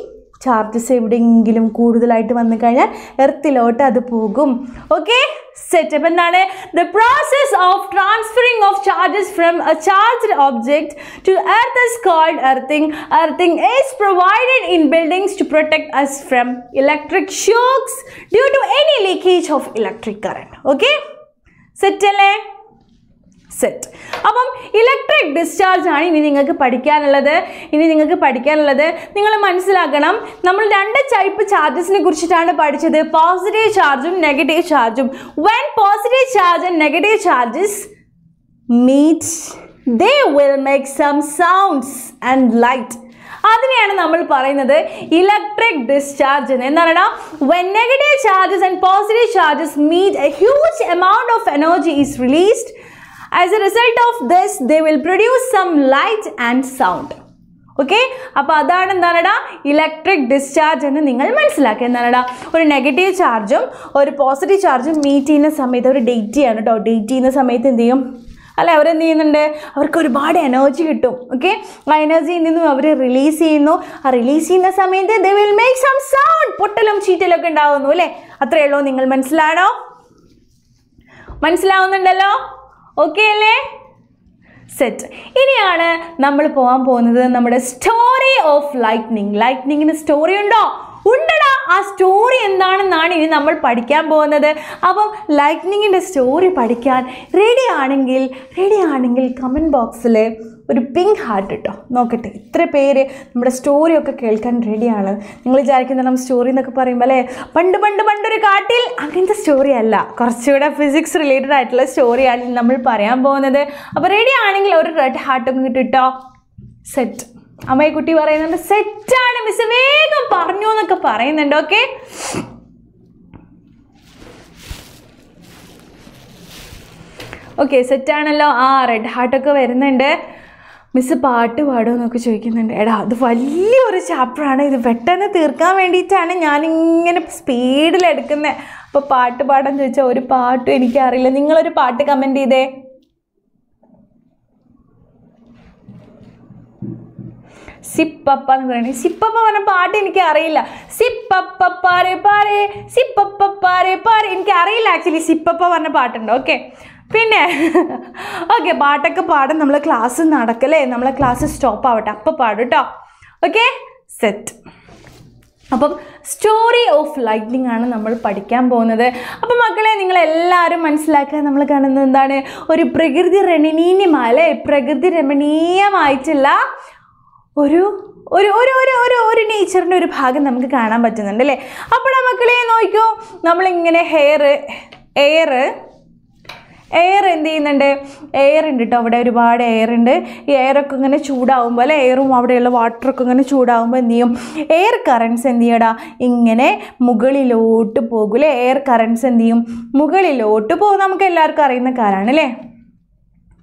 ചാർജസ് എവിടെയെങ്കിലും കൂടുതലായിട്ട് വന്നു കഴിഞ്ഞാൽ എർത്തിലോട്ട് അത് പോകും okay setup ennaane the process of transferring of charges from a charged object to earth is called earthing earthing is provided in buildings to protect us from electric shocks due to any leakage of electric current okay set alle set അപ്പം ഇലക്ട്രിക് ഡിസ്ചാർജ് ആണ് ഇനി നിങ്ങൾക്ക് പഠിക്കാനുള്ളത് ഇനി നിങ്ങൾക്ക് പഠിക്കാനുള്ളത് നിങ്ങൾ മനസ്സിലാക്കണം നമ്മൾ രണ്ട് ടൈപ്പ് ചാർജസിനെ കുറിച്ചിട്ടാണ് പഠിച്ചത് പോസിറ്റീവ് ചാർജും നെഗറ്റീവ് ചാർജും when positive charge and negative charges meet they will make some sounds and light അതിനെയാണ് നമ്മൾ പറയുന്നത് ഇലക്ട്രിക് ഡിസ്ചാർജ് എന്ന് എന്താണ് when negative charges and positive charges meet a huge amount of energy is released as a result of this they will produce some light and sound okay അപ്പോൾ അതാണ് എന്താണടാ ഇലക്ട്രിക് ഡിസ്ചാർജ് എന്ന് നിങ്ങൾ മനസ്സിലാക്കുക എന്താണടാ ഒരു നെഗറ്റീവ് ചാർജും ഒരു പോസിറ്റീവ് ചാർജും മീറ്റ് ചെയ്യുന്ന സമയത്ത് അവർ ഡേറ്റ് ചെയ്യാണ് കേട്ടോ ഡേറ്റ് ചെയ്യുന്ന സമയത്ത് എന്ത് ചെയ്യും അല്ല അവരെന്ത് ചെയ്യുന്നുണ്ട് അവർക്ക് ഒരുപാട് എനർജി കിട്ടും ഓക്കെ ആ എനർജിയിൽ നിന്നും അവർ റിലീസ് ചെയ്യുന്നു ആ റിലീസ് ചെയ്യുന്ന സമയത്ത് they will make some sound പൊട്ടലും ചീറ്റലും ഒക്കെ ഉണ്ടാകുന്നു അല്ലേ അത്രയേ ഉള്ളൂ നിങ്ങൾ മനസ്സിലാണോ മനസ്സിലാവുന്നുണ്ടല്ലോ ഓക്കെ അല്ലേ സെറ്റ് ഇനിയാണ് നമ്മൾ പോകാൻ പോകുന്നത് നമ്മുടെ സ്റ്റോറി ഓഫ് ലൈറ്റ്നിങ് ലൈറ്റ്നിങ്ങിന് സ്റ്റോറി ഉണ്ടോ ഉണ്ടോ ആ സ്റ്റോറി എന്താണെന്നാണ് ഇനി നമ്മൾ പഠിക്കാൻ പോകുന്നത് അപ്പം ലൈറ്റ്നിങ്ങിൻ്റെ സ്റ്റോറി പഠിക്കാൻ റെഡി ആണെങ്കിൽ റെഡി ആണെങ്കിൽ കമൻറ്റ് ബോക്സിൽ ഒരു പിങ്ക് ഹാർട്ട് കേട്ടോ നോക്കട്ടെ ഇത്ര പേര് നമ്മുടെ സ്റ്റോറിയൊക്കെ കേൾക്കാൻ റെഡിയാണ് നിങ്ങൾ വിചാരിക്കുന്ന നമ്മൾ സ്റ്റോറി എന്നൊക്കെ പറയുമ്പോൾ അല്ലേ പണ്ട് പണ്ട് പണ്ടൊരു കാട്ടിൽ അങ്ങനത്തെ സ്റ്റോറി അല്ല കുറച്ചുകൂടെ ഫിസിക്സ് റിലേറ്റഡ് ആയിട്ടുള്ള സ്റ്റോറിയാണ് നമ്മൾ പറയാൻ പോകുന്നത് അപ്പോൾ റെഡി ആണെങ്കിൽ ഒരു റെഡ് ഹാർട്ടും കിട്ടിട്ടോ സെറ്റ് കുട്ടി പറയുന്നുണ്ട് സെറ്റാണ് മിസ് വേഗം പറഞ്ഞു എന്നൊക്കെ പറയുന്നുണ്ട് ഓക്കെ ഓക്കെ സെറ്റാണല്ലോ ആ റെഡ് ഹാർട്ടൊക്കെ വരുന്നുണ്ട് മിസ് പാട്ട് പാടുമോ എന്നൊക്കെ ചോദിക്കുന്നുണ്ട് എടാ അത് വലിയൊരു ചാപ്റ്ററാണ് ഇത് പെട്ടെന്ന് തീർക്കാൻ വേണ്ടിയിട്ടാണ് ഞാനിങ്ങനെ സ്പീഡിലെടുക്കുന്നത് അപ്പോൾ പാട്ട് പാടാൻ ചോദിച്ചാൽ ഒരു പാട്ടും എനിക്കറിയില്ല നിങ്ങളൊരു പാട്ട് കമൻറ്റ് ചെയ്തേ സിപ്പപ്പ എന്ന് പറയുന്നത് സിപ്പപ്പ പറഞ്ഞ പാട്ട് എനിക്ക് അറിയില്ല സിപ്പപ്പാരെ പാരെ സിപ്പപ്പാരെ പാരെ എനിക്ക് അറിയില്ല ആക്ച്വലി സിപ്പപ്പ പറഞ്ഞ പാട്ടുണ്ട് ഓക്കെ പിന്നെ ഓക്കെ പാട്ടൊക്കെ പാടും നമ്മളെ ക്ലാസ് നടക്കല്ലേ നമ്മളെ ക്ലാസ് സ്റ്റോപ്പ് ആവട്ടെ അപ്പൊ പാടും കേട്ടോ ഓക്കെ സെറ്റ് അപ്പം സ്റ്റോറി ഓഫ് ലൈറ്റ്നിങ് ആണ് നമ്മൾ പഠിക്കാൻ പോകുന്നത് അപ്പം മക്കളെ നിങ്ങളെല്ലാവരും മനസ്സിലാക്കാൻ നമ്മൾ കാണുന്നത് എന്താണ് ഒരു പ്രകൃതി രമണീയമായ അല്ലേ പ്രകൃതി രമണീയമായിട്ടുള്ള ഒരു ഒരു ഒരു ഒരു ഒരു ഒരു നേച്ചറിൻ്റെ ഒരു ഭാഗം നമുക്ക് കാണാൻ പറ്റുന്നുണ്ട് അല്ലേ അപ്പോൾ മക്കളെ നോക്കിക്കോ നമ്മളിങ്ങനെ ഹെയർ എയർ എയർ എന്ത് ചെയ്യുന്നുണ്ട് എയർ ഉണ്ട് കേട്ടോ അവിടെ ഒരുപാട് എയർ ഉണ്ട് ഈ എയറൊക്കെ ഇങ്ങനെ ചൂടാവുമ്പോൾ അല്ലെ എയറും അവിടെയുള്ള വാട്ടറൊക്കെ ഇങ്ങനെ ചൂടാവുമ്പോൾ എന്ത് ചെയ്യും എയർ കറൻസ് എന്ത് ചെയ്യടാ ഇങ്ങനെ മുകളിലോട്ട് പോകും അല്ലേ എയർ കറൻസ് എന്ത് ചെയ്യും മുകളിലോട്ട് പോകും നമുക്ക് എല്ലാവർക്കും അറിയുന്ന കാലമാണ് അല്ലേ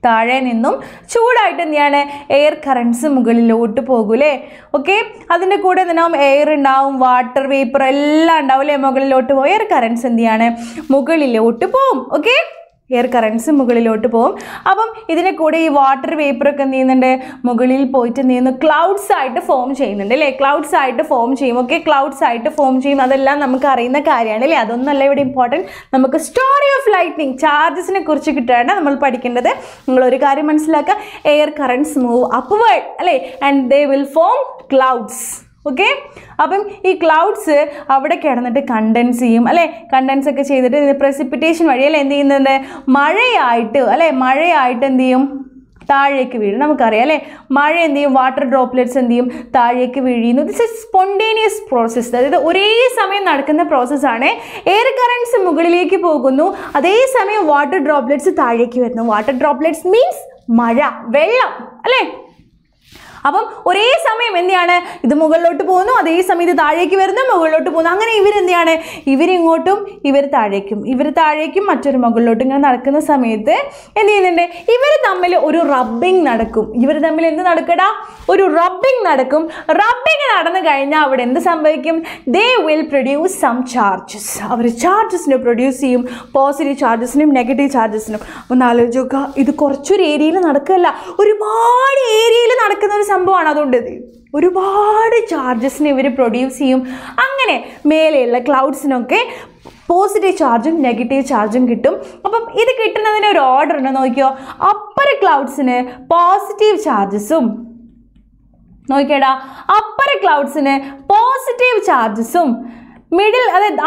താഴെ നിന്നും ചൂടായിട്ട് എന്താണ് എയർ കറൻസ് മുകളിലോട്ട് പോകൂലേ ഓക്കെ അതിൻ്റെ കൂടെ എന്തിനാവും എയർ ഉണ്ടാവും വാട്ടർ വേപ്പർ എല്ലാം ഉണ്ടാവും അല്ലേ മുകളിലോട്ട് പോയി എയർ കറൻസ് എന്ത് ചെയ്യാണ് മുകളിലോട്ട് പോവും ഓക്കെ എയർ കറൻസ് മുകളിലോട്ട് പോകും അപ്പം ഇതിൻ്റെ കൂടെ ഈ വാട്ടർ വേപ്പറൊക്കെ നീന്തുന്നുണ്ട് മുകളിൽ പോയിട്ട് നീന്ന് ക്ലൗഡ്സ് ആയിട്ട് ഫോം ചെയ്യുന്നുണ്ട് അല്ലേ ക്ലൗഡ്സ് ആയിട്ട് ഫോം ചെയ്യും ഓക്കെ ക്ലൗഡ്സ് ആയിട്ട് ഫോം ചെയ്യും അതെല്ലാം നമുക്ക് അറിയുന്ന കാര്യമാണ് അല്ലേ അതൊന്നല്ല ഇവിടെ ഇമ്പോർട്ടൻറ്റ് നമുക്ക് സ്റ്റോറി ഓഫ് ലൈറ്റ്നിങ് ചാർജസിനെ കുറിച്ച് കിട്ടാണ് നമ്മൾ പഠിക്കേണ്ടത് നിങ്ങൾ ഒരു കാര്യം മനസ്സിലാക്കുക എയർ കറൻസ് മൂവ് അപ്വേർഡ് അല്ലേ and they will form clouds okay അപ്പം ഈ ക്ലൗഡ്സ് അവിടെ കിടന്നിട്ട് കണ്ടൻസ് ചെയ്യും അല്ലേ കണ്ടൻസ് ഒക്കെ ചെയ്തിട്ട് പ്രസിപ്പിറ്റേഷൻ വഴി അല്ലേ എന്ത് ചെയ്യുന്നുണ്ട് മഴയായിട്ട് അല്ലേ മഴയായിട്ട് എന്ത് ചെയ്യും താഴേക്ക് വീഴും നമുക്കറിയാം അല്ലേ മഴ എന്ത് ചെയ്യും വാട്ടർ ഡ്രോപ്ലെറ്റ്സ് എന്ത് ചെയ്യും താഴേക്ക് വീഴുന്നു ദിസ് ഇസ് സ്പോണ്ടേനിയസ് പ്രോസസ്സ് അതായത് ഒരേ സമയം നടക്കുന്ന പ്രോസസ്സാണ് എയർ കറൻസ് മുകളിലേക്ക് പോകുന്നു അതേസമയം വാട്ടർ ഡ്രോപ്ലെറ്റ്സ് താഴേക്ക് വരുന്നു വാട്ടർ ഡ്രോപ്ലെറ്റ്സ് മീൻസ് മഴ വെള്ളം അല്ലേ അപ്പം ഒരേ സമയം എന്തിയാണ് ഇത് മുകളിലോട്ട് പോകുന്നു അതേ സമയം ഇത് താഴേക്ക് വരുന്നു മുകളിലോട്ട് പോകുന്നു അങ്ങനെ ഇവരെന്തിയാണ് ഇവരിങ്ങോട്ടും ഇവർ താഴേക്കും ഇവർ താഴേക്കും മറ്റൊരു മുകളിലോട്ടും ഇങ്ങനെ നടക്കുന്ന സമയത്ത് എന്ത് ചെയ്യുന്നുണ്ട് ഇവർ തമ്മിൽ ഒരു റബ്ബിംഗ് നടക്കും ഇവർ തമ്മിൽ എന്ത് നടക്കടാ ഒരു റബ്ബിംഗ് നടക്കും റബ്ബിംഗ് നടന്നു കഴിഞ്ഞാൽ അവിടെ എന്ത് സംഭവിക്കും they will produce some charges അവർ ചാർജസിനെ പ്രൊഡ്യൂസ് ചെയ്യും പോസിറ്റീവ് ചാർജസിനും നെഗറ്റീവ് ചാർജസിനും ഒന്ന് നോക്കുക ഇത് കുറച്ചൊരു ഏരിയയിൽ നടക്കുകയല്ല ഒരുപാട് ഏരിയയിൽ നടക്കുന്ന ഒരു സംഭവമാണ് അതുകൊണ്ട് ഒരുപാട് ചാർജസിനെ ഇവർ പ്രൊഡ്യൂസ് ചെയ്യും അങ്ങനെ മേലെയുള്ള ക്ലൗഡ്സിനൊക്കെ പോസിറ്റീവ് ചാർജും നെഗറ്റീവ് ചാർജും കിട്ടും അപ്പം ഇത് കിട്ടുന്നതിന് ഒരു ഓർഡർ ഉണ്ട് നോക്കിയോ അപ്പർ ക്ലൗഡ്സിന് പോസിറ്റീവ് ചാർജസും നോക്കിയടാ അപ്പർ ക്ലൗഡ്സിന് പോസിറ്റീവ് ചാർജസും മിഡിൽ അതായത്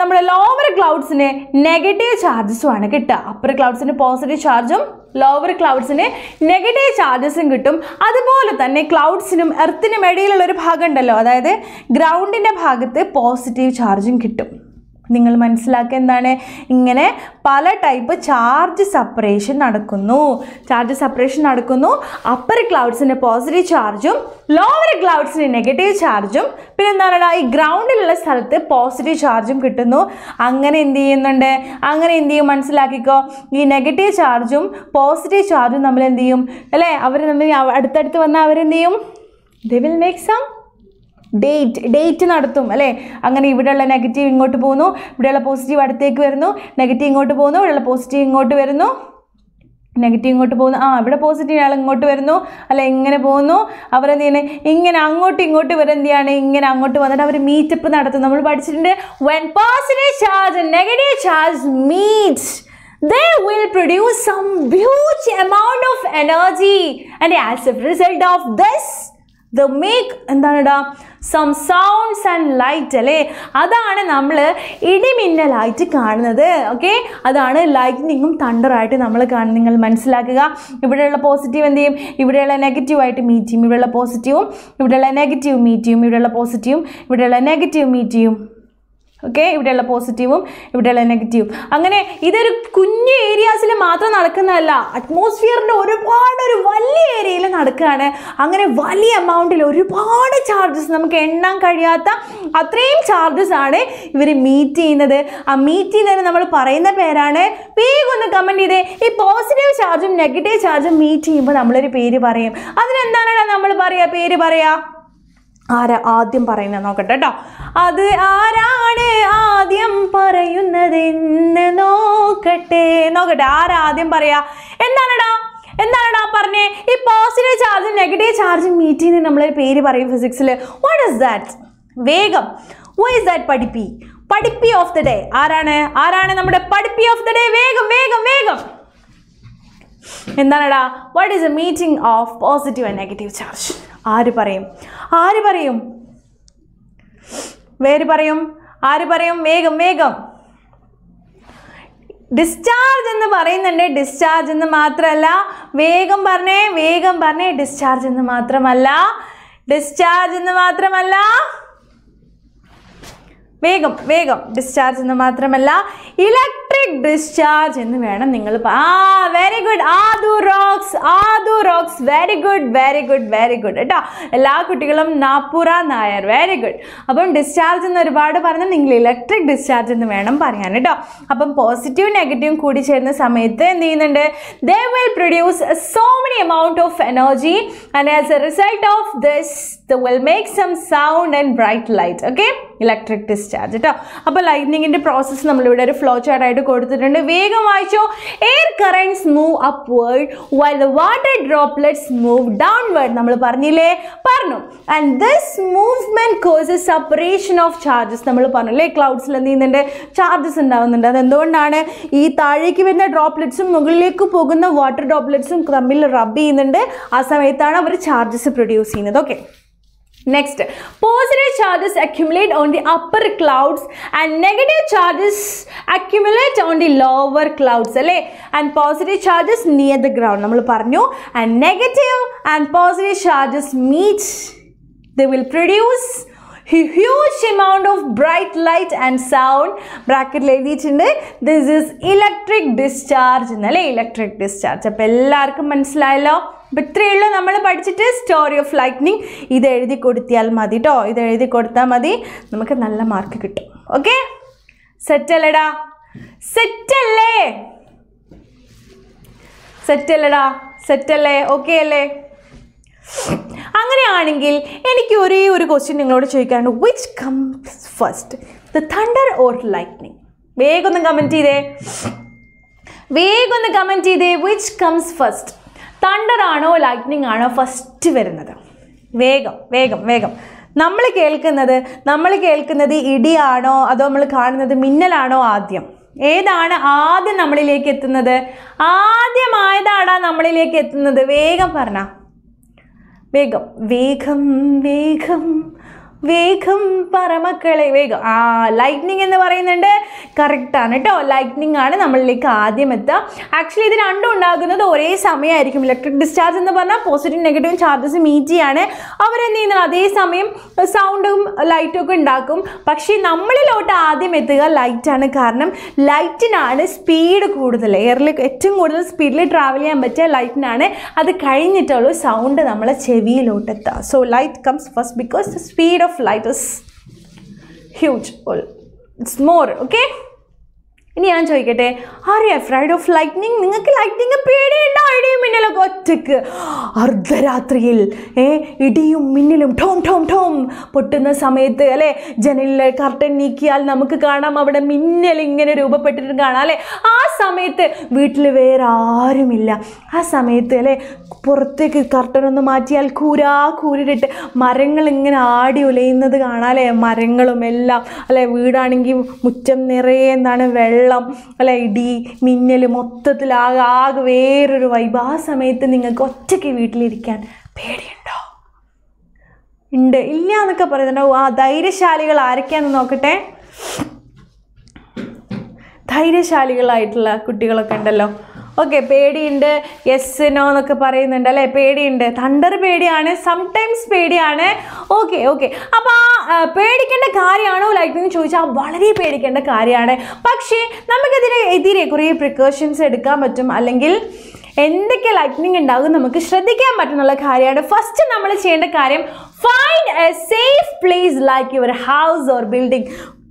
നമ്മുടെ ലോവർ ക്ലൗഡ്സിന് നെഗറ്റീവ് ചാർജസുമാണ് കിട്ടുക അപ്പർ ക്ലൗഡ്സിന് പോസിറ്റീവ് ചാർജും ലോവർ ക്ലൗഡ്സിന് നെഗറ്റീവ് ചാർജസും കിട്ടും അതുപോലെ തന്നെ ക്ലൗഡ്സിനും എർത്തിനും ഇടയിലുള്ള ഒരു ഭാഗം ഉണ്ടല്ലോ അതായത് ഗ്രൗണ്ടിൻ്റെ ഭാഗത്ത് പോസിറ്റീവ് ചാർജും കിട്ടും നിങ്ങൾ മനസ്സിലാക്കുക എന്താണ് ഇങ്ങനെ പല ടൈപ്പ് ചാർജ് സപ്പറേഷൻ നടക്കുന്നു ചാർജ് സപ്പറേഷൻ നടക്കുന്നു അപ്പർ ക്ലൗഡ്സിൻ്റെ പോസിറ്റീവ് ചാർജും ലോവർ ക്ലൗഡ്സിന് നെഗറ്റീവ് ചാർജും പിന്നെ എന്താണ് ഈ ഗ്രൗണ്ടിലുള്ള സ്ഥലത്ത് പോസിറ്റീവ് ചാർജും കിട്ടുന്നു അങ്ങനെ എന്ത് ചെയ്യുന്നുണ്ട് അങ്ങനെ എന്ത് ചെയ്യും മനസ്സിലാക്കിക്കോ ഈ നെഗറ്റീവ് ചാർജും പോസിറ്റീവ് ചാർജും നമ്മൾ എന്ത് ചെയ്യും അല്ലേ അവർ നമ്മൾ അടുത്തടുത്ത് വന്നാൽ അവരെന്ത് ചെയ്യും they will make some date date നടത്തും അല്ലേ അങ്ങനെ ഇവിടെയുള്ള നെഗറ്റീവ് ഇങ്ങോട്ട് പോകുന്നു ഇവിടെയുള്ള പോസിറ്റീവ് അടുത്തേക്ക് വരുന്നു നെഗറ്റീവ് ഇങ്ങോട്ട് പോകുന്നു ഇവിടെയുള്ള പോസിറ്റീവ് ഇങ്ങോട്ട് വരുന്നു നെഗറ്റീവ് ഇങ്ങോട്ട് പോകുന്നു ആ ഇവിടെ പോസിറ്റീവ് ആൾ ഇങ്ങോട്ട് വരുന്നു അല്ല ഇങ്ങനെ പോകുന്നു അവരെന്ത് ചെയ്യണേ ഇങ്ങനെ അങ്ങോട്ട് ഇങ്ങോട്ട് വരെ എന്ത് ചെയ്യാണ് ഇങ്ങനെ അങ്ങോട്ട് വന്നിട്ട് അവർ മീറ്റപ്പ് നടത്തും നമ്മൾ പഠിച്ചിട്ടുണ്ട് when positive charge negative charge meets they will produce some huge amount of energy and as a result of this they make എന്താണെടാ സം സൗണ്ട്സ് ആൻഡ് ലൈറ്റ് അല്ലേ അതാണ് നമ്മൾ ഇടിമിന്നലായിട്ട് കാണുന്നത് ഓക്കെ അതാണ് ലൈറ്റ്നിങ്ങും തണ്ടറായിട്ട് നമ്മൾ കാണുന്നത് നിങ്ങൾ മനസ്സിലാക്കുക ഇവിടെയുള്ള പോസിറ്റീവ് എന്ത് ചെയ്യും ഇവിടെയുള്ള നെഗറ്റീവായിട്ട് മീറ്റ് ചെയ്യും ഇവിടെയുള്ള പോസിറ്റീവും ഇവിടെയുള്ള നെഗറ്റീവ് മീറ്റ് ചെയ്യും ഇവിടെയുള്ള പോസിറ്റീവും ഇവിടെയുള്ള നെഗറ്റീവ് മീറ്റ് ചെയ്യും ഓക്കെ ഇവിടെയുള്ള പോസിറ്റീവും ഇവിടെയുള്ള നെഗറ്റീവും അങ്ങനെ ഇതൊരു കുഞ്ഞു ഏരിയാസിൽ മാത്രം നടക്കുന്നതല്ല അറ്റ്മോസ്ഫിയറിൻ്റെ ഒരുപാട് ഒരു വലിയ ഏരിയയിൽ നടക്കുകയാണ് അങ്ങനെ വലിയ എമൗണ്ടിൽ ഒരുപാട് ചാർജസ് നമുക്ക് എണ്ണാൻ കഴിയാത്ത അത്രയും ചാർജസ് ആണ് ഇവർ മീറ്റ് ചെയ്യുന്നത് ആ മീറ്റ് ചെയ്യുന്നതിന് നമ്മൾ പറയുന്ന പേരാണ് വേഗം ഒന്ന് കമൻറ്റ് ചെയ്തേ ഈ പോസിറ്റീവ് ചാർജും നെഗറ്റീവ് ചാർജും മീറ്റ് ചെയ്യുമ്പോൾ നമ്മളൊരു പേര് പറയും അതിനെന്താണ് നമ്മൾ പറയുക പേര് പറയുക ആരാ ആദ്യം പറയുന്നത് നോക്കട്ടെ കേട്ടോ അത് ആരാണ് ആദ്യം പറയുന്നത് എന്ന് നോക്കട്ടെ നോക്കട്ടെ ആരാ ആദ്യം പറയാ എന്താണടാ എന്താണടാ പറഞ്ഞേ ഈ പോസിറ്റീവ് ചാർജും നെഗറ്റീവ് ചാർജും മീറ്റ് ചെയ്യുന്ന നമ്മൾ പേര് പറയും ഫിസിക്സിൽ വാട്ട് ഇസ് ദാറ്റ് വേഗം വോ ഇസ് ദാറ്റ് പഠിപ്പി പഠിപ്പി ഓഫ് ദ ഡേ ആരാണ് ആരാണ് നമ്മുടെ പഠിപ്പി ഓഫ് ദ ഡേ വേഗം വേഗം വേഗം എന്താണടാ what is a meeting of positive and negative charge ആര് പറയും ആര് പറയും വേര് പറയും ആര് പറയും വേഗം വേഗം ഡിസ്ചാർജ് എന്ന് പറയുന്നുണ്ട് ഡിസ്ചാർജ് എന്ന് മാത്രമല്ല വേഗം പറഞ്ഞേ വേഗം പറഞ്ഞേ ഡിസ്ചാർജ് എന്ന് മാത്രമല്ല ഡിസ്ചാർജ് എന്ന് മാത്രമല്ല വേഗം വേഗം ഡിസ്ചാർജ് എന്ന് മാത്രമല്ല ഇലക്ട്രോ ഇലക്ട്രിക് ഡിസ്ചാർജ് എന്ന് വേണം നിങ്ങൾ ആ very good Adhu rocks Adhu rocks very good very good very good കേട്ടോ എല്ലാ കുട്ടികളും നാപ്പുറ നായർ വെരി ഗുഡ് അപ്പം ഡിസ്ചാർജ് എന്ന് ഒരുപാട് പറഞ്ഞാൽ നിങ്ങൾ ഇലക്ട്രിക് ഡിസ്ചാർജ് എന്ന് വേണം പറയാൻ കേട്ടോ അപ്പം പോസിറ്റീവ് നെഗറ്റീവും കൂടി ചേരുന്ന സമയത്ത് എന്ത് ചെയ്യുന്നുണ്ട് they will produce so many amount of energy and as a result of this they will make some sound and bright light okay electric discharge കേട്ടോ അപ്പോൾ ലൈറ്റ്നിങ്ങിൻ്റെ പ്രോസസ്സ് നമ്മളിവിടെ ഒരു ഫ്ലോ ചാർട്ടായിട്ട് കൊടുത്തിട്ടുണ്ട് വേഗം വായിച്ചോ air currents move upward while the water droplets move downward നമ്മൾ പറഞ്ഞില്ലേ പറഞ്ഞു and this movement causes separation of charges നമ്മൾ അല്ലേ ക്ലൗഡ്സിൽ എന്ത് ചെയ്യുന്നുണ്ട് ചാർജസ് ഉണ്ടാവുന്നുണ്ട് അതെന്തുകൊണ്ടാണ് ഈ താഴേക്ക് വരുന്ന ഡ്രോപ്ലെറ്റ്സും മുകളിലേക്ക് പോകുന്ന വാട്ടർ ഡ്രോപ്ലെറ്റ്സും തമ്മിൽ റബ്ബ് ചെയ്യുന്നുണ്ട് ആ സമയത്താണ് അവർ ചാർജസ് പ്രൊഡ്യൂസ് ചെയ്യുന്നത് okay next positive charges accumulate on the upper clouds and negative charges accumulate on the lower clouds അല്ലേ and positive charges near the ground നമ്മൾ പറഞ്ഞു and negative and positive charges meet they will produce huge amount of bright light and sound ബ്രാക്കറ്റിൽ എഴുതിയിട്ടുണ്ട് ദിസ് ഇസ് ഇലക്ട്രിക് ഡിസ്ചാർജ് എന്നല്ലേ ഇലക്ട്രിക് ഡിസ്ചാർജ് അപ്പോൾ എല്ലാവർക്കും മനസ്സിലായല്ലോ അപ്പം ഇത്രയുള്ള നമ്മൾ പഠിച്ചിട്ട് സ്റ്റോറി ഓഫ് ലൈറ്റ്നിങ് ഇത് എഴുതി കൊടുത്തിയാൽ മതി കേട്ടോ ഇത് എഴുതി കൊടുത്താൽ മതി നമുക്ക് നല്ല മാർക്ക് കിട്ടും ഓക്കെ സെറ്റല്ലേടാ സെറ്റല്ലേ സെറ്റല്ലേടാ സെറ്റല്ലേ ഓക്കെ അല്ലേ അങ്ങനെയാണെങ്കിൽ എനിക്ക് ഒരേ ഒരു ക്വസ്റ്റ്യൻ നിങ്ങളോട് ചോദിക്കാനുണ്ട് which comes first the thunder or lightning വേഗം ഒന്ന് കമൻറ്റ് ചെയ്തേ വേഗം ഒന്ന് കമൻറ്റ് ചെയ്തേ വിച്ച് കംസ് ഫസ്റ്റ് തണ്ടർ ആണോ ലൈറ്റ്നിങ് ആണോ ഫസ്റ്റ് വരുന്നത് വേഗം വേഗം വേഗം നമ്മൾ കേൾക്കുന്നത് നമ്മൾ കേൾക്കുന്നത് ഇടിയാണോ അതോ നമ്മൾ കാണുന്നത് മിന്നലാണോ ആദ്യം ഏതാണ് ആദ്യം നമ്മളിലേക്ക് എത്തുന്നത് ആദ്യമായതാടാ നമ്മളിലേക്ക് എത്തുന്നത് വേഗം പറഞ്ഞ വേഗം വേഗം വേഗം വേഗം പറ മക്കളെ വേഗം ആ ലൈറ്റ്നിങ് എന്ന് പറയുന്നുണ്ട് കറക്റ്റാണ് കേട്ടോ ലൈറ്റ്നിങ് ആണ് നമ്മളിലേക്ക് ആദ്യം എത്തുക ആക്ച്വലി ഇത് രണ്ടും ഉണ്ടാകുന്നത് ഒരേ സമയമായിരിക്കും ഇലക്ട്രിക് ഡിസ്ചാർജ് എന്ന് പറഞ്ഞാൽ പോസിറ്റീവ് നെഗറ്റീവ് ചാർജസ് മീറ്റ് ചെയ്യാണ് അവരെന്ത് ചെയ്യുന്നത് അതേ സമയം സൗണ്ടും ലൈറ്റും ഒക്കെ ഉണ്ടാക്കും പക്ഷേ നമ്മളിലോട്ട് ആദ്യം എത്തുക ലൈറ്റാണ് കാരണം ലൈറ്റിനാണ് സ്പീഡ് കൂടുതൽ എയറിൽ ഏറ്റവും കൂടുതൽ സ്പീഡിൽ ട്രാവൽ ചെയ്യാൻ പറ്റിയ ലൈറ്റിനാണ് അത് കഴിഞ്ഞിട്ടുള്ളൂ സൗണ്ട് നമ്മളെ ചെവിയിലോട്ട് എത്തുക so light comes first because the speed of of light is huge. It's more, okay? ഇനി ഞാൻ ചോദിക്കട്ടെ ആർ ഫ്രൈഡ് ഓഫ് ലൈറ്റ്നിങ് നിങ്ങൾക്ക് ലൈറ്റ്നിങ് പേടിയുണ്ടോ ഇടിയും മിന്നലൊക്കെ ഒറ്റക്ക് അർദ്ധരാത്രിയിൽ ഏ ഇടിയും മിന്നലും ടോം ടോം ടോം പൊട്ടുന്ന സമയത്ത് അല്ലേ ജനലിലെ കർട്ടൻ നീക്കിയാൽ നമുക്ക് കാണാം അവിടെ മിന്നൽ ഇങ്ങനെ രൂപപ്പെട്ടിട്ട് കാണാം അല്ലേ ആ സമയത്ത് വീട്ടിൽ വേറെ ആരുമില്ല ആ സമയത്ത് അല്ലേ പുറത്തേക്ക് കർട്ടൻ ഒന്ന് മാറ്റിയാൽ കൂരാ കൂരിട്ട് മരങ്ങൾ ഇങ്ങനെ ആടി ഉലയുന്നത് കാണാം അല്ലേ മരങ്ങളും എല്ലാം അല്ലേ വീടാണെങ്കിൽ മുറ്റം നിറയെ എന്താണ് വെള്ളം വെള്ളം അല്ല ഇടി മിന്നൽ മൊത്തത്തിൽ ആകെ ആകെ വേറൊരു വൈബ് ആ സമയത്ത് നിങ്ങൾക്ക് ഒറ്റയ്ക്ക് വീട്ടിലിരിക്കാൻ പേടിയുണ്ടോ ഉണ്ട് ഇല്ല എന്നൊക്കെ പറയുന്നുണ്ടാവും ആ ധൈര്യശാലികൾ ആരൊക്കെയാന്ന് നോക്കട്ടെ ധൈര്യശാലികളായിട്ടുള്ള കുട്ടികളൊക്കെ ഉണ്ടല്ലോ ഓക്കെ പേടിയുണ്ട് യെസ് നോ എന്നൊക്കെ പറയുന്നുണ്ട് അല്ലേ പേടിയുണ്ട് തണ്ടർ പേടിയാണ് സംടൈംസ് പേടിയാണ് ഓക്കെ ഓക്കെ അപ്പോൾ ആ പേടിക്കേണ്ട കാര്യമാണോ ലൈക്ക് എന്ന് ചോദിച്ചാൽ വളരെ പേടിക്കേണ്ട കാര്യമാണ് പക്ഷേ നമുക്കതിന് എതിരെ കുറേ പ്രിക്കോഷൻസ് എടുക്കാൻ പറ്റും അല്ലെങ്കിൽ എന്തൊക്കെ ലൈറ്റ്നിങ് ഉണ്ടാകും നമുക്ക് ശ്രദ്ധിക്കാൻ പറ്റുന്നുള്ള കാര്യമാണ് ഫസ്റ്റ് നമ്മൾ ചെയ്യേണ്ട കാര്യം find a safe place like your house or building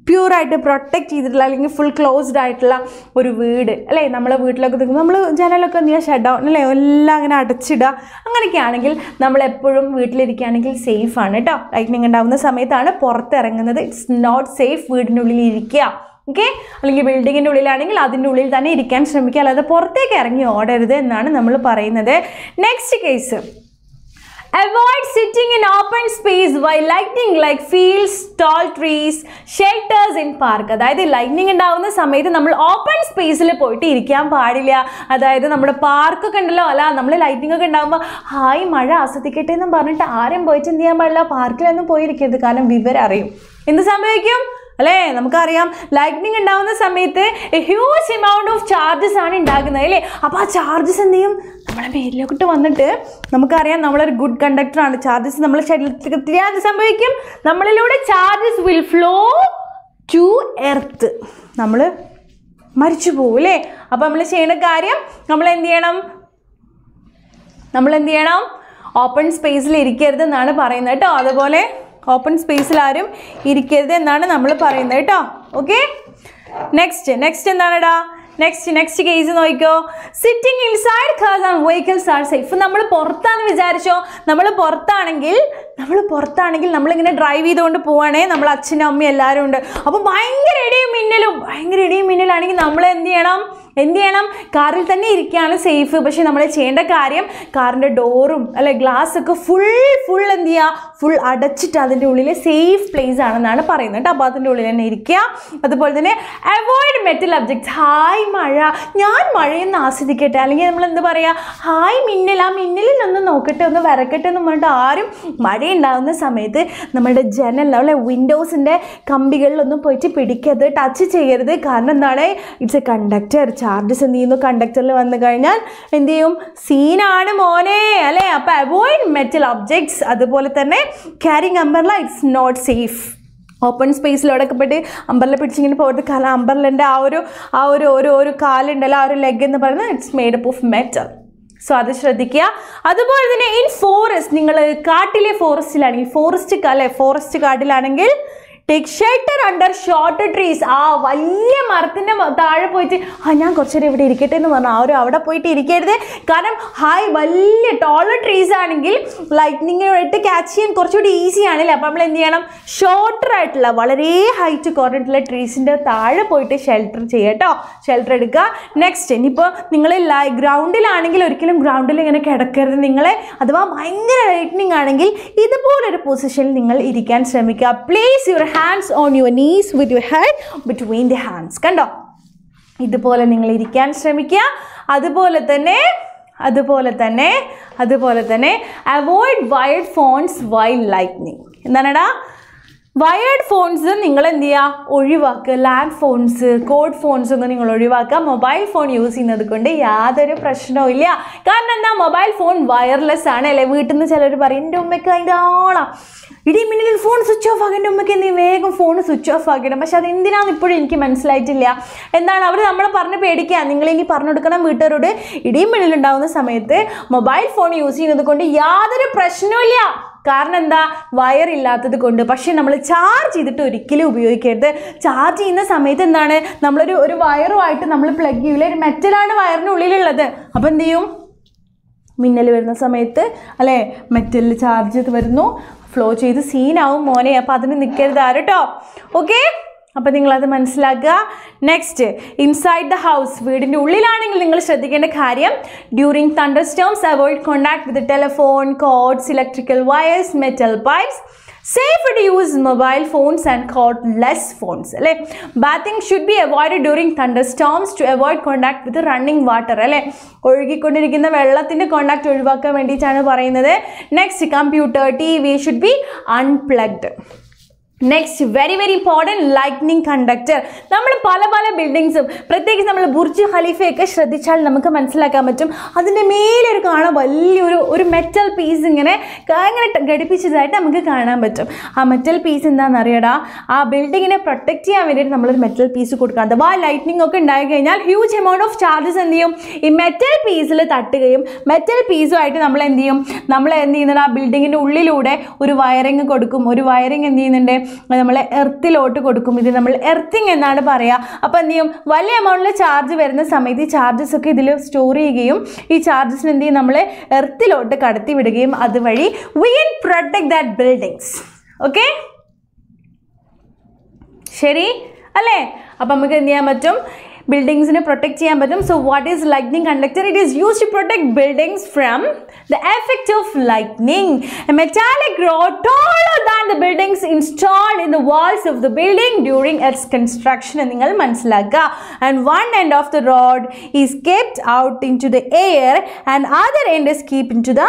പ്യൂറായിട്ട് പ്രൊട്ടക്റ്റ് ചെയ്തിട്ടുള്ള അല്ലെങ്കിൽ ഫുൾ ക്ലോസ്ഡ് ആയിട്ടുള്ള ഒരു വീട് അല്ലേ നമ്മളെ വീട്ടിലൊക്കെ നിൽക്കുമ്പോൾ നമ്മൾ ജനലൊക്കെ നീ ഷട്ട് ഡൗൺ അല്ലേ എല്ലാം അങ്ങനെ അടച്ചിടുക അങ്ങനെയൊക്കെ ആണെങ്കിൽ നമ്മൾ എപ്പോഴും സേഫ് ആണ് കേട്ടോ ലൈറ്റിനിങ് ഉണ്ടാകുന്ന സമയത്താണ് പുറത്തിറങ്ങുന്നത് ഇറ്റ്സ് നോട്ട് സേഫ് വീടിനുള്ളിൽ ഇരിക്കുക ഓക്കെ അല്ലെങ്കിൽ ബിൽഡിങ്ങിൻ്റെ ഉള്ളിലാണെങ്കിൽ അതിൻ്റെ ഉള്ളിൽ തന്നെ ഇരിക്കാൻ ശ്രമിക്കുക അല്ലാതെ പുറത്തേക്ക് ഇറങ്ങി ഓടരുത് എന്നാണ് നമ്മൾ പറയുന്നത് next case Avoid sitting in open space while lightning like fields, tall trees, shelters in park. അതായത് ലൈറ്റ്നിങ് ഉണ്ടാവുന്ന സമയത്ത് നമ്മൾ ഓപ്പൺ സ്പേസിൽ പോയിട്ട് ഇരിക്കാൻ പാടില്ല അതായത് നമ്മുടെ പാർക്കൊക്കെ ഉണ്ടല്ലോ അല്ല നമ്മൾ ലൈറ്റിംഗ് ഒക്കെ ഉണ്ടാകുമ്പോൾ ഹായ് മഴ ആസ്വദിക്കട്ടെ എന്ന് പറഞ്ഞിട്ട് ആരും പോയിട്ട് എന്ത് ചെയ്യാൻ പാടില്ല പാർക്കിലൊന്നും പോയിരിക്കരുത് കാരണം വിവരം അറിയും എന്ത് സംഭവിക്കും അല്ലേ നമുക്കറിയാം ലൈറ്റ്നിങ് ഉണ്ടാവുന്ന സമയത്ത് ഹ്യൂജ് എമൗണ്ട് ഓഫ് ചാർജസ് ആണ് ഉണ്ടാകുന്നത് അല്ലേ അപ്പോൾ ആ ചാർജസ് എന്ത് ചെയ്യും നമ്മളെ മേലിലോട്ട് വന്നിട്ട് നമുക്കറിയാം നമ്മളൊരു ഗുഡ് കണ്ടക്ടറാണ് ചാർജസ് നമ്മളെ ശരീരത്തിൽ തിരിയാതെ സംഭവിക്കും നമ്മളിലൂടെ charges will flow to earth നമ്മൾ മരിച്ചു പോകും അല്ലേ അപ്പോൾ നമ്മൾ ചെയ്യുന്ന കാര്യം നമ്മൾ എന്ത് ചെയ്യണം നമ്മൾ എന്ത് ചെയ്യണം ഓപ്പൺ സ്പേസിൽ ഇരിക്കരുതെന്നാണ് പറയുന്നത് കേട്ടോ അതുപോലെ ഓപ്പൺ സ്പേസിൽ ആരും ഇരിക്കരുത് എന്നാണ് നമ്മൾ പറയുന്നത് കേട്ടോ ഓക്കെ നെക്സ്റ്റ് നെക്സ്റ്റ് എന്താണെടാ നെക്സ്റ്റ് നെക്സ്റ്റ് കേസ് നോക്കിക്കോ sitting inside case and vehicles are safe നമ്മൾ പുറത്താണെന്ന് വിചാരിച്ചോ നമ്മൾ പുറത്താണെങ്കിൽ നമ്മൾ പുറത്താണെങ്കിൽ നമ്മളിങ്ങനെ ഡ്രൈവ് ചെയ്തുകൊണ്ട് പോവാണേ നമ്മൾ അച്ഛനും അമ്മയും എല്ലാവരും ഉണ്ട് അപ്പോൾ ഭയങ്കര ഇടിയും മിന്നലും ഭയങ്കര ഇടിയും മിന്നലാണെങ്കിൽ നമ്മൾ എന്ത് ചെയ്യണം എന്ത് ചെയ്യണം കാറിൽ തന്നെ ഇരിക്കുകയാണ് സേഫ് പക്ഷേ നമ്മൾ ചെയ്യേണ്ട കാര്യം കാറിൻ്റെ ഡോറും അല്ലെ ഗ്ലാസ് ഒക്കെ ഫുൾ ഫുൾ എന്ത് ചെയ്യുക ഫുൾ അടച്ചിട്ട് അതിൻ്റെ ഉള്ളിൽ സേഫ് പ്ലേസ് ആണെന്നാണ് പറയുന്നത് കേട്ടോ അപ്പോൾ അതിൻ്റെ ഉള്ളിൽ തന്നെ ഇരിക്കുക അതുപോലെ തന്നെ അവോയ്ഡ് മെറ്റൽ ഒബ്ജക്ട്സ് ഹായ് മഴ ഞാൻ മഴയെന്ന് ആസ്വദിക്കട്ടെ അല്ലെങ്കിൽ നമ്മൾ എന്താ പറയുക ഹായ് മിന്നൽ ആ മിന്നലിനൊന്ന് നോക്കട്ടെ ഒന്ന് വരക്കട്ടെ എന്ന് പറഞ്ഞിട്ട് ആരും മഴയുണ്ടാകുന്ന ഉണ്ടാകുന്ന സമയത്ത് നമ്മുടെ ജനൽ അല്ലെ വിൻഡോസിൻ്റെ കമ്പികളിലൊന്നും പോയിട്ട് പിടിക്കരുത് ടച്ച് ചെയ്യരുത് കാരണം എന്താണ് ഇറ്റ്സ് എ കണ്ടക്ടർ ചാർജസ് എന്ത് ചെയ്യുന്നു കണ്ടക്ടറിൽ വന്നു കഴിഞ്ഞാൽ എന്ത് ചെയ്യും സീനാണ് മോനെ അല്ലേ അപ്പോൾ അവോയ്ഡ് മെറ്റൽ ഒബ്ജെക്ട്സ് അതുപോലെ തന്നെ carrying umbrella it's not safe open സ്പേസിലൂടെയൊക്കെ പോയിട്ട് അമ്പറിൽ പിടിച്ചിങ്ങനെ പോകരുത് കാരണം അമ്പറിലിൻ്റെ ആ ഒരു ആ ഒരു ഒരു ഒരു കാലുണ്ടല്ലോ ആ ഒരു ലെഗ് എന്ന് പറയുന്നത് it's made up of metal so അത് ശ്രദ്ധിക്കുക അതുപോലെ തന്നെ ഇൻ ഫോറസ്റ്റ് നിങ്ങൾ കാട്ടിലെ ഫോറസ്റ്റിലാണെങ്കിൽ ഫോറസ്റ്റ് അല്ലെ ഫോറസ്റ്റ് കാട്ടിലാണെങ്കിൽ take shelter under short trees ആ വലിയ മരത്തിൻ്റെ താഴെ പോയിട്ട് ആ ഞാൻ കുറച്ചേരം ഇവിടെ ഇരിക്കട്ടെ എന്ന് പറഞ്ഞു ആരും അവിടെ പോയിട്ട് ഇരിക്കരുത് കാരണം ഹായ് വലിയ ടോളർ ട്രീസ് ആണെങ്കിൽ ലൈറ്റ്നിങ്ങായിട്ട് ക്യാച്ച് ചെയ്യാൻ കുറച്ചുകൂടി ഈസി ആണല്ലേ അപ്പോൾ നമ്മൾ എന്ത് ചെയ്യണം ഷോർട്ടർ ആയിട്ടുള്ള വളരെ ഹൈറ്റ് കുറഞ്ഞിട്ടുള്ള ട്രീസിൻ്റെ താഴെ പോയിട്ട് ഷെൽട്ടർ ചെയ്യട്ടോ ഷെൽട്ടർ എടുക്കുക നെക്സ്റ്റ് ഇനിയിപ്പോൾ നിങ്ങൾ ലൈ ഗ്രൗണ്ടിലാണെങ്കിൽ ഒരിക്കലും ഗ്രൗണ്ടിൽ ഇങ്ങനെ കിടക്കരുത് നിങ്ങളെ അഥവാ ഭയങ്കര ലൈറ്റ്നിങ് ആണെങ്കിൽ ഇതുപോലൊരു പൊസിഷനിൽ നിങ്ങൾ ഇരിക്കാൻ ശ്രമിക്കുക please your hands on your knees with your head between the hands കണ്ടോ ഇതുപോലെ നിങ്ങൾ ഇരിക്കാൻ ശ്രമിക്കുക അതുപോലെ തന്നെ അതുപോലെ തന്നെ അതുപോലെ തന്നെ avoid wide phones wild lightning എന്താണെടാ വയേർഡ് ഫോൺസ് നിങ്ങൾ എന്ത് ചെയ്യുക ഒഴിവാക്കുക ലാൻഡ് ഫോൺസ് കോഡ് ഫോൺസ് ഒന്നും നിങ്ങൾ ഒഴിവാക്കുക മൊബൈൽ ഫോൺ യൂസ് ചെയ്യുന്നത് കൊണ്ട് യാതൊരു പ്രശ്നവും ഇല്ല കാരണം എന്താ മൊബൈൽ ഫോൺ വയർലെസ് ആണ് അല്ലേ വീട്ടിൽ നിന്ന് ചിലർ പറയും എൻ്റെ ഉമ്മയ്ക്ക് അതിൻ്റെ ആളാ ഇടി മിന്നിൽ ഫോൺ സ്വിച്ച് ഓഫ് ആക്കി എൻ്റെ ഉമ്മയ്ക്ക് നീ വേഗം ഫോൺ സ്വിച്ച് ഓഫ് ആക്കണം പക്ഷെ അത് എന്തിനാന്ന് ഇപ്പോഴും എനിക്ക് മനസ്സിലായിട്ടില്ല എന്താണ് അവർ നമ്മളെ പറഞ്ഞ് പേടിക്കുക നിങ്ങളിനി പറഞ്ഞു കൊടുക്കണം വീട്ടുകാരോട് ഇടിയും ഉണ്ടാകുന്ന സമയത്ത് മൊബൈൽ ഫോൺ യൂസ് ചെയ്യുന്നത് കൊണ്ട് യാതൊരു പ്രശ്നവും കാരണം എന്താ വയർ ഇല്ലാത്തത് കൊണ്ട് പക്ഷേ നമ്മൾ ചാർജ് ചെയ്തിട്ട് ഒരിക്കലും ഉപയോഗിക്കരുത് ചാർജ് ചെയ്യുന്ന സമയത്ത് എന്താണ് നമ്മളൊരു ഒരു വയറുമായിട്ട് നമ്മൾ പ്ലഗ് ചെയ്യില്ല ഒരു മെറ്റലാണ് വയറിനുള്ളിലുള്ളത് അപ്പോൾ എന്ത് ചെയ്യും മിന്നൽ വരുന്ന സമയത്ത് അല്ലേ മെറ്റലിൽ ചാർജ് ചെയ്ത് വരുന്നു ഫ്ലോ ചെയ്ത് സീനാവും മോനെ അപ്പോൾ അതിന് നിൽക്കരുത് ആരട്ടോ ഓക്കേ അപ്പോൾ നിങ്ങളത് മനസ്സിലാക്കുക നെക്സ്റ്റ് ഇൻസൈഡ് ദ ഹൗസ് വീടിൻ്റെ ഉള്ളിലാണെങ്കിൽ നിങ്ങൾ ശ്രദ്ധിക്കേണ്ട കാര്യം during thunderstorms avoid contact with telephone cords electrical wires metal pipes safe to use mobile phones and cordless phones അല്ലേ bathing should be avoid during thunderstorms to avoid contact with running water അല്ലേ ഒഴുകിക്കൊണ്ടിരിക്കുന്ന വെള്ളത്തിൻ്റെ കോണ്ടാക്ട് ഒഴിവാക്കാൻ വേണ്ടിയിട്ടാണ് പറയുന്നത് next computer T V should be unplugged next very very important lightning conductor നമ്മൾ പല പല ബിൽഡിങ്സും പ്രത്യേകിച്ച് നമ്മൾ ബുർജ് ഖലീഫയൊക്കെ ശ്രദ്ധിച്ചാൽ നമുക്ക് മനസ്സിലാക്കാൻ പറ്റും അതിൻ്റെ മേലൊരു കാണാൻ വലിയൊരു ഒരു മെറ്റൽ പീസ് ഇങ്ങനെ ഇങ്ങനെ ഘടിപ്പിച്ചതായിട്ട് നമുക്ക് കാണാൻ പറ്റും ആ മെറ്റൽ പീസ് എന്താണെന്ന് അറിയടാ ആ ബിൽഡിങ്ങിനെ പ്രൊട്ടക്റ്റ് ചെയ്യാൻ വേണ്ടിയിട്ട് നമ്മളൊരു മെറ്റൽ പീസ് കൊടുക്കണം ആ ലൈറ്റ്നിങ് ഒക്കെ ഉണ്ടായി കഴിഞ്ഞാൽ ഹ്യൂജ് എമൗണ്ട് ഓഫ് ചാർജസ് എന്ത് ചെയ്യും ഈ മെറ്റൽ പീസിൽ തട്ടുകയും മെറ്റൽ പീസുമായിട്ട് നമ്മൾ എന്ത് ചെയ്യും നമ്മൾ എന്ത് ചെയ്യുന്നുണ്ട് ആ ബിൽഡിങ്ങിൻ്റെ ഉള്ളിലൂടെ ഒരു വയറിങ് കൊടുക്കും ഒരു വയറിങ് എന്ത് ചെയ്യുന്നുണ്ട് നമ്മൾ എർത്തിലോട്ട് കൊടുക്കും ഇത് നമ്മൾ എർത്തിങ് എന്നാണ് പറയുക അപ്പോൾ എന്ത് ചെയ്യും വലിയ എമൗണ്ടിൽ ചാർജ് വരുന്ന സമയത്ത് ഈ ചാർജസ് ഒക്കെ ഇതിൽ സ്റ്റോർ ചെയ്യുകയും ഈ ചാർജസിന് എന്ത് ചെയ്യും നമ്മൾ എർത്തിലോട്ട് കടത്തി വിടുകയും അതുവഴി we in protect that buildings okay ശരി അല്ലേ അപ്പം നമുക്ക് എന്ത് ചെയ്യാൻ പറ്റും buildings in a protect cheyan so what is lightning conductor it is used to protect buildings from the effect of lightning a metallic rod taller than the buildings installed in the walls of the building during its construction ningal manasilakka and one end of the rod is kept out into the air and other end is kept into the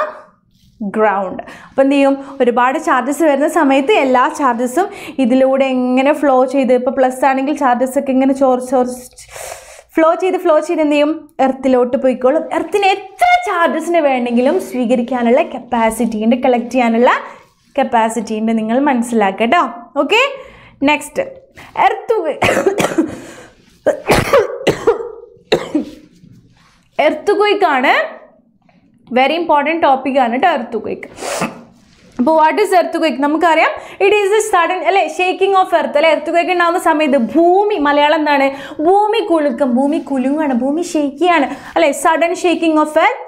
ground അപ്പോൾ എന്ത് ചെയ്യും ഒരുപാട് ചാർജസ് വരുന്ന സമയത്ത് എല്ലാ ചാർജസും ഇതിലൂടെ എങ്ങനെ ഫ്ലോ ചെയ്ത് ഇപ്പോൾ പ്ലസ് ആണെങ്കിൽ ചാർജസ് ഒക്കെ ഇങ്ങനെ ചോർ ചോർ ഫ്ലോ ചെയ്ത് ഫ്ലോ ചെയ്ത് എന്ത് ചെയ്യും എർത്തിലോട്ട് പോയിക്കോളും എർത്തിന് എത്ര ചാർജസിന് വേണമെങ്കിലും സ്വീകരിക്കാനുള്ള കപ്പാസിറ്റി ഉണ്ട് കളക്ട് ചെയ്യാനുള്ള കപ്പാസിറ്റി ഉണ്ട് നിങ്ങൾ മനസ്സിലാക്കട്ടോ ഓക്കെ നെക്സ്റ്റ് എർത്ത് എർത്ത് കുയിക്കാണ് വെരി ഇമ്പോർട്ടൻറ്റ് ടോപ്പിക്കാണ് കേട്ടോ എർത്ത് ക്വേക്ക് അപ്പോൾ വാട്ട് ഇസ് എർത്ത് ക്വേക്ക് നമുക്കറിയാം ഇറ്റ് ഈസ് എ സഡൻ അല്ലെ ഷേക്കിംഗ് ഓഫ് എർത്ത് അല്ലെ എർത്ത് ക്വേക്ക് ഉണ്ടാകുന്ന സമയത്ത് ഭൂമി മലയാളം എന്താണ് ഭൂമി കുലുക്കം ഭൂമി കുലുങ്ങാണ് ഭൂമി ഷേക്കിയാണ് അല്ലെ sudden shaking of earth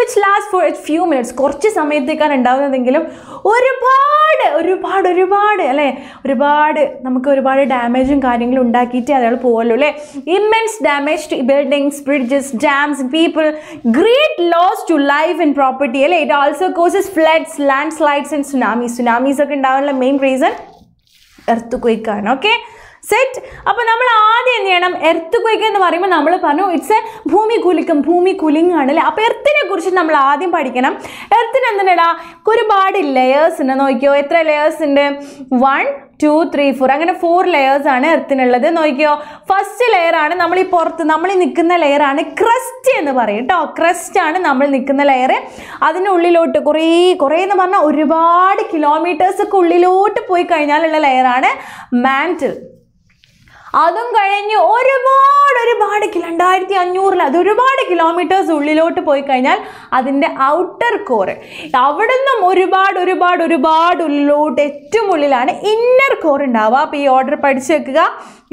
which last for a few minutes കുറച്ച് സമയത്തേക്കാണ് ഉണ്ടാകുന്നതെങ്കിലും ഒരുപാട് ഒരുപാട് ഒരുപാട് അല്ലേ ഒരുപാട് നമുക്ക് ഒരുപാട് ഡാമേജും കാര്യങ്ങളും ഉണ്ടാക്കിയിട്ട് അയാൾ പോകുമല്ലോ അല്ലേ immense damage to buildings bridges dams people great loss to life and property അല്ലേ it also causes floods landslides and tsunami tsunamis ഒക്കെ ഉണ്ടാകാനുള്ള മെയിൻ റീസൺ എർത്ത് കുയിക്കാണ് ഓക്കെ സെറ്റ് അപ്പോൾ നമ്മൾ ആദ്യം എന്ത് ചെയ്യണം എർത്ത് ക്വേക്ക് എന്ന് പറയുമ്പോൾ നമ്മൾ പറഞ്ഞു ഇറ്റ്സ് എ ഭൂമി കുലിക്കും ഭൂമി കുലുങ്ങാണ് അല്ലേ അപ്പോൾ എർത്തിനെ കുറിച്ച് നമ്മൾ ആദ്യം പഠിക്കണം എർത്തിന് എന്തിനടാ ഒരുപാട് ലെയേഴ്സ് ഉണ്ട് നോക്കിയോ എത്ര ലെയേഴ്സ് ഉണ്ട് വൺ ടു ത്രീ ഫോർ അങ്ങനെ ഫോർ ലെയേഴ്സ് ആണ് എർത്തിനുള്ളത് നോക്കിയോ ഫസ്റ്റ് ലെയർ ആണ് നമ്മൾ ഈ പുറത്ത് നമ്മൾ ഈ നിൽക്കുന്ന ലെയർ ആണ് ക്രസ്റ്റ് എന്ന് പറയും കേട്ടോ ക്രസ്റ്റ് ആണ് നമ്മൾ നിൽക്കുന്ന ലെയർ അതിൻ്റെ ഉള്ളിലോട്ട് കുറേ കുറേ എന്ന് പറഞ്ഞാൽ ഒരുപാട് കിലോമീറ്റേഴ്സൊക്കെ ഉള്ളിലോട്ട് പോയി കഴിഞ്ഞാലുള്ള ലെയറാണ് മാൻറ്റിൽ അതും കഴിഞ്ഞ് ഒരുപാട് ഒരുപാട് കിലോ രണ്ടായിരത്തി അഞ്ഞൂറിൽ അത് ഒരുപാട് കിലോമീറ്റേഴ്സ് ഉള്ളിലോട്ട് പോയി കഴിഞ്ഞാൽ അതിൻ്റെ ഔട്ടർ കോർ അവിടെ നിന്നും ഒരുപാട് ഒരുപാട് ഒരുപാട് ഉള്ളിലോട്ട് ഏറ്റവും ഉള്ളിലാണ് ഇന്നർ കോർ ഉണ്ടാവുക അപ്പോൾ ഈ ഓർഡർ പഠിച്ചു വെക്കുക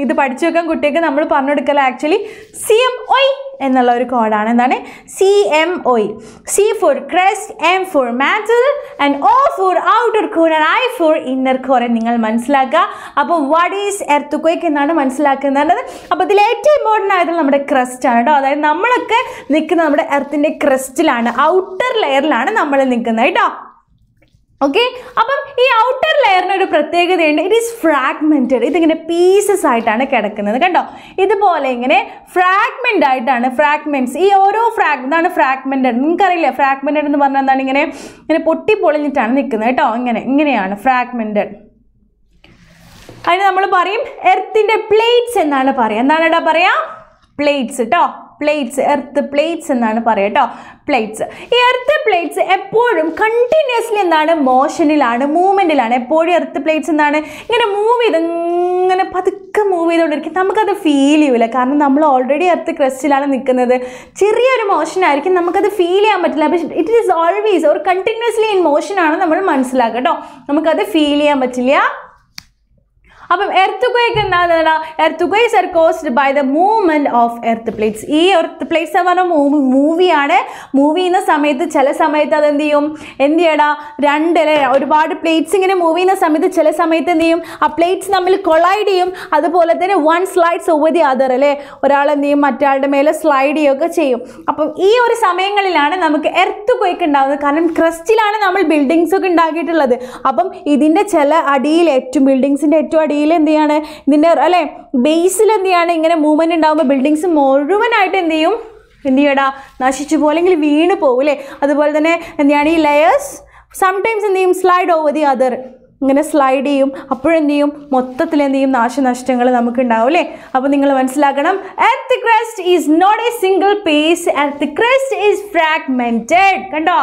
ഇത് പഠിച്ചു വെക്കാൻ കുട്ടികൾക്ക് നമ്മൾ പറഞ്ഞു കൊടുക്കല ആക്ച്വലി സി എം ഒയ് എന്നുള്ള ഒരു കോഡാണ് എന്താണ് C M O C for crust M for mantle and O for outer core and I for inner core നിങ്ങൾ മനസ്സിലാക്കുക അപ്പോൾ വാട്ട് ഈസ് എർത്ത് ക്വേക്ക് എന്നാണ് മനസ്സിലാക്കുന്നത് അപ്പോൾ ഇതിൽ ഏറ്റവും ഇമ്പോർട്ടൻ്റ് ആയത് നമ്മുടെ ക്രസ്റ്റ് ആണ് കേട്ടോ അതായത് നമ്മളൊക്കെ നിൽക്കുന്നത് നമ്മുടെ എർത്തിൻ്റെ ക്രസ്റ്റിലാണ് ഔട്ടർ ലെയറിലാണ് നമ്മൾ നിൽക്കുന്നത് കേട്ടോ ഓക്കെ അപ്പം ഈ ഔട്ടർ ലെയറിന് ഒരു പ്രത്യേകതയുണ്ട് ഇറ്റ് ഈസ് ഫ്രാഗ്മെൻറ്റഡ് ഇതിങ്ങനെ പീസസ് ആയിട്ടാണ് കിടക്കുന്നത് കണ്ടോ ഇതുപോലെ ഇങ്ങനെ ഫ്രാഗ്മെൻ്റ് ആയിട്ടാണ് ഫ്രാഗ്മെൻറ്റ്സ് ഈ ഓരോ ഫ്രാഗ് ഇതാണ് ഫ്രാഗ്മെൻറ്റഡ് നിങ്ങൾക്കറിയില്ലേ ഫ്രാഗ്മെൻറ്റഡ് എന്ന് പറഞ്ഞാൽ എന്താണ് ഇങ്ങനെ ഇങ്ങനെ പൊട്ടിപ്പൊളിഞ്ഞിട്ടാണ് നിൽക്കുന്നത് കേട്ടോ ഇങ്ങനെ ഇങ്ങനെയാണ് ഫ്രാഗ്മെൻറ്റഡ് അതിന് നമ്മൾ പറയും എർത്തിൻ്റെ പ്ലേറ്റ്സ് എന്നാണ് പറയുക എന്താണ് ഇടാ പറയുക പ്ലേറ്റ്സ് കേട്ടോ പ്ലേറ്റ്സ് എർത്ത് പ്ലേറ്റ്സ് എന്നാണ് പറയുക കേട്ടോ പ്ലേറ്റ്സ് ഈ എർത്ത് പ്ലേറ്റ്സ് എപ്പോഴും കണ്ടിന്യൂസ്ലി എന്താണ് മോഷനിലാണ് മൂവ്മെൻറ്റിലാണ് എപ്പോഴും എർത്ത് പ്ലേറ്റ്സ് എന്താണ് ഇങ്ങനെ മൂവ് ചെയ്ത് ഇങ്ങനെ പതുക്കെ മൂവ് ചെയ്തുകൊണ്ടിരിക്കും നമുക്കത് ഫീൽ ചെയ്യൂല കാരണം നമ്മൾ ഓൾറെഡി എർത്ത് ക്രസ്റ്റിലാണ് നിൽക്കുന്നത് ചെറിയൊരു മോഷനായിരിക്കും നമുക്കത് ഫീൽ ചെയ്യാൻ പറ്റില്ല പക്ഷേ ഇറ്റ് ഈസ് ഓൾവേസ് ഒരു കണ്ടിന്യൂസ്ലി ഇൻ മോഷനാണ് നമ്മൾ മനസ്സിലാക്കുക കേട്ടോ നമുക്കത് ഫീൽ ചെയ്യാൻ പറ്റില്ല അപ്പം എർത്ത് ക്വേക്ക് എന്താണെന്ന് earthquakes are caused by the movement of earth plates ഈ എർത്ത് പ്ലേറ്റ്സ് എന്ന് പറഞ്ഞാൽ മൂവ് മൂവിയാണ് മൂവ് ചെയ്യുന്ന സമയത്ത് ചില സമയത്ത് അത് എന്ത് ചെയ്യും എന്ത് ചെയ്യടാ രണ്ട് അല്ലെ ഒരുപാട് പ്ലേറ്റ്സ് ഇങ്ങനെ മൂവ് ചെയ്യുന്ന സമയത്ത് ചില സമയത്ത് എന്ത് ചെയ്യും ആ പ്ലേറ്റ്സ് തമ്മിൽ കൊളൈഡ് ചെയ്യും അതുപോലെ തന്നെ one slides over the other അല്ലേ ഒരാൾ എന്ത് ചെയ്യും മറ്റാളുടെ മേലെ സ്ലൈഡ് ചെയ്യുകയൊക്കെ ചെയ്യും അപ്പം ഈ ഒരു സമയങ്ങളിലാണ് നമുക്ക് എർത്ത് ക്വേക്ക് ഉണ്ടാകുന്നത് കാരണം ക്രസ്റ്റിലാണ് നമ്മൾ ബിൽഡിങ്സ് ഒക്കെ ഉണ്ടാക്കിയിട്ടുള്ളത് അപ്പം ഇതിൻ്റെ ചില അടിയിൽ ഏറ്റവും ബിൽഡിങ്സിൻ്റെ ഏറ്റവും അടിയിൽ എന്ത് ചെയ്യാണ് ഇതിൻ്റെ അല്ലേ ബേസിൽ എന്ത് ചെയ്യാണ് ഇങ്ങനെ മൂവ്മെൻറ്റ് ഉണ്ടാകുമ്പോൾ ബിൽഡിങ്സ് മുഴുവനായിട്ട് എന്ത് ചെയ്യും എന്ത് ചെയ്യടാ നശിച്ചു പോകും അല്ലെങ്കിൽ വീണ് പോകും അല്ലേ അതുപോലെ തന്നെ എന്താണ് ഈ ലെയേഴ്സ് സംടൈംസ് എന്ത് ചെയ്യും സ്ലൈഡ് ഓവർ ദി അതർ ഇങ്ങനെ സ്ലൈഡ് ചെയ്യും അപ്പോഴെന്ത് ചെയ്യും മൊത്തത്തിൽ എന്ത് ചെയ്യും നാശനഷ്ടങ്ങൾ നമുക്ക് ഉണ്ടാവും അല്ലേ അപ്പോൾ നിങ്ങൾ മനസ്സിലാക്കണം earth crust is not a single piece earth the crust is fragmented കണ്ടോ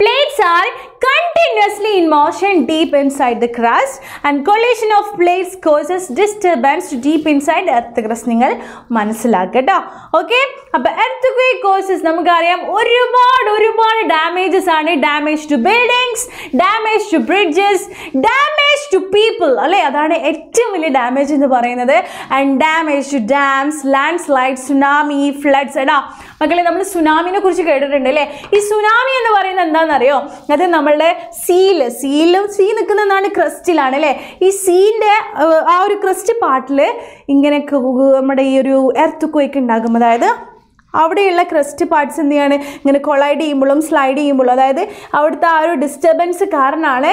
plates are continuously in motion deep inside the crust and collision of plates causes disturbance to deep inside earth crust ningal manasilakkada okay appo earthquake causes namukaryam oru baad oru baad damages aanu damage to buildings damage to bridges damage to people alle adana ettu damage endu parayunnathu and damage to dams landslides tsunami floods ada മക്കളെ നമ്മൾ സുനാമിനെ കുറിച്ച് കേട്ടിട്ടുണ്ട് അല്ലേ ഈ സുനാമി എന്ന് പറയുന്നത് എന്താണെന്നറിയോ അത് നമ്മളുടെ സീല് സീലും സീ നിൽക്കുന്നതാണ് ക്രസ്റ്റിലാണ് അല്ലേ ഈ സീൻ്റെ ആ ഒരു ക്രസ്റ്റ് പാർട്ടിൽ ഇങ്ങനെ നമ്മുടെ ഈ ഒരു എർത്ത് കൊയ്ക്ക് ഉണ്ടാകും അതായത് അവിടെയുള്ള ക്രസ്റ്റ് പാർട്സ് എന്ത് ചെയ്യാണ് ഇങ്ങനെ കൊളൈഡ് ചെയ്യുമ്പോഴും സ്ലൈഡ് ചെയ്യുമ്പോഴും അതായത് അവിടുത്തെ ആ ഒരു ഡിസ്റ്റർബൻസ് കാരണമാണ്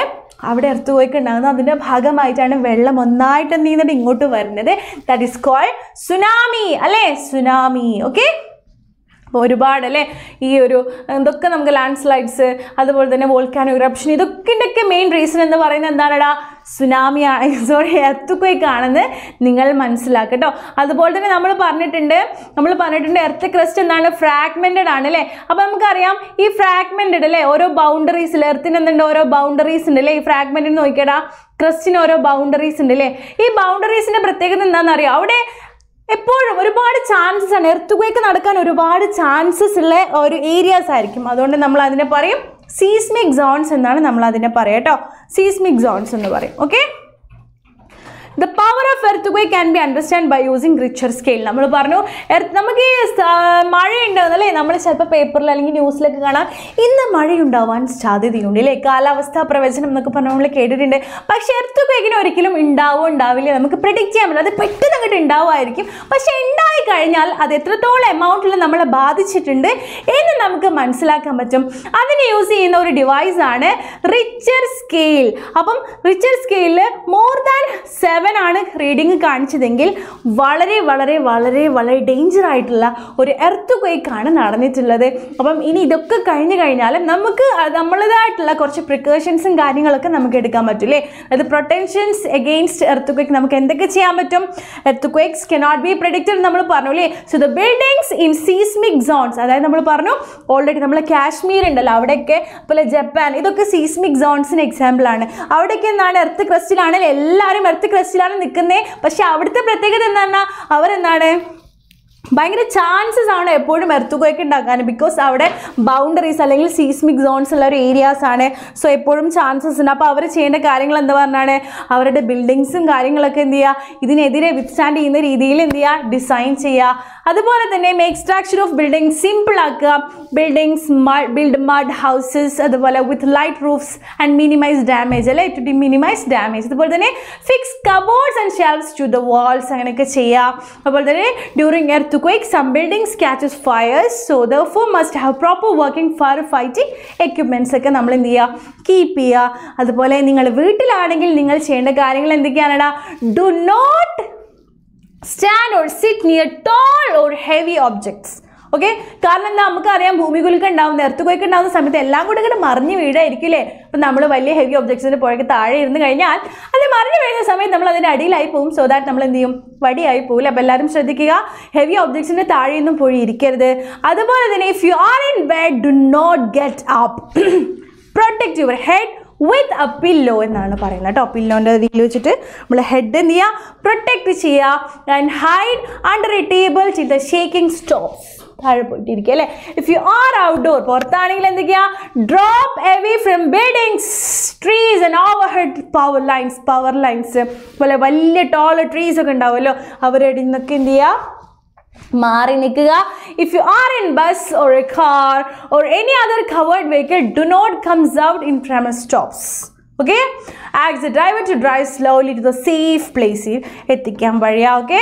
അവിടെ എർത്ത് പോയിക്ക് ഉണ്ടാകുന്നത് അതിൻ്റെ ഭാഗമായിട്ടാണ് വെള്ളം ഒന്നായിട്ട് എന്ത് ചെയ്യുന്നത് ഇങ്ങോട്ട് വരുന്നത് ദാറ്റ് ഈസ് കോൾഡ് സുനാമി അല്ലേ സുനാമി ഓക്കെ അപ്പോൾ ഒരുപാട് അല്ലേ ഈ ഒരു ഇതൊക്കെ നമുക്ക് ലാൻഡ് സ്ലൈഡ്സ് അതുപോലെ തന്നെ വോൾക്കാനോ ഇറപ്ഷൻ ഇതൊക്കെ മെയിൻ റീസൺ എന്ന് പറയുന്നത് എന്താണെടാ സുനാമി ആണ് സോറി എർത്തുക്വേക്ക് ആണെന്ന് നിങ്ങൾ മനസ്സിലാക്കുക കേട്ടോ അതുപോലെ തന്നെ നമ്മൾ പറഞ്ഞിട്ടുണ്ട് നമ്മൾ പറഞ്ഞിട്ടുണ്ട് എർത്ത് ക്രസ്റ്റ് എന്താണ് ഫ്രാഗ്മെൻറ്റഡ് ആണ് അല്ലേ അപ്പോൾ നമുക്കറിയാം ഈ ഫ്രാഗ്മെൻറ്റഡ് അല്ലേ ഓരോ ബൗണ്ടറീസിൽ എർത്തിന് എന്തുണ്ട് ഓരോ ബൗണ്ടറീസ് ഉണ്ട് അല്ലേ ഈ ഫ്രാഗ്മെൻറ്റഡ് നോക്കിയടാ ക്രസ്റ്റിന് ഓരോ ബൗണ്ടറീസ് ഉണ്ട് അല്ലേ ഈ ബൗണ്ടറീസിൻ്റെ പ്രത്യേകത എന്താണെന്നറിയോ അവിടെ എപ്പോഴും ഒരുപാട് ചാൻസസ് ആണ് എർത്ത് എർത്തുക്വേക്ക് നടക്കാൻ ഒരുപാട് ചാൻസസ് ഉള്ള ഒരു ഏരിയാസ് ആയിരിക്കും അതുകൊണ്ട് നമ്മൾ അതിനെ പറയും സീസ്മിക് സോൺസ് എന്നാണ് നമ്മൾ അതിനെ പറയാം കേട്ടോ സീസ്മിക് സോൺസ് എന്ന് പറയും okay the power of earthquake can be understand by using Richter scale നമ്മൾ പറഞ്ഞു എർത്ത് നമുക്ക് ഈ മഴയുണ്ടാവുന്ന അല്ലേ നമ്മൾ ചിലപ്പോൾ പേപ്പറിൽ അല്ലെങ്കിൽ ന്യൂസിലൊക്കെ കാണാം ഇന്ന് മഴയുണ്ടാവാൻ സാധ്യതയുണ്ട് അല്ലേ കാലാവസ്ഥാ പ്രവചനം എന്നൊക്കെ പറഞ്ഞ നമ്മൾ കേട്ടിട്ടുണ്ട് പക്ഷേ എർത്ത് ക്വേക്കിന് ഒരിക്കലും ഉണ്ടാവോ ഉണ്ടാവില്ല നമുക്ക് പ്രിഡിക്റ്റ് ചെയ്യാൻ പറ്റില്ല അത് പെട്ടെന്ന് അങ്ങോട്ട് ഉണ്ടാവുമായിരിക്കും പക്ഷേ ഉണ്ടായി കഴിഞ്ഞാൽ അത് എത്രത്തോളം എമൗണ്ടിൽ നമ്മളെ ബാധിച്ചിട്ടുണ്ട് എന്ന് നമുക്ക് മനസ്സിലാക്കാൻ പറ്റും അതിന് യൂസ് ചെയ്യുന്ന ഒരു ഡിവൈസ് ആണ് റിച്ചർ സ്കെയിൽ അപ്പം റിച്ചർ സ്കെയിലിൽ മോർ ദാൻ സെവൻ സെവൻ ആണ് റീഡിങ് കാണിച്ചതെങ്കിൽ വളരെ വളരെ വളരെ വളരെ ഡേഞ്ചർ ആയിട്ടുള്ള ഒരു എർത്ത് ആണ് നടന്നിട്ടുള്ളത് അപ്പം ഇനി ഇതൊക്കെ കഴിഞ്ഞു കഴിഞ്ഞാൽ നമുക്ക് നമ്മളേതായിട്ടുള്ള കുറച്ച് പ്രിക്കോഷൻസും കാര്യങ്ങളൊക്കെ നമുക്ക് എടുക്കാൻ പറ്റില്ലേ അതായത് പ്രൊട്ടൻഷൻസ് എഗെയിൻസ്റ്റ് എർത്ത് ക്വേക്ക് നമുക്ക് എന്തൊക്കെ ചെയ്യാൻ പറ്റും earthquakes not be predicted നമ്മൾ പറഞ്ഞു അല്ലേ so the buildings in seismic zones അതായത് നമ്മൾ പറഞ്ഞു ഓൾറെഡി നമ്മൾ കാശ്മീർ ഉണ്ടല്ലോ അവിടെയൊക്കെ അതുപോലെ ജപ്പാൻ ഇതൊക്കെ സീസ്മിക് സോൺസിന് ആണ് അവിടെയൊക്കെ എന്നാണ് എർത്ത് ക്രസ്റ്റിലാണെങ്കിൽ എല്ലാവരും എർത്ത് ക്രസ്റ്റ് ഇൻട്രസ്റ്റിലാണ് നിൽക്കുന്നത് പക്ഷെ അവിടുത്തെ പ്രത്യേകത എന്താണെന്നാ അവരെന്താണ് ഭയങ്കര ചാൻസസ് ആണ് എപ്പോഴും എർത്തുകയൊക്കെ ഉണ്ടാക്കാൻ ബിക്കോസ് അവിടെ ബൗണ്ടറീസ് അല്ലെങ്കിൽ സീസ്മിക് സോൺസ് ഉള്ള ഒരു ഏരിയാസ് ആണ് സോ എപ്പോഴും ചാൻസസ് ഉണ്ട് അപ്പോൾ അവർ ചെയ്യേണ്ട കാര്യങ്ങൾ എന്താ പറഞ്ഞാണ് അവരുടെ ബിൽഡിങ്സും കാര്യങ്ങളൊക്കെ എന്ത് ചെയ്യുക ഇതിനെതിരെ വിത്ത്സ്റ്റാൻഡ് ചെയ്യുന്ന രീതിയിൽ എന്ത് ചെയ്യുക ഡിസൈൻ ചെയ്യുക അതുപോലെ തന്നെ എക്സ്ട്രാക്ഷൻ ഓഫ് ബിൽഡിംഗ് സിമ്പിൾ ആക്കുക ബിൽഡിങ്സ് ബിൽഡ് മഡ് ഹൗസസ് അതുപോലെ with light roofs and minimize damage അല്ലേ ടു ഡി മിനിമൈസ് ഡാമേജ് അതുപോലെ തന്നെ fix cupboard and shelves to the walls അങ്ങനെയൊക്കെ ചെയ്യാം അതുപോലെ തന്നെ during earthquake some building catches fires so the for must have proper working fire fighting equipments ഒക്കെ നമ്മൾ എന്ത് ചെയ്യുക കീപ്പ് ചെയ്യുക അതുപോലെ നിങ്ങൾ വീട്ടിലാണെങ്കിൽ നിങ്ങൾ ചെയ്യേണ്ട കാര്യങ്ങൾ എന്തൊക്കെയാണെടാ do not stand or sit near tall or heavy objects okay കാരണം എന്താ അറിയാം ഭൂമികുലുക്കം ഉണ്ടാവുന്ന കൊയ്ക്ക് ഉണ്ടാവുന്ന സമയത്ത് എല്ലാം കൂടെ ഇങ്ങനെ മറിഞ്ഞു വീഴായിരിക്കില്ലേ അപ്പം നമ്മൾ വലിയ ഹെവി ഒബ്ജക്ട്സിന് പുഴയ്ക്ക് താഴെ ഇരുന്ന് കഴിഞ്ഞാൽ അത് മറിഞ്ഞു വീഴുന്ന സമയത്ത് നമ്മൾ അതിൻ്റെ അടിയിലായി പോകും സോ ദാറ്റ് നമ്മൾ എന്ത് ചെയ്യും വടിയായി പോകില്ല അപ്പോൾ എല്ലാവരും ശ്രദ്ധിക്കുക ഹെവി ഒബ്ജക്ട്സിന് താഴെയൊന്നും പോയി ഇരിക്കരുത് അതുപോലെ തന്നെ if you are in bed do not get up protect your head with a pillow എന്നാണ് പറയുന്നത് കേട്ടോ പില്ലോൻ്റെ ഇതിൽ വെച്ചിട്ട് നമ്മൾ ഹെഡ് എന്ത് ചെയ്യുക പ്രൊട്ടക്റ്റ് ചെയ്യുക and hide under a table till the shaking stop താഴെ പോയിട്ടിരിക്കുക അല്ലേ ഇഫ് യു ആർ ഔട്ട്ഡോർ പുറത്താണെങ്കിൽ എന്തൊക്കെയാ drop away from buildings trees and over head power lines power lines പോലെ വലിയ ടോൾ ട്രീസ് ഒക്കെ ഉണ്ടാവുമല്ലോ അവരുടെ നിന്നൊക്കെ എന്ത് ചെയ്യുക മാറി നിൽക്കുക if you are in bus or a car or any other covered vehicle do not comes out in from stops okay ആക്സ് a driver to drive slowly to the safe പ്ലേസിൽ എത്തിക്കാൻ വഴിയാ ഓക്കെ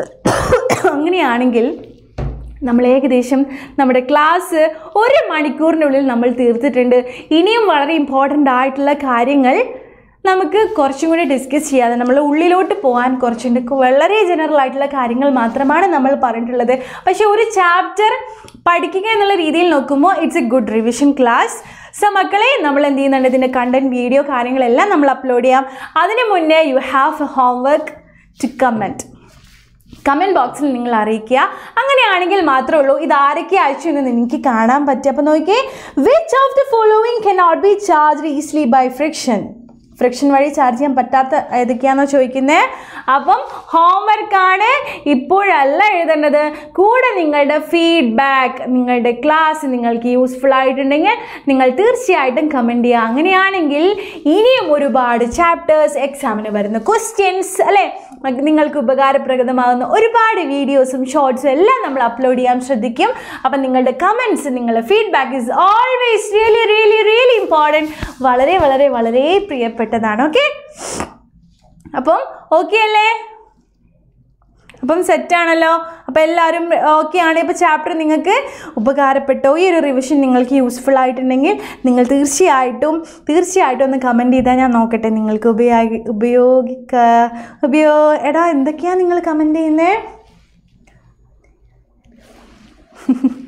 അങ്ങനെയാണെങ്കിൽ നമ്മൾ ഏകദേശം നമ്മുടെ ക്ലാസ് ഒരു മണിക്കൂറിനുള്ളിൽ നമ്മൾ തീർത്തിട്ടുണ്ട് ഇനിയും വളരെ ഇമ്പോർട്ടൻ്റ് ആയിട്ടുള്ള കാര്യങ്ങൾ നമുക്ക് കുറച്ചും കൂടി ഡിസ്കസ് ചെയ്യാതെ നമ്മൾ ഉള്ളിലോട്ട് പോകാൻ കുറച്ചുണ്ട് വളരെ ജനറൽ ആയിട്ടുള്ള കാര്യങ്ങൾ മാത്രമാണ് നമ്മൾ പറഞ്ഞിട്ടുള്ളത് പക്ഷേ ഒരു ചാപ്റ്റർ പഠിക്കുക എന്നുള്ള രീതിയിൽ നോക്കുമ്പോൾ it's a good revision class so മക്കളെ നമ്മൾ എന്ത് ചെയ്യുന്നുണ്ട് ഇതിൻ്റെ കണ്ടൻറ് വീഡിയോ കാര്യങ്ങളെല്ലാം നമ്മൾ അപ്ലോഡ് ചെയ്യാം അതിനു മുന്നേ you have homework to comment comment ബോക്സിൽ നിങ്ങൾ അറിയിക്കുക അങ്ങനെ ആണെങ്കിൽ മാത്രമേ ഉള്ളൂ ഇത് ആരൊക്കെ അയച്ചു എന്ന് എനിക്ക് കാണാൻ പറ്റും അപ്പൊ നോക്കിയേ which of the following can not be charge easily by friction friction വഴി ചാർജ് ചെയ്യാൻ പറ്റാത്ത ഏതൊക്കെയാണെന്നോ ചോദിക്കുന്നത് അപ്പം ഹോംവർക്കാണ് ഇപ്പോഴല്ല എഴുതേണ്ടത് കൂടെ നിങ്ങളുടെ ഫീഡ്ബാക്ക് നിങ്ങളുടെ ക്ലാസ് നിങ്ങൾക്ക് യൂസ്ഫുൾ ആയിട്ടുണ്ടെങ്കിൽ നിങ്ങൾ തീർച്ചയായിട്ടും കമൻറ്റ് ചെയ്യുക അങ്ങനെയാണെങ്കിൽ ഇനിയും ഒരുപാട് ചാപ്റ്റേഴ്സ് എക്സാമിന് വരുന്ന ക്വസ്റ്റ്യൻസ് അല്ലേ നിങ്ങൾക്ക് ഉപകാരപ്രദമാകുന്ന ഒരുപാട് വീഡിയോസും ഷോർട്സും എല്ലാം നമ്മൾ അപ്ലോഡ് ചെയ്യാൻ ശ്രദ്ധിക്കും അപ്പം നിങ്ങളുടെ കമൻസ് നിങ്ങളുടെ feedback is always really really really important വളരെ വളരെ വളരെ പ്രിയപ്പെട്ട ആവശ്യപ്പെട്ടതാണ് ഓക്കെ അപ്പം ഓക്കെ അല്ലേ അപ്പം സെറ്റാണല്ലോ അപ്പം എല്ലാവരും ഓക്കെ ആണ് ഇപ്പോൾ ചാപ്റ്റർ നിങ്ങൾക്ക് ഉപകാരപ്പെട്ടോ ഈ ഒരു റിവിഷൻ നിങ്ങൾക്ക് യൂസ്ഫുൾ ആയിട്ടുണ്ടെങ്കിൽ നിങ്ങൾ തീർച്ചയായിട്ടും തീർച്ചയായിട്ടും ഒന്ന് കമൻറ്റ് ചെയ്താൽ ഞാൻ നോക്കട്ടെ നിങ്ങൾക്ക് ഉപയോഗി ഉപയോഗിക്ക ഉപയോ എടാ എന്തൊക്കെയാണ് നിങ്ങൾ കമൻറ്റ് ചെയ്യുന്നത്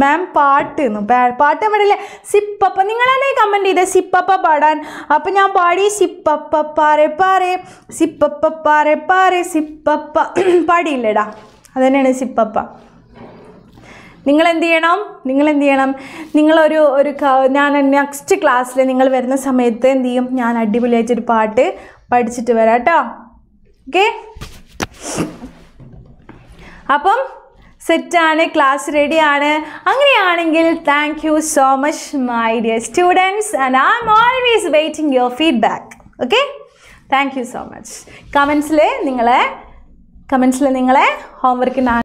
മാം പാട്ട് എന്നു പാട്ട് പാടില്ല സിപ്പപ്പ നിങ്ങൾ തന്നെ കമൻറ്റ് ചെയ്തേ സിപ്പപ്പ പാടാൻ അപ്പം ഞാൻ പാടി സിപ്പപ്പ പാറെ പാറേ സിപ്പപ്പ പാറെ പാറേ സിപ്പപ്പ പാടിയില്ലേടാ തന്നെയാണ് സിപ്പപ്പ നിങ്ങൾ എന്ത് ചെയ്യണം നിങ്ങൾ എന്ത് ചെയ്യണം നിങ്ങളൊരു ഒരു ഞാൻ നെക്സ്റ്റ് ക്ലാസ്സിൽ നിങ്ങൾ വരുന്ന സമയത്ത് എന്ത് ചെയ്യും ഞാൻ അടിപൊളിയായിട്ടൊരു പാട്ട് പഠിച്ചിട്ട് വരാം കേട്ടോ ഓക്കെ അപ്പം സെറ്റാണ് ക്ലാസ് റെഡിയാണ് അങ്ങനെയാണെങ്കിൽ thank you so much my dear students and I am always waiting your feedback okay thank you so much കമൻസിൽ നിങ്ങളെ കമൻസിൽ നിങ്ങളെ ഹോംവർക്കിന്